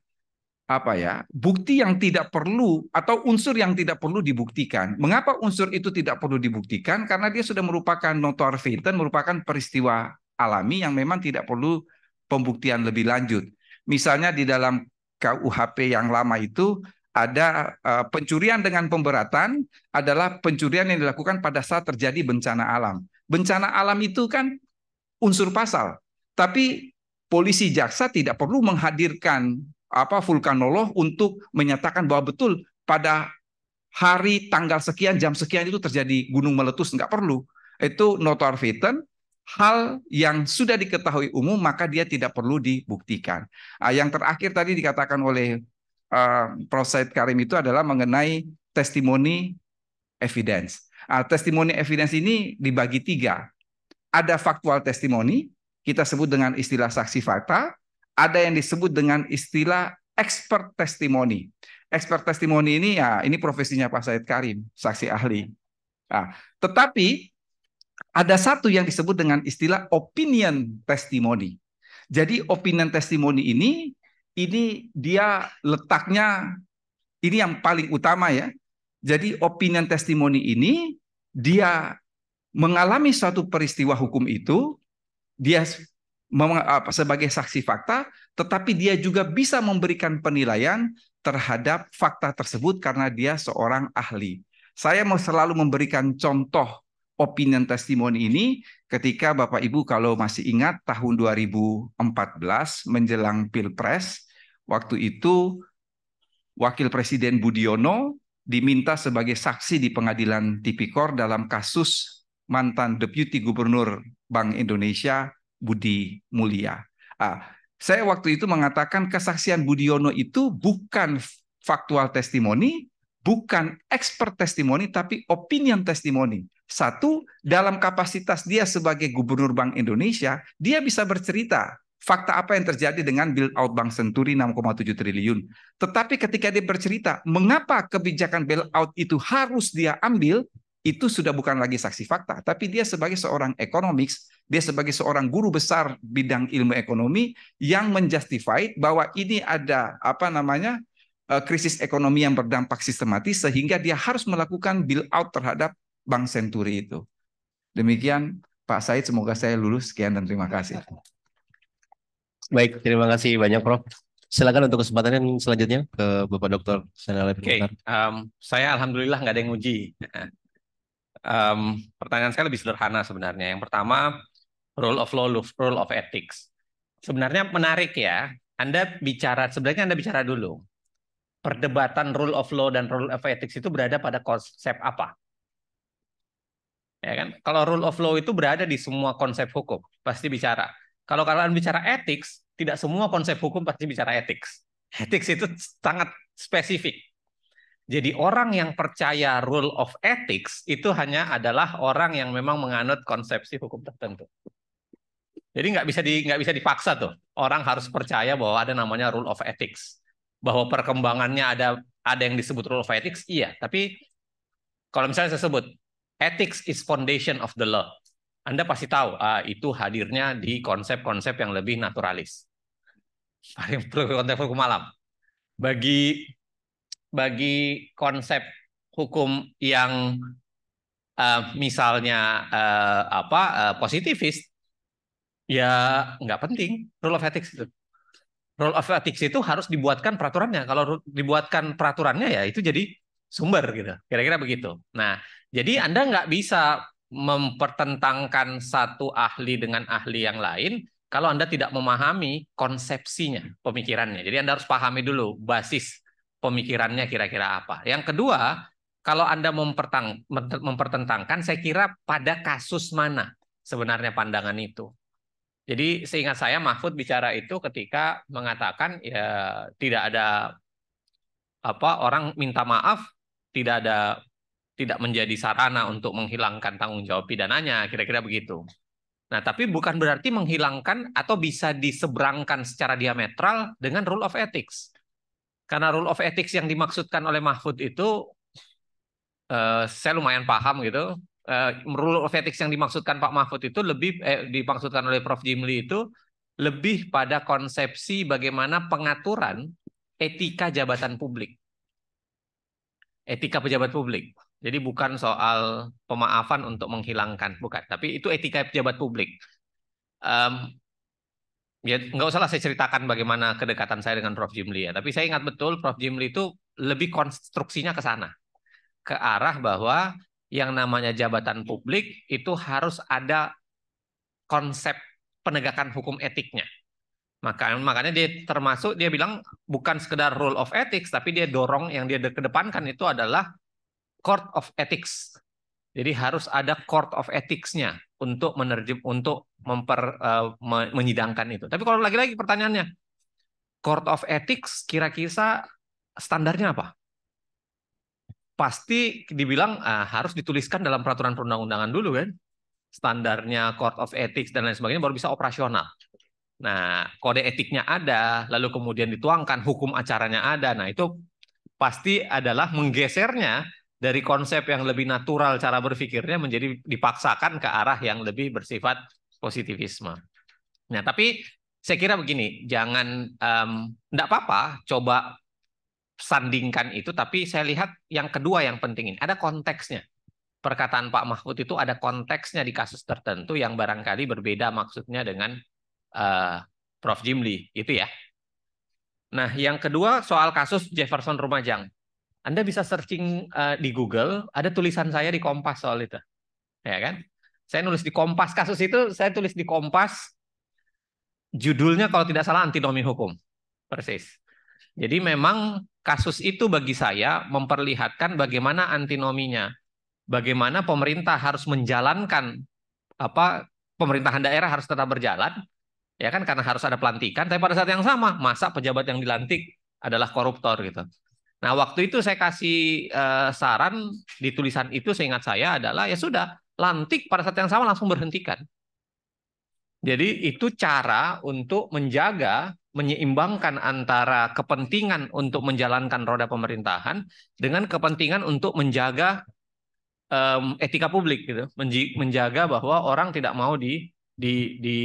apa ya bukti yang tidak perlu atau unsur yang tidak perlu dibuktikan. Mengapa unsur itu tidak perlu dibuktikan? Karena dia sudah merupakan notor fitan, merupakan peristiwa alami yang memang tidak perlu pembuktian lebih lanjut. Misalnya di dalam KUHP yang lama itu ada eh, pencurian dengan pemberatan adalah pencurian yang dilakukan pada saat terjadi bencana alam. Bencana alam itu kan unsur pasal, tapi polisi jaksa tidak perlu menghadirkan apa vulkanolog untuk menyatakan bahwa betul pada hari tanggal sekian jam sekian itu terjadi gunung meletus nggak perlu itu notarfiten hal yang sudah diketahui umum maka dia tidak perlu dibuktikan nah, yang terakhir tadi dikatakan oleh uh, Prof Said Karim itu adalah mengenai testimoni evidence nah, testimoni evidence ini dibagi tiga ada faktual testimoni kita sebut dengan istilah saksi fakta ada yang disebut dengan istilah expert testimony. Expert testimony ini ya ini profesinya Pak Said Karim, saksi ahli. Nah, tetapi ada satu yang disebut dengan istilah opinion testimony. Jadi opinion testimony ini ini dia letaknya ini yang paling utama ya. Jadi opinion testimony ini dia mengalami suatu peristiwa hukum itu dia sebagai saksi fakta, tetapi dia juga bisa memberikan penilaian terhadap fakta tersebut karena dia seorang ahli. Saya mau selalu memberikan contoh opinion testimoni ini ketika Bapak Ibu kalau masih ingat tahun 2014 menjelang Pilpres, waktu itu Wakil Presiden Budiono diminta sebagai saksi di pengadilan tipikor dalam kasus mantan Deputi Gubernur Bank Indonesia Budi Mulia. Ah, saya waktu itu mengatakan kesaksian Budiono itu bukan faktual testimoni, bukan expert testimoni, tapi opinion testimoni. Satu, dalam kapasitas dia sebagai Gubernur Bank Indonesia, dia bisa bercerita fakta apa yang terjadi dengan build out Bank Senturi 6,7 triliun. Tetapi ketika dia bercerita mengapa kebijakan build out itu harus dia ambil, itu sudah bukan lagi saksi fakta, tapi dia sebagai seorang economics, dia sebagai seorang guru besar bidang ilmu ekonomi yang menjustified bahwa ini ada apa namanya eh, krisis ekonomi yang berdampak sistematis sehingga dia harus melakukan bill out terhadap Bank Senturi itu. Demikian Pak Said, semoga saya lulus. Sekian dan terima kasih. Baik, terima kasih banyak Prof.
Silakan untuk kesempatan yang selanjutnya ke Bapak Dokter Oke, okay.
um, saya alhamdulillah nggak ada yang uji. um, pertanyaan saya lebih sederhana sebenarnya. Yang pertama, rule of law, rule of ethics. Sebenarnya menarik ya. Anda bicara, sebenarnya Anda bicara dulu. Perdebatan rule of law dan rule of ethics itu berada pada konsep apa? Ya kan? Kalau rule of law itu berada di semua konsep hukum, pasti bicara. Kalau kalian bicara ethics, tidak semua konsep hukum pasti bicara ethics. Ethics itu sangat spesifik. Jadi orang yang percaya rule of ethics itu hanya adalah orang yang memang menganut konsepsi hukum tertentu. Jadi nggak bisa di nggak bisa dipaksa tuh. Orang harus percaya bahwa ada namanya rule of ethics, bahwa perkembangannya ada ada yang disebut rule of ethics, iya. Tapi kalau misalnya saya sebut ethics is foundation of the law, Anda pasti tahu uh, itu hadirnya di konsep-konsep yang lebih naturalis, paling konteks hukum alam. Bagi bagi konsep hukum yang uh, misalnya uh, apa uh, positivis ya nggak penting rule of ethics itu rule of ethics itu harus dibuatkan peraturannya kalau dibuatkan peraturannya ya itu jadi sumber gitu kira-kira begitu nah jadi anda nggak bisa mempertentangkan satu ahli dengan ahli yang lain kalau anda tidak memahami konsepsinya pemikirannya jadi anda harus pahami dulu basis pemikirannya kira-kira apa. Yang kedua, kalau Anda mempertentangkan, saya kira pada kasus mana sebenarnya pandangan itu. Jadi seingat saya Mahfud bicara itu ketika mengatakan ya tidak ada apa orang minta maaf, tidak ada tidak menjadi sarana untuk menghilangkan tanggung jawab pidananya, kira-kira begitu. Nah, tapi bukan berarti menghilangkan atau bisa diseberangkan secara diametral dengan rule of ethics. Karena rule of ethics yang dimaksudkan oleh Mahfud itu uh, saya lumayan paham gitu. Uh, rule of ethics yang dimaksudkan Pak Mahfud itu lebih eh, dimaksudkan oleh Prof Jimli itu lebih pada konsepsi bagaimana pengaturan etika jabatan publik. Etika pejabat publik. Jadi bukan soal pemaafan untuk menghilangkan, bukan. Tapi itu etika pejabat publik. Um, ya nggak usah lah saya ceritakan bagaimana kedekatan saya dengan Prof Jimli ya. Tapi saya ingat betul Prof Jimli itu lebih konstruksinya ke sana, ke arah bahwa yang namanya jabatan publik itu harus ada konsep penegakan hukum etiknya. Maka makanya dia termasuk dia bilang bukan sekedar rule of ethics tapi dia dorong yang dia kedepankan itu adalah court of ethics. Jadi harus ada court of ethics-nya untuk menerjem untuk memper uh, menyidangkan itu. Tapi kalau lagi-lagi pertanyaannya, Court of Ethics kira-kira standarnya apa? Pasti dibilang uh, harus dituliskan dalam peraturan perundang-undangan dulu kan? Standarnya Court of Ethics dan lain sebagainya baru bisa operasional. Nah, kode etiknya ada, lalu kemudian dituangkan hukum acaranya ada. Nah, itu pasti adalah menggesernya dari konsep yang lebih natural cara berpikirnya menjadi dipaksakan ke arah yang lebih bersifat positivisme. Nah, tapi saya kira begini, jangan tidak um, apa-apa coba sandingkan itu, tapi saya lihat yang kedua yang penting ini ada konteksnya. Perkataan Pak Mahfud itu ada konteksnya di kasus tertentu yang barangkali berbeda maksudnya dengan uh, Prof. Jimli, itu ya. Nah, yang kedua soal kasus Jefferson Rumajang. Anda bisa searching uh, di Google, ada tulisan saya di Kompas soal itu. Ya kan? Saya nulis di Kompas kasus itu, saya tulis di Kompas judulnya kalau tidak salah antinomi hukum. Persis. Jadi memang kasus itu bagi saya memperlihatkan bagaimana antinominya. Bagaimana pemerintah harus menjalankan apa pemerintahan daerah harus tetap berjalan ya kan karena harus ada pelantikan tapi pada saat yang sama masa pejabat yang dilantik adalah koruptor gitu Nah, waktu itu saya kasih uh, saran di tulisan itu seingat saya adalah ya sudah, lantik pada saat yang sama langsung berhentikan. Jadi itu cara untuk menjaga, menyeimbangkan antara kepentingan untuk menjalankan roda pemerintahan dengan kepentingan untuk menjaga um, etika publik gitu, menjaga bahwa orang tidak mau di di di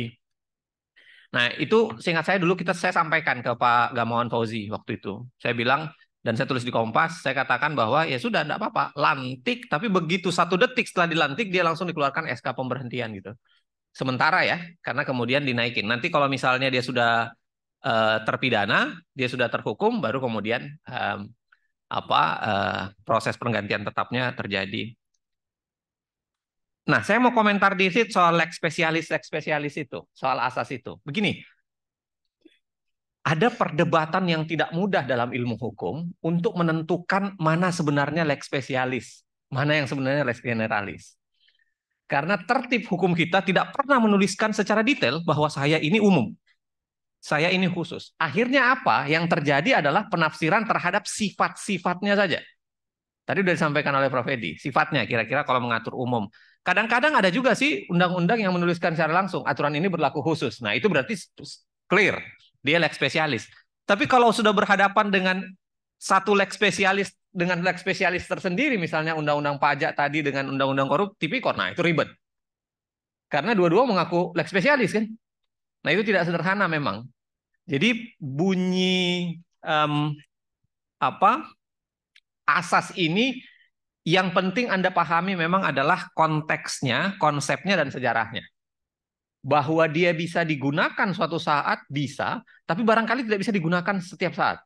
Nah, itu seingat saya dulu kita saya sampaikan ke Pak Gamawan Fauzi waktu itu. Saya bilang dan saya tulis di Kompas, saya katakan bahwa ya sudah tidak apa-apa, lantik tapi begitu satu detik setelah dilantik dia langsung dikeluarkan SK pemberhentian gitu. Sementara ya, karena kemudian dinaikin. Nanti kalau misalnya dia sudah uh, terpidana, dia sudah terhukum baru kemudian um, apa uh, proses penggantian tetapnya terjadi. Nah, saya mau komentar di situ soal lex spesialis lex spesialis itu, soal asas itu. Begini, ada perdebatan yang tidak mudah dalam ilmu hukum untuk menentukan mana sebenarnya lex spesialis, mana yang sebenarnya lex generalis. Karena tertib hukum kita tidak pernah menuliskan secara detail bahwa saya ini umum. Saya ini khusus. Akhirnya apa? Yang terjadi adalah penafsiran terhadap sifat-sifatnya saja. Tadi sudah disampaikan oleh Prof. Edi, sifatnya kira-kira kalau mengatur umum. Kadang-kadang ada juga sih undang-undang yang menuliskan secara langsung, aturan ini berlaku khusus. Nah itu berarti clear, dia leg spesialis. Tapi kalau sudah berhadapan dengan satu leg spesialis dengan leg spesialis tersendiri, misalnya undang-undang pajak tadi dengan undang-undang korup, tipikor, nah itu ribet. Karena dua-dua mengaku leg spesialis kan. Nah itu tidak sederhana memang. Jadi bunyi um, apa asas ini yang penting Anda pahami memang adalah konteksnya, konsepnya, dan sejarahnya bahwa dia bisa digunakan suatu saat bisa, tapi barangkali tidak bisa digunakan setiap saat.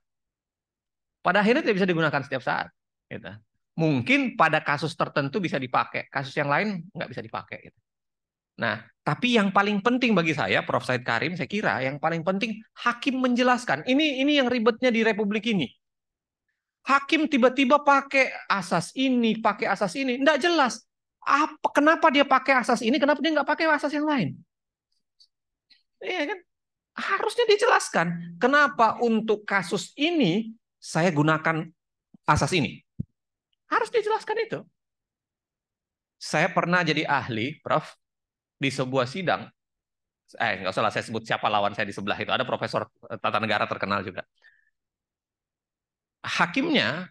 Pada akhirnya tidak bisa digunakan setiap saat. Gitu. Mungkin pada kasus tertentu bisa dipakai, kasus yang lain nggak bisa dipakai. Gitu. Nah, tapi yang paling penting bagi saya, Prof. Said Karim, saya kira yang paling penting hakim menjelaskan. Ini ini yang ribetnya di Republik ini. Hakim tiba-tiba pakai asas ini, pakai asas ini, nggak jelas. Apa, kenapa dia pakai asas ini? Kenapa dia nggak pakai asas yang lain? Iya kan? Harusnya dijelaskan kenapa untuk kasus ini saya gunakan asas ini. Harus dijelaskan itu. Saya pernah jadi ahli, Prof, di sebuah sidang. Eh, nggak usah lah, saya sebut siapa lawan saya di sebelah itu. Ada profesor eh, tata negara terkenal juga. Hakimnya,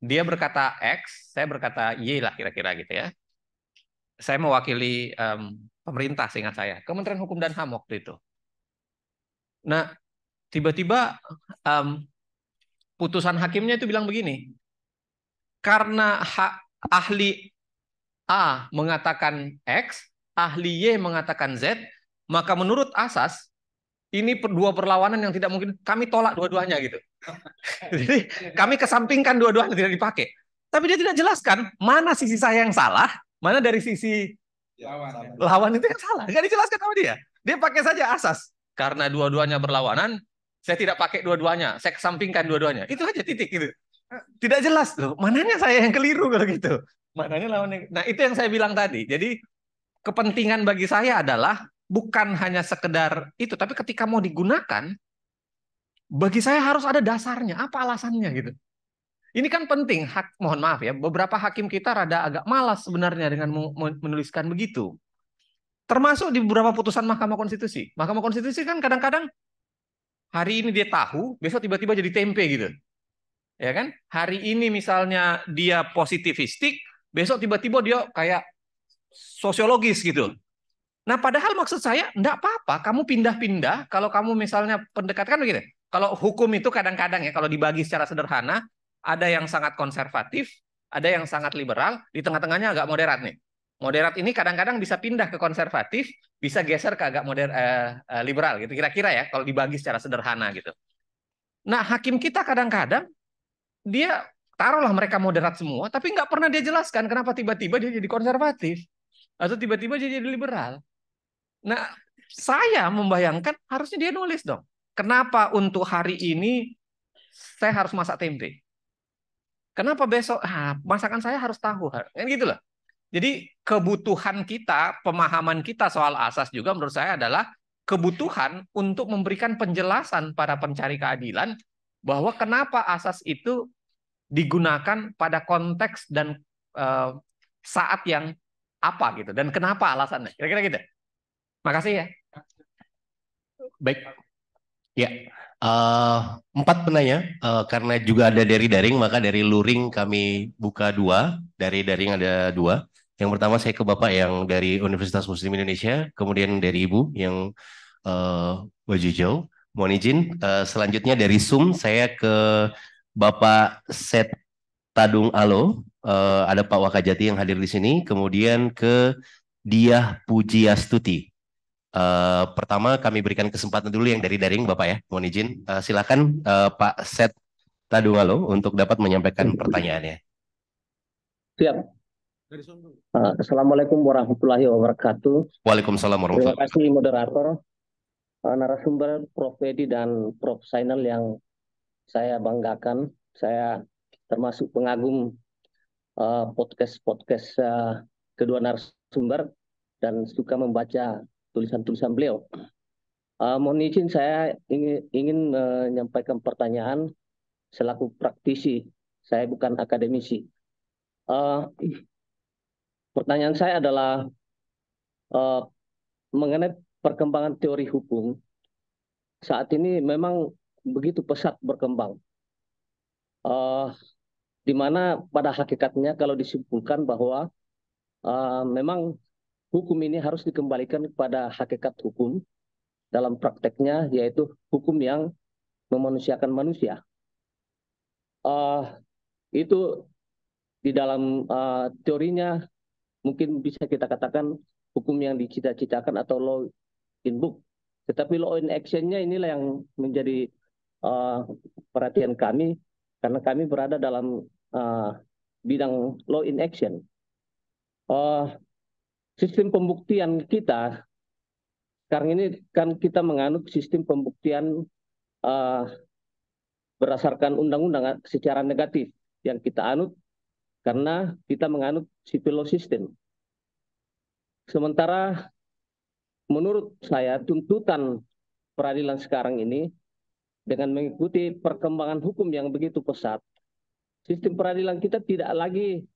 dia berkata X, saya berkata Y lah kira-kira gitu ya. Saya mewakili um, pemerintah seingat saya, Kementerian Hukum dan HAM waktu itu. Nah, tiba-tiba um, putusan hakimnya itu bilang begini, karena hak ahli A mengatakan X, ahli Y mengatakan Z, maka menurut asas ini dua perlawanan yang tidak mungkin kami tolak dua-duanya gitu. Jadi kami kesampingkan dua-duanya tidak dipakai. Tapi dia tidak jelaskan mana sisi saya yang salah, mana dari sisi lawan, ya. lawan itu yang salah. Gak dijelaskan sama dia. Dia pakai saja asas karena dua-duanya berlawanan, saya tidak pakai dua-duanya, saya kesampingkan dua-duanya. Itu aja titik gitu. Tidak jelas loh, mananya saya yang keliru kalau gitu. Mananya lawan yang... Nah, itu yang saya bilang tadi. Jadi kepentingan bagi saya adalah bukan hanya sekedar itu, tapi ketika mau digunakan bagi saya harus ada dasarnya, apa alasannya gitu. Ini kan penting, hak, mohon maaf ya, beberapa hakim kita rada agak malas sebenarnya dengan menuliskan begitu. Termasuk di beberapa putusan Mahkamah Konstitusi. Mahkamah Konstitusi kan kadang-kadang hari ini dia tahu, besok tiba-tiba jadi tempe gitu. Ya kan? Hari ini misalnya dia positivistik, besok tiba-tiba dia kayak sosiologis gitu. Nah, padahal maksud saya enggak apa-apa kamu pindah-pindah kalau kamu misalnya pendekatan kan begini. Kalau hukum itu kadang-kadang ya kalau dibagi secara sederhana, ada yang sangat konservatif, ada yang sangat liberal, di tengah-tengahnya agak moderat nih moderat ini kadang-kadang bisa pindah ke konservatif, bisa geser ke agak moder eh, eh, liberal gitu. Kira-kira ya kalau dibagi secara sederhana gitu. Nah hakim kita kadang-kadang dia taruhlah mereka moderat semua, tapi nggak pernah dia jelaskan kenapa tiba-tiba dia jadi konservatif atau tiba-tiba dia jadi liberal. Nah saya membayangkan harusnya dia nulis dong. Kenapa untuk hari ini saya harus masak tempe? Kenapa besok ah, masakan saya harus tahu? Kan gitu loh. Jadi kebutuhan kita, pemahaman kita soal asas juga menurut saya adalah kebutuhan untuk memberikan penjelasan pada pencari keadilan bahwa kenapa asas itu digunakan pada konteks dan uh, saat yang apa gitu dan kenapa alasannya. Kira-kira gitu. Makasih ya. Baik.
Ya, uh, empat penanya uh, karena juga ada dari daring maka dari luring kami buka dua dari daring ada dua yang pertama saya ke Bapak yang dari Universitas Muslim Indonesia, kemudian dari Ibu yang uh, eh, baju hijau. Mohon izin, uh, selanjutnya dari Zoom saya ke Bapak Set Tadung Alo, uh, ada Pak Wakajati yang hadir di sini, kemudian ke Diah Pujiastuti. Uh, pertama kami berikan kesempatan dulu yang dari daring Bapak ya, mohon izin. Uh, silakan uh, Pak Set Tadung Alo untuk dapat menyampaikan pertanyaannya.
Siap, Eh, Assalamualaikum warahmatullahi wabarakatuh. Waalaikumsalam warahmatullahi wabarakatuh. Terima kasih moderator, eh, narasumber Prof. Edi dan Prof. Sainal yang saya banggakan. Saya termasuk pengagum podcast-podcast eh, kedua narasumber dan suka membaca tulisan-tulisan beliau. Uh, mohon izin saya ingin, ingin menyampaikan pertanyaan selaku praktisi. Saya bukan akademisi. Uh, Pertanyaan saya adalah uh, mengenai perkembangan teori hukum saat ini memang begitu pesat berkembang. Uh, di mana pada hakikatnya kalau disimpulkan bahwa uh, memang hukum ini harus dikembalikan kepada hakikat hukum dalam prakteknya yaitu hukum yang memanusiakan manusia. Uh, itu di dalam uh, teorinya mungkin bisa kita katakan hukum yang dicita-citakan atau law in book. Tetapi law in action-nya inilah yang menjadi uh, perhatian kami karena kami berada dalam uh, bidang law in action. Uh, sistem pembuktian kita sekarang ini kan kita menganut sistem pembuktian uh, berdasarkan undang-undang secara negatif yang kita anut karena kita menganut civil law Sementara menurut saya tuntutan peradilan sekarang ini dengan mengikuti perkembangan hukum yang begitu pesat, sistem peradilan kita tidak lagi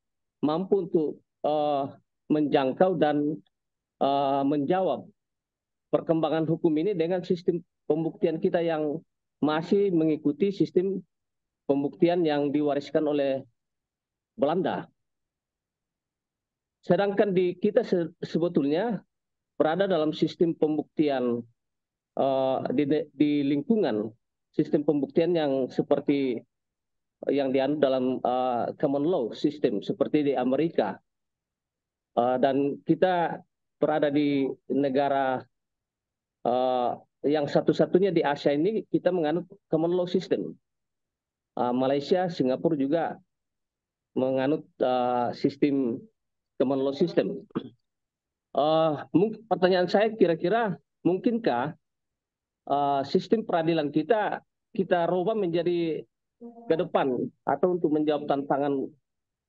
mampu untuk uh, menjangkau dan uh, menjawab perkembangan hukum ini dengan sistem pembuktian kita yang masih mengikuti sistem pembuktian yang diwariskan oleh Belanda. Sedangkan di kita se sebetulnya berada dalam sistem pembuktian uh, di, di lingkungan sistem pembuktian yang seperti yang dianut dalam uh, common law sistem seperti di Amerika uh, dan kita berada di negara uh, yang satu-satunya di Asia ini kita menganut common law sistem uh, Malaysia Singapura juga menganut uh, sistem common law system. Uh, pertanyaan saya kira-kira mungkinkah uh, sistem peradilan kita kita rubah menjadi ke depan atau untuk menjawab tantangan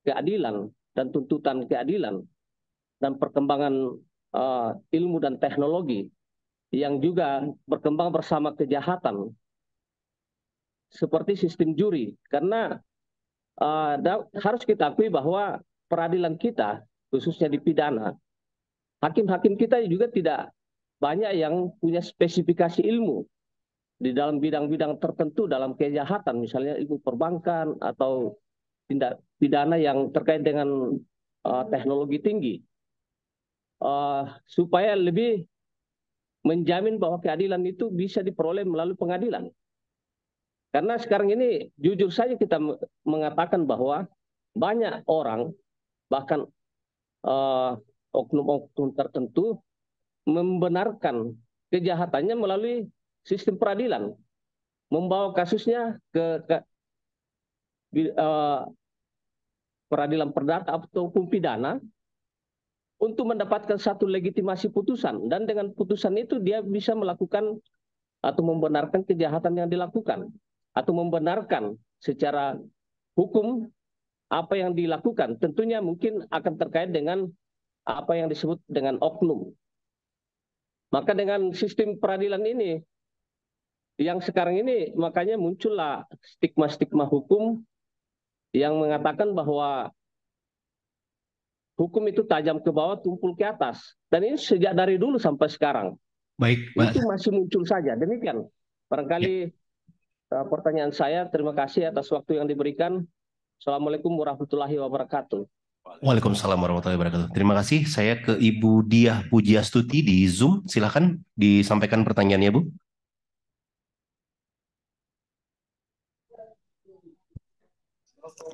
keadilan dan tuntutan keadilan dan perkembangan uh, ilmu dan teknologi yang juga berkembang bersama kejahatan seperti sistem juri karena uh, harus kita akui bahwa peradilan kita khususnya di pidana hakim-hakim kita juga tidak banyak yang punya spesifikasi ilmu di dalam bidang-bidang tertentu dalam kejahatan misalnya ilmu perbankan atau tindak pidana yang terkait dengan uh, teknologi tinggi uh, supaya lebih menjamin bahwa keadilan itu bisa diperoleh melalui pengadilan karena sekarang ini jujur saja kita mengatakan bahwa banyak orang bahkan oknum eh, oknum-oknum tertentu membenarkan kejahatannya melalui sistem peradilan, membawa kasusnya ke, ke uh, peradilan perdata atau hukum pidana untuk mendapatkan satu legitimasi putusan dan dengan putusan itu dia bisa melakukan atau membenarkan kejahatan yang dilakukan atau membenarkan secara hukum apa yang dilakukan tentunya mungkin akan terkait dengan apa yang disebut dengan oknum. Maka dengan sistem peradilan ini yang sekarang ini makanya muncullah stigma-stigma hukum yang mengatakan bahwa hukum itu tajam ke bawah, tumpul ke atas. Dan ini sejak dari dulu sampai sekarang. Baik, Itu masih muncul saja. Demikian. Barangkali ya. Eh, pertanyaan saya. Terima kasih atas waktu yang diberikan. Assalamualaikum warahmatullahi wabarakatuh.
Waalaikumsalam warahmatullahi wabarakatuh. Terima kasih. Saya ke Ibu Diah Pujiastuti di Zoom. Silakan disampaikan pertanyaannya, Bu.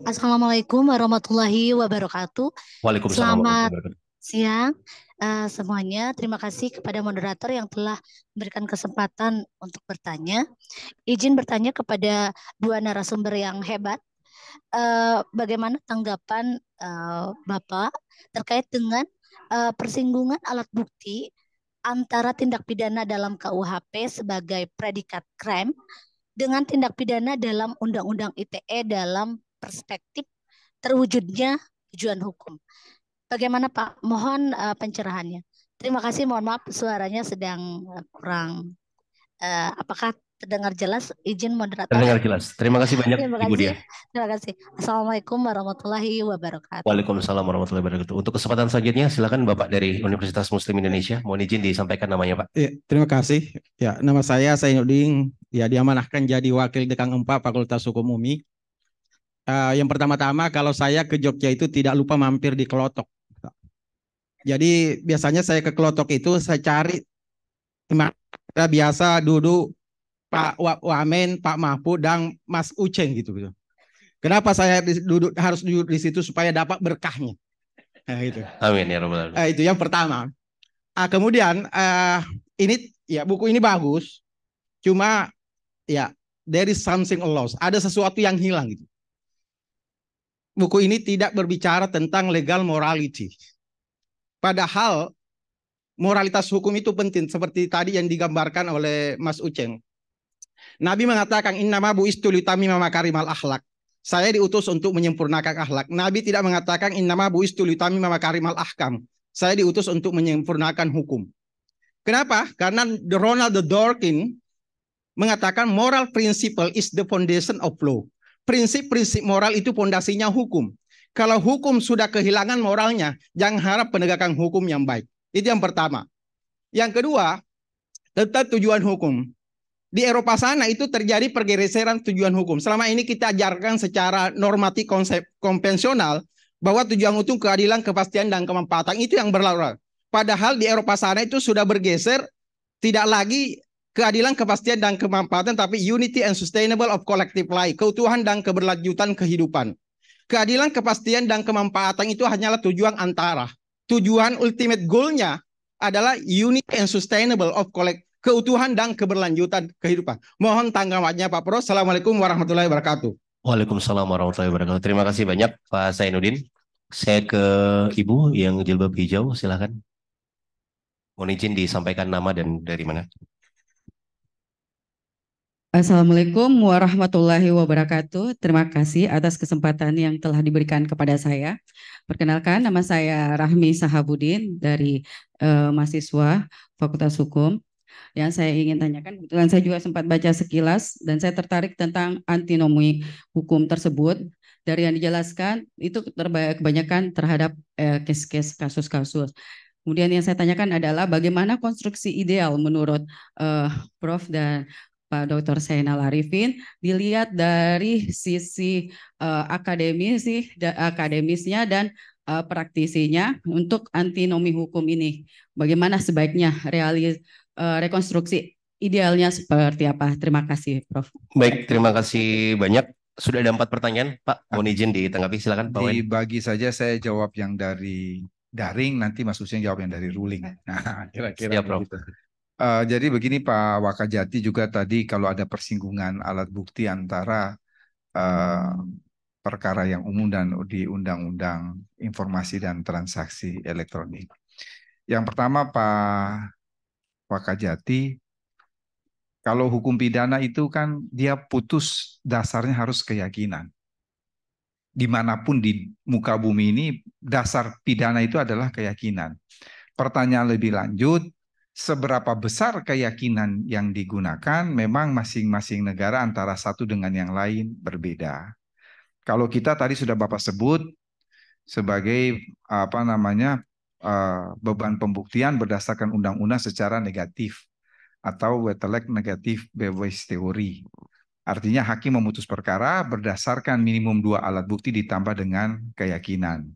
Assalamualaikum warahmatullahi wabarakatuh.
Waalaikumsalam Selamat warahmatullahi wabarakatuh.
siang uh, semuanya. Terima kasih kepada moderator yang telah memberikan kesempatan untuk bertanya. Izin bertanya kepada dua narasumber yang hebat. Uh, bagaimana tanggapan uh, Bapak terkait dengan uh, persinggungan alat bukti antara tindak pidana dalam KUHP sebagai predikat crime dengan tindak pidana dalam Undang-Undang ITE dalam perspektif terwujudnya tujuan hukum. Bagaimana Pak? Mohon uh, pencerahannya. Terima kasih. Mohon maaf suaranya sedang eh, kurang. Uh, apakah terdengar jelas? Izin moderator. Terdengar
jelas. Terima kasih banyak Terima kasih. Ibu Dia.
Terima kasih. Assalamualaikum warahmatullahi wabarakatuh.
Waalaikumsalam warahmatullahi wabarakatuh. Untuk kesempatan selanjutnya silakan Bapak dari Universitas Muslim Indonesia. Mohon izin disampaikan namanya Pak. Ya,
terima kasih. Ya, nama saya Sainuddin. Ya, diamanahkan jadi Wakil Dekang 4 Fakultas Hukum UMI. Uh, yang pertama-tama kalau saya ke Jogja itu tidak lupa mampir di Kelotok. Jadi biasanya saya ke Kelotok itu saya cari biasa duduk Pak Wamen, Pak Mahfud, dan Mas Uceng gitu, gitu. Kenapa saya duduk harus duduk di situ supaya dapat berkahnya? Nah, gitu.
Amin ya robbal alamin.
Nah, itu yang pertama. Ah, kemudian uh, ini ya buku ini bagus, cuma ya there is something lost. Ada sesuatu yang hilang gitu. Buku ini tidak berbicara tentang legal morality. Padahal moralitas hukum itu penting seperti tadi yang digambarkan oleh Mas Uceng. Nabi mengatakan innama buistu litami karimal akhlak. Saya diutus untuk menyempurnakan akhlak. Nabi tidak mengatakan innama buistu litami karimal ahkam. Saya diutus untuk menyempurnakan hukum. Kenapa? Karena Ronald Dworkin mengatakan moral principle is the foundation of law. Prinsip-prinsip moral itu pondasinya hukum. Kalau hukum sudah kehilangan moralnya, jangan harap penegakan hukum yang baik. Itu yang pertama. Yang kedua, tetap tujuan hukum. Di Eropa sana itu terjadi pergeseran tujuan hukum. Selama ini kita ajarkan secara normatif konsep konvensional bahwa tujuan hukum keadilan, kepastian, dan kemampatan itu yang berlarut. Padahal di Eropa sana itu sudah bergeser tidak lagi keadilan, kepastian, dan kemampatan, tapi unity and sustainable of collective life, keutuhan dan keberlanjutan kehidupan. Keadilan, kepastian, dan kemanfaatan itu hanyalah tujuan antara. Tujuan ultimate goalnya adalah unique and sustainable of collect keutuhan dan keberlanjutan kehidupan. Mohon tanggapannya Pak Pro. Assalamualaikum warahmatullahi
wabarakatuh. Waalaikumsalam warahmatullahi wabarakatuh. Terima kasih banyak Pak Sainuddin. Saya ke Ibu yang jilbab hijau, Silakan. Mohon izin disampaikan nama dan dari mana.
Assalamualaikum warahmatullahi wabarakatuh. Terima kasih atas kesempatan yang telah diberikan kepada saya. Perkenalkan, nama saya Rahmi Sahabudin dari eh, mahasiswa Fakultas Hukum. Yang saya ingin tanyakan, kebetulan saya juga sempat baca sekilas dan saya tertarik tentang antinomi hukum tersebut. Dari yang dijelaskan, itu kebanyakan terhadap kes kes eh, kasus-kasus. Kemudian yang saya tanyakan adalah bagaimana konstruksi ideal menurut uh, Prof dan Pak Dr. Zainal Arifin dilihat dari sisi uh, eh, akademis sih da, akademisnya dan uh, praktisinya untuk antinomi hukum ini. Bagaimana sebaiknya realis uh, eh, rekonstruksi idealnya seperti apa? Terima kasih, Prof.
Baik, terima kasih banyak. Sudah ada empat pertanyaan, Pak. Mohon ah. izin ditanggapi, silakan. Pak
Dibagi saja saya jawab yang dari daring, nanti maksudnya jawab yang dari ruling. Nah,
kira-kira ya, Prof.
Uh, jadi begini Pak Wakajati juga tadi kalau ada persinggungan alat bukti antara uh, perkara yang umum dan di Undang-Undang Informasi dan Transaksi Elektronik. Yang pertama Pak Wakajati, kalau hukum pidana itu kan dia putus dasarnya harus keyakinan. Dimanapun di muka bumi ini dasar pidana itu adalah keyakinan. Pertanyaan lebih lanjut, seberapa besar keyakinan yang digunakan memang masing-masing negara antara satu dengan yang lain berbeda. Kalau kita tadi sudah Bapak sebut sebagai apa namanya eh, beban pembuktian berdasarkan undang-undang secara negatif atau wetelek negatif Beweis teori. Artinya hakim memutus perkara berdasarkan minimum dua alat bukti ditambah dengan keyakinan.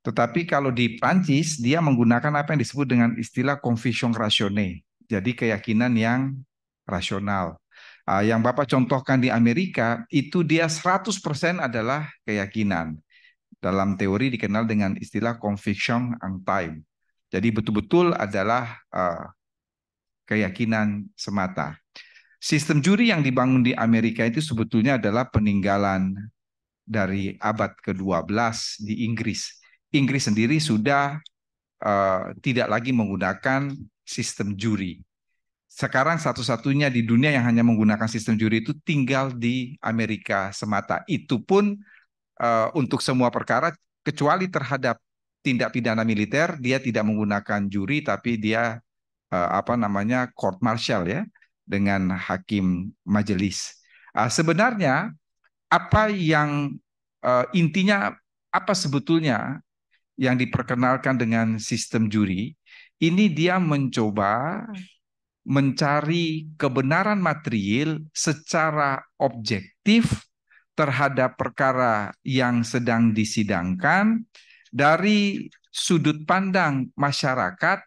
Tetapi kalau di Prancis dia menggunakan apa yang disebut dengan istilah confession ratione, jadi keyakinan yang rasional. Uh, yang Bapak contohkan di Amerika itu dia 100% adalah keyakinan. Dalam teori dikenal dengan istilah conviction ang time. Jadi betul-betul adalah uh, keyakinan semata. Sistem juri yang dibangun di Amerika itu sebetulnya adalah peninggalan dari abad ke-12 di Inggris Inggris sendiri sudah uh, tidak lagi menggunakan sistem juri. Sekarang satu-satunya di dunia yang hanya menggunakan sistem juri itu tinggal di Amerika semata. Itu pun uh, untuk semua perkara kecuali terhadap tindak pidana militer dia tidak menggunakan juri tapi dia uh, apa namanya court martial ya dengan hakim majelis. Uh, sebenarnya apa yang uh, intinya apa sebetulnya yang diperkenalkan dengan sistem juri, ini dia mencoba hmm. mencari kebenaran material secara objektif terhadap perkara yang sedang disidangkan dari sudut pandang masyarakat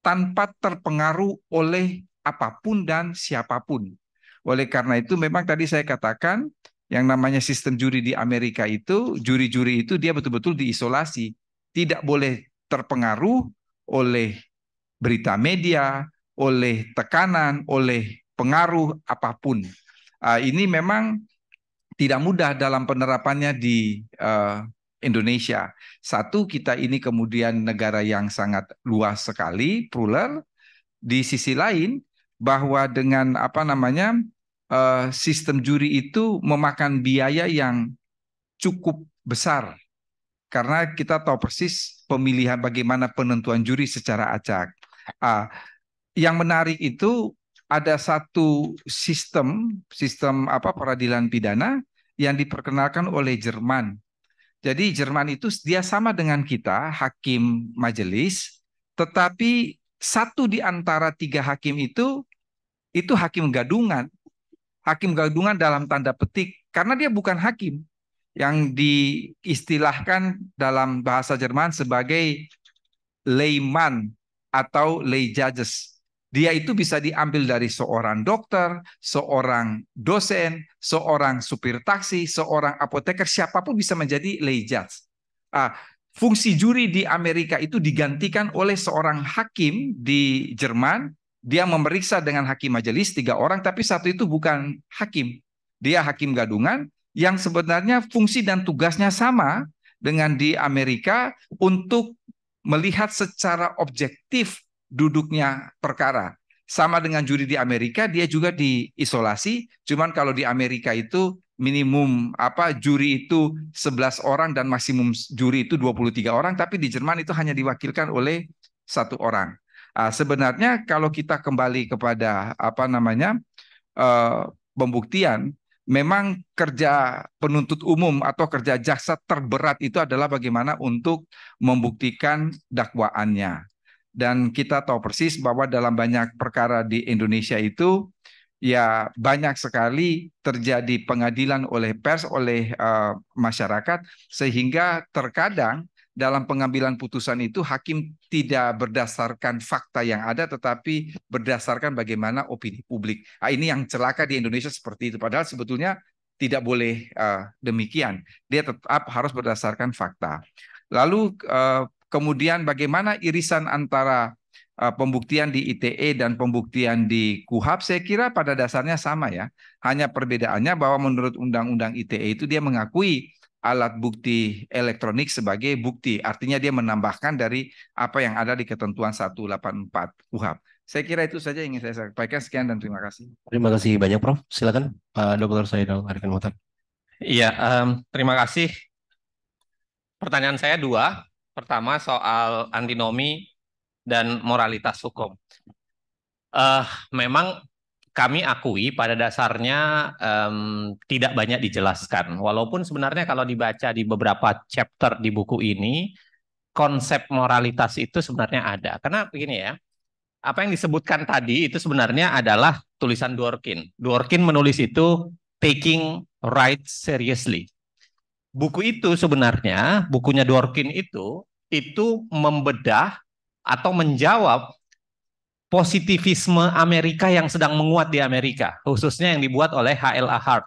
tanpa terpengaruh oleh apapun dan siapapun. Oleh karena itu memang tadi saya katakan yang namanya sistem juri di Amerika itu, juri-juri itu dia betul-betul diisolasi tidak boleh terpengaruh oleh berita media, oleh tekanan, oleh pengaruh apapun. Ah, ini memang tidak mudah dalam penerapannya di eh, Indonesia. Satu, kita ini kemudian negara yang sangat luas sekali, plural. Di sisi lain, bahwa dengan apa namanya eh, sistem juri itu memakan biaya yang cukup besar karena kita tahu persis pemilihan bagaimana penentuan juri secara acak. Uh, yang menarik itu ada satu sistem sistem apa peradilan pidana yang diperkenalkan oleh Jerman. Jadi Jerman itu dia sama dengan kita hakim majelis, tetapi satu di antara tiga hakim itu itu hakim gadungan, hakim gadungan dalam tanda petik karena dia bukan hakim, yang diistilahkan dalam bahasa Jerman sebagai layman atau lay judges. Dia itu bisa diambil dari seorang dokter, seorang dosen, seorang supir taksi, seorang apoteker, siapapun bisa menjadi lay judge. Ah, fungsi juri di Amerika itu digantikan oleh seorang hakim di Jerman. Dia memeriksa dengan hakim majelis tiga orang, tapi satu itu bukan hakim. Dia hakim gadungan, yang sebenarnya fungsi dan tugasnya sama dengan di Amerika untuk melihat secara objektif duduknya perkara. Sama dengan juri di Amerika, dia juga diisolasi. Cuman kalau di Amerika itu minimum apa juri itu 11 orang dan maksimum juri itu 23 orang, tapi di Jerman itu hanya diwakilkan oleh satu orang. Nah, sebenarnya kalau kita kembali kepada apa namanya uh, pembuktian memang kerja penuntut umum atau kerja jaksa terberat itu adalah bagaimana untuk membuktikan dakwaannya. Dan kita tahu persis bahwa dalam banyak perkara di Indonesia itu ya banyak sekali terjadi pengadilan oleh pers oleh uh, masyarakat sehingga terkadang dalam pengambilan putusan itu hakim tidak berdasarkan fakta yang ada tetapi berdasarkan bagaimana opini publik. Nah, ini yang celaka di Indonesia seperti itu padahal sebetulnya tidak boleh uh, demikian. Dia tetap harus berdasarkan fakta. Lalu uh, kemudian bagaimana irisan antara uh, pembuktian di ITE dan pembuktian di KUHAP saya kira pada dasarnya sama ya. Hanya perbedaannya bahwa menurut undang-undang ITE itu dia mengakui alat bukti elektronik sebagai bukti. Artinya dia menambahkan dari apa yang ada di ketentuan 184 UHAP. Saya kira itu saja yang ingin saya sampaikan. Sekian dan terima kasih.
Terima kasih banyak, Prof. Silakan Pak Dr. Saidal Arifin Mutar.
Iya, um, terima kasih. Pertanyaan saya dua. Pertama soal antinomi dan moralitas hukum. Uh, memang kami akui pada dasarnya um, tidak banyak dijelaskan. Walaupun sebenarnya kalau dibaca di beberapa chapter di buku ini, konsep moralitas itu sebenarnya ada. Karena begini ya, apa yang disebutkan tadi itu sebenarnya adalah tulisan Dworkin. Dworkin menulis itu Taking Rights Seriously. Buku itu sebenarnya, bukunya Dworkin itu, itu membedah atau menjawab positivisme Amerika yang sedang menguat di Amerika, khususnya yang dibuat oleh HLA Hart.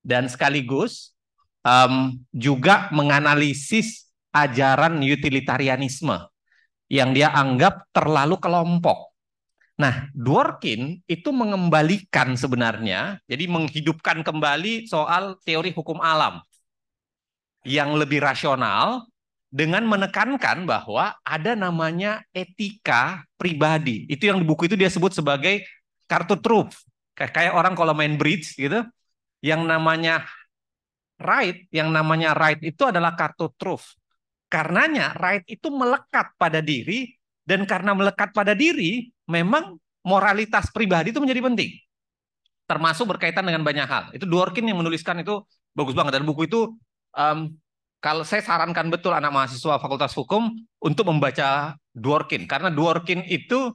Dan sekaligus um, juga menganalisis ajaran utilitarianisme yang dia anggap terlalu kelompok. Nah, Dworkin itu mengembalikan sebenarnya, jadi menghidupkan kembali soal teori hukum alam yang lebih rasional dengan menekankan bahwa ada namanya etika pribadi. Itu yang di buku itu dia sebut sebagai kartu truf. Kayak orang kalau main bridge gitu, yang namanya right, yang namanya right itu adalah kartu truf. Karenanya right itu melekat pada diri dan karena melekat pada diri, memang moralitas pribadi itu menjadi penting. Termasuk berkaitan dengan banyak hal. Itu Dworkin yang menuliskan itu bagus banget dan buku itu um, kalau saya sarankan betul anak mahasiswa Fakultas Hukum untuk membaca Dworkin karena Dworkin itu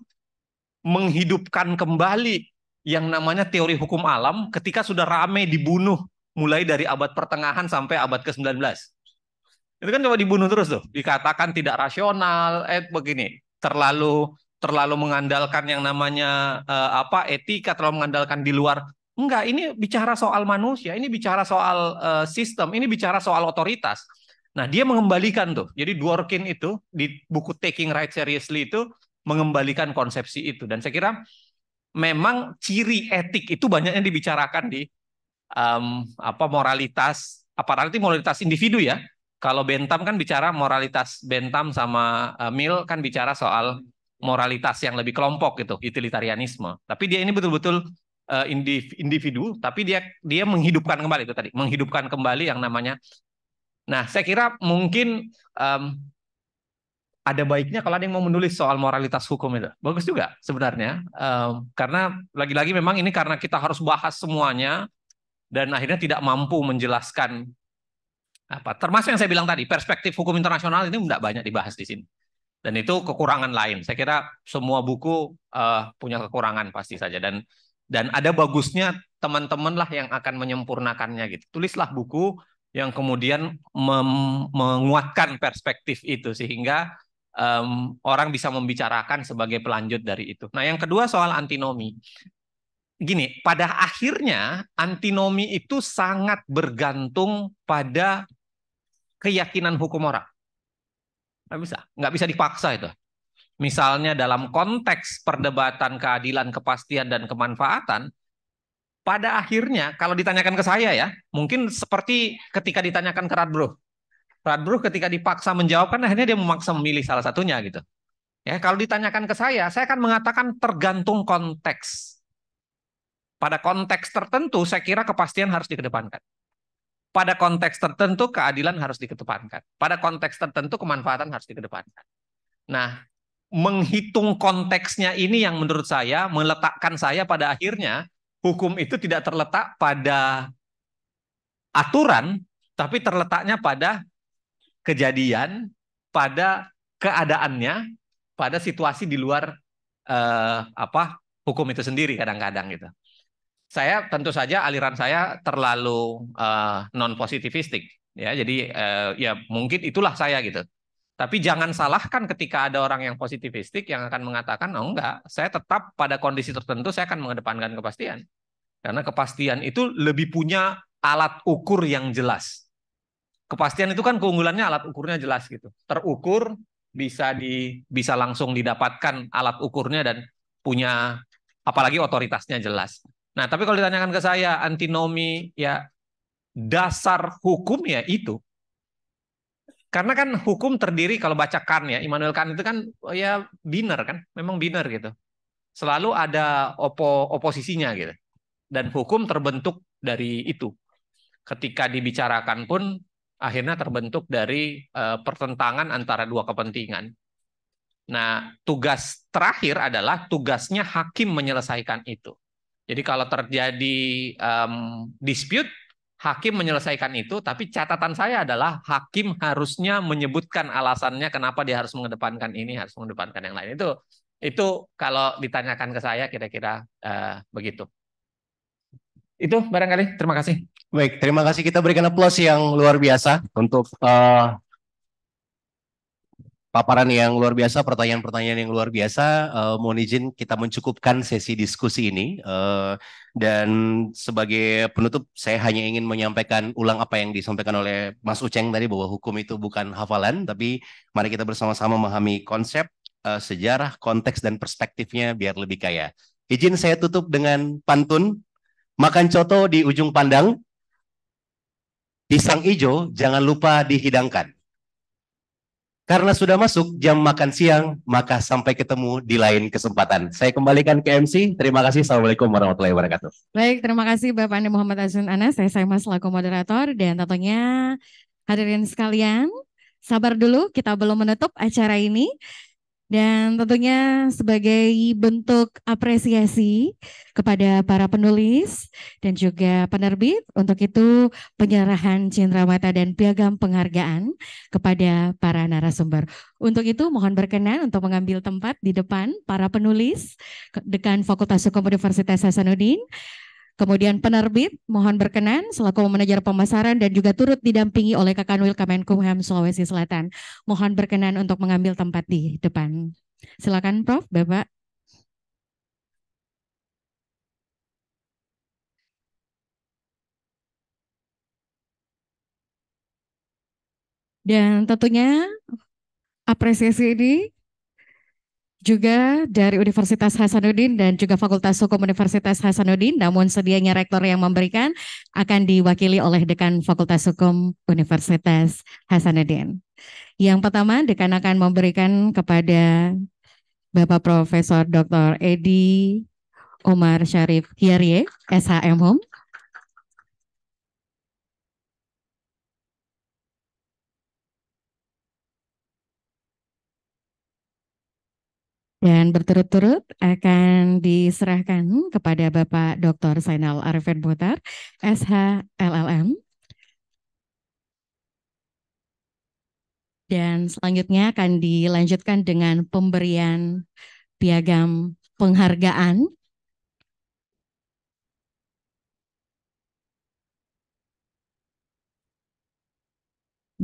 menghidupkan kembali yang namanya teori hukum alam ketika sudah rame dibunuh mulai dari abad pertengahan sampai abad ke-19. Itu kan coba dibunuh terus tuh, dikatakan tidak rasional, eh begini, terlalu terlalu mengandalkan yang namanya eh, apa etika, terlalu mengandalkan di luar Enggak, ini bicara soal manusia, ini bicara soal uh, sistem, ini bicara soal otoritas. Nah, dia mengembalikan tuh. Jadi Dworkin itu di buku Taking Right Seriously itu mengembalikan konsepsi itu dan saya kira memang ciri etik itu banyaknya dibicarakan di um, apa moralitas apa arti moralitas individu ya. Kalau Bentham kan bicara moralitas Bentham sama uh, Mill kan bicara soal moralitas yang lebih kelompok gitu, utilitarianisme. Tapi dia ini betul-betul uh, individu, tapi dia dia menghidupkan kembali itu tadi, menghidupkan kembali yang namanya Nah, saya kira mungkin um, ada baiknya kalau ada yang mau menulis soal moralitas hukum itu. Bagus juga sebenarnya. Um, karena lagi-lagi memang ini karena kita harus bahas semuanya dan akhirnya tidak mampu menjelaskan apa termasuk yang saya bilang tadi perspektif hukum internasional ini tidak banyak dibahas di sini dan itu kekurangan lain saya kira semua buku uh, punya kekurangan pasti saja dan dan ada bagusnya teman-teman lah yang akan menyempurnakannya gitu tulislah buku yang kemudian menguatkan perspektif itu sehingga um, orang bisa membicarakan sebagai pelanjut dari itu. Nah, yang kedua soal antinomi. Gini, pada akhirnya antinomi itu sangat bergantung pada keyakinan hukum orang. Nggak bisa, nggak bisa dipaksa itu. Misalnya dalam konteks perdebatan keadilan, kepastian, dan kemanfaatan, pada akhirnya kalau ditanyakan ke saya ya, mungkin seperti ketika ditanyakan ke Radbro. Radbro ketika dipaksa menjawab kan akhirnya dia memaksa memilih salah satunya gitu. Ya, kalau ditanyakan ke saya, saya akan mengatakan tergantung konteks. Pada konteks tertentu saya kira kepastian harus dikedepankan. Pada konteks tertentu keadilan harus dikedepankan. Pada konteks tertentu kemanfaatan harus dikedepankan. Nah, menghitung konteksnya ini yang menurut saya meletakkan saya pada akhirnya hukum itu tidak terletak pada aturan, tapi terletaknya pada kejadian, pada keadaannya, pada situasi di luar eh, apa hukum itu sendiri kadang-kadang gitu. Saya tentu saja aliran saya terlalu eh, non positivistik ya, jadi eh, ya mungkin itulah saya gitu. Tapi jangan salahkan ketika ada orang yang positivistik yang akan mengatakan, oh enggak, saya tetap pada kondisi tertentu saya akan mengedepankan kepastian. Karena kepastian itu lebih punya alat ukur yang jelas. Kepastian itu kan keunggulannya alat ukurnya jelas gitu. Terukur, bisa di bisa langsung didapatkan alat ukurnya dan punya apalagi otoritasnya jelas. Nah, tapi kalau ditanyakan ke saya antinomi ya dasar hukum ya itu karena kan hukum terdiri kalau baca Kant ya, Immanuel Kant itu kan oh ya biner kan, memang biner gitu. Selalu ada opo oposisinya gitu. Dan hukum terbentuk dari itu. Ketika dibicarakan pun akhirnya terbentuk dari uh, pertentangan antara dua kepentingan. Nah, tugas terakhir adalah tugasnya hakim menyelesaikan itu. Jadi kalau terjadi um, dispute, hakim menyelesaikan itu, tapi catatan saya adalah hakim harusnya menyebutkan alasannya kenapa dia harus mengedepankan ini, harus mengedepankan yang lain. Itu itu kalau ditanyakan ke saya kira-kira uh, begitu. Itu barangkali. Terima kasih. Baik,
terima kasih. Kita berikan aplaus yang luar biasa untuk uh, paparan yang luar biasa, pertanyaan-pertanyaan yang luar biasa. Uh, mohon izin kita mencukupkan sesi diskusi ini. Uh, dan sebagai penutup, saya hanya ingin menyampaikan ulang apa yang disampaikan oleh Mas Uceng tadi bahwa hukum itu bukan hafalan, tapi mari kita bersama-sama memahami konsep, uh, sejarah, konteks, dan perspektifnya biar lebih kaya. Izin saya tutup dengan pantun. Makan coto di ujung pandang, pisang ijo jangan lupa dihidangkan. Karena sudah masuk jam makan siang, maka sampai ketemu di lain kesempatan. Saya kembalikan ke MC. Terima kasih. Assalamualaikum warahmatullahi wabarakatuh.
Baik, terima kasih Bapak Andi Muhammad Azun Anas. Saya Saima selaku moderator dan tentunya hadirin sekalian. Sabar dulu, kita belum menutup acara ini. Dan tentunya sebagai bentuk apresiasi kepada para penulis dan juga penerbit, untuk itu penyerahan cendrawata dan piagam penghargaan kepada para narasumber. Untuk itu mohon berkenan untuk mengambil tempat di depan para penulis dekan Fakultas Hukum Universitas Hasanuddin Kemudian penerbit, mohon berkenan selaku manajer pemasaran dan juga turut didampingi oleh Kakanwil Kemenkumham Sulawesi Selatan. Mohon berkenan untuk mengambil tempat di depan. Silakan Prof, Bapak. Dan tentunya apresiasi ini juga dari Universitas Hasanuddin dan juga Fakultas Hukum Universitas Hasanuddin, namun sedianya rektor yang memberikan akan diwakili oleh Dekan Fakultas Hukum Universitas Hasanuddin. Yang pertama, Dekan akan memberikan kepada Bapak Profesor Dr. Edi Omar Syarif Hiarie, SHM Home. dan berturut-turut akan diserahkan kepada Bapak Dr. Sainal Arifin Botar, SH LLM. Dan selanjutnya akan dilanjutkan dengan pemberian piagam penghargaan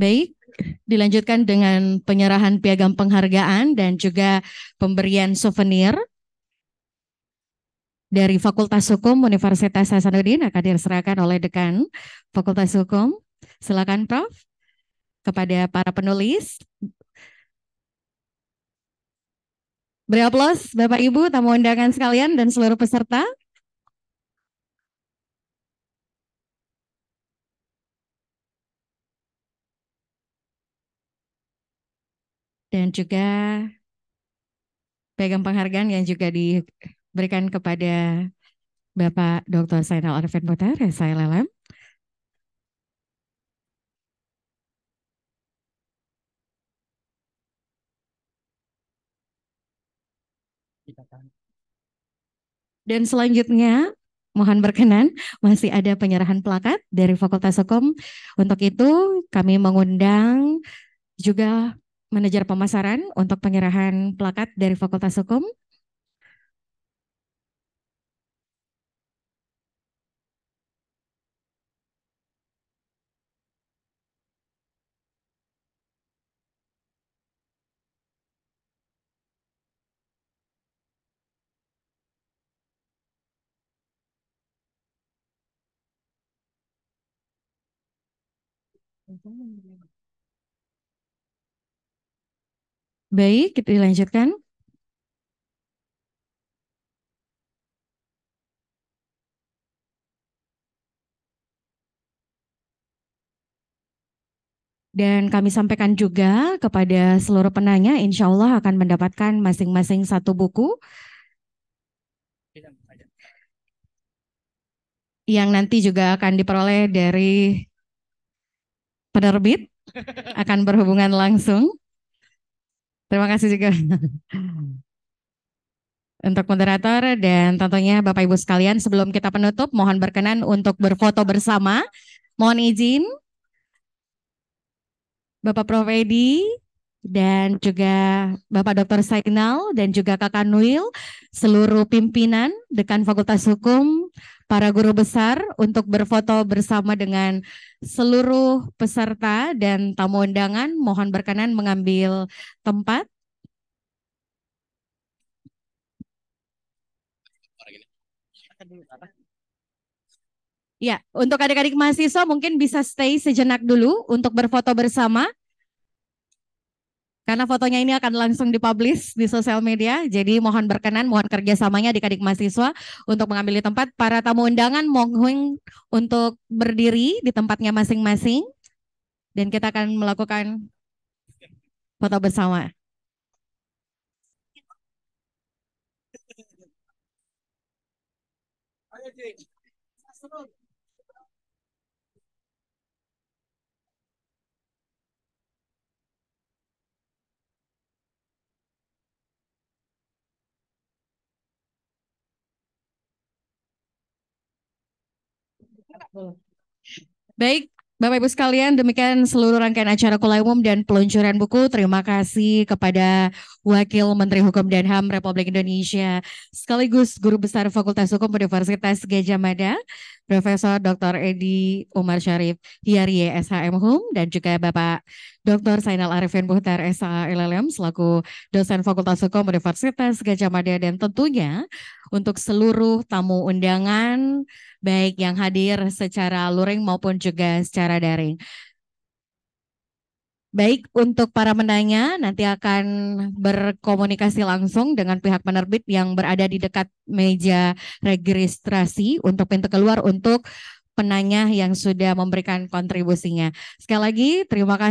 Baik, dilanjutkan dengan penyerahan piagam penghargaan dan juga pemberian souvenir dari Fakultas Hukum Universitas Hasanuddin akan diserahkan oleh dekan Fakultas Hukum. Silakan Prof kepada para penulis. Beri aplaus Bapak Ibu, tamu undangan sekalian dan seluruh peserta. dan juga pegang penghargaan yang juga diberikan kepada Bapak Dr. Sainal Arifin saya Lelem. Dan selanjutnya, mohon berkenan, masih ada penyerahan plakat dari Fakultas Hukum. Untuk itu, kami mengundang juga manajer pemasaran untuk penyerahan plakat dari Fakultas Hukum.
Terima kasih.
Baik, kita dilanjutkan. Dan kami sampaikan juga kepada seluruh penanya, insya Allah akan mendapatkan masing-masing satu buku. Yang nanti juga akan diperoleh dari penerbit, akan berhubungan langsung. Terima kasih juga untuk moderator dan tentunya Bapak Ibu sekalian sebelum kita penutup mohon berkenan untuk berfoto bersama. Mohon izin Bapak Prof. Edi dan juga Bapak Dr. signal dan juga Kakak Nuil, seluruh pimpinan Dekan Fakultas Hukum para guru besar untuk berfoto bersama dengan seluruh peserta dan tamu undangan. Mohon berkenan mengambil tempat. Ya, untuk adik-adik mahasiswa mungkin bisa stay sejenak dulu untuk berfoto bersama. Karena fotonya ini akan langsung dipublish di sosial media, jadi mohon berkenan, mohon kerjasamanya adik-adik mahasiswa untuk mengambil tempat. Para tamu undangan mohon untuk berdiri di tempatnya masing-masing, dan kita akan melakukan foto bersama. Thank you. Baik, Bapak Ibu sekalian, demikian seluruh rangkaian acara kuliah umum dan peluncuran buku. Terima kasih kepada Wakil Menteri Hukum dan HAM Republik Indonesia sekaligus Guru Besar Fakultas Hukum Universitas Gajah Mada, Profesor Dr. Edi Umar Syarif Hiarie SHM HUM dan juga Bapak Dr. Sainal Arifin Buhtar SH LLM selaku dosen Fakultas Hukum Universitas Gajah Mada dan tentunya untuk seluruh tamu undangan baik yang hadir secara luring maupun juga secara daring. Baik, untuk para penanya nanti akan berkomunikasi langsung dengan pihak penerbit yang berada di dekat meja registrasi untuk pintu keluar untuk penanya yang sudah memberikan kontribusinya. Sekali lagi, terima kasih.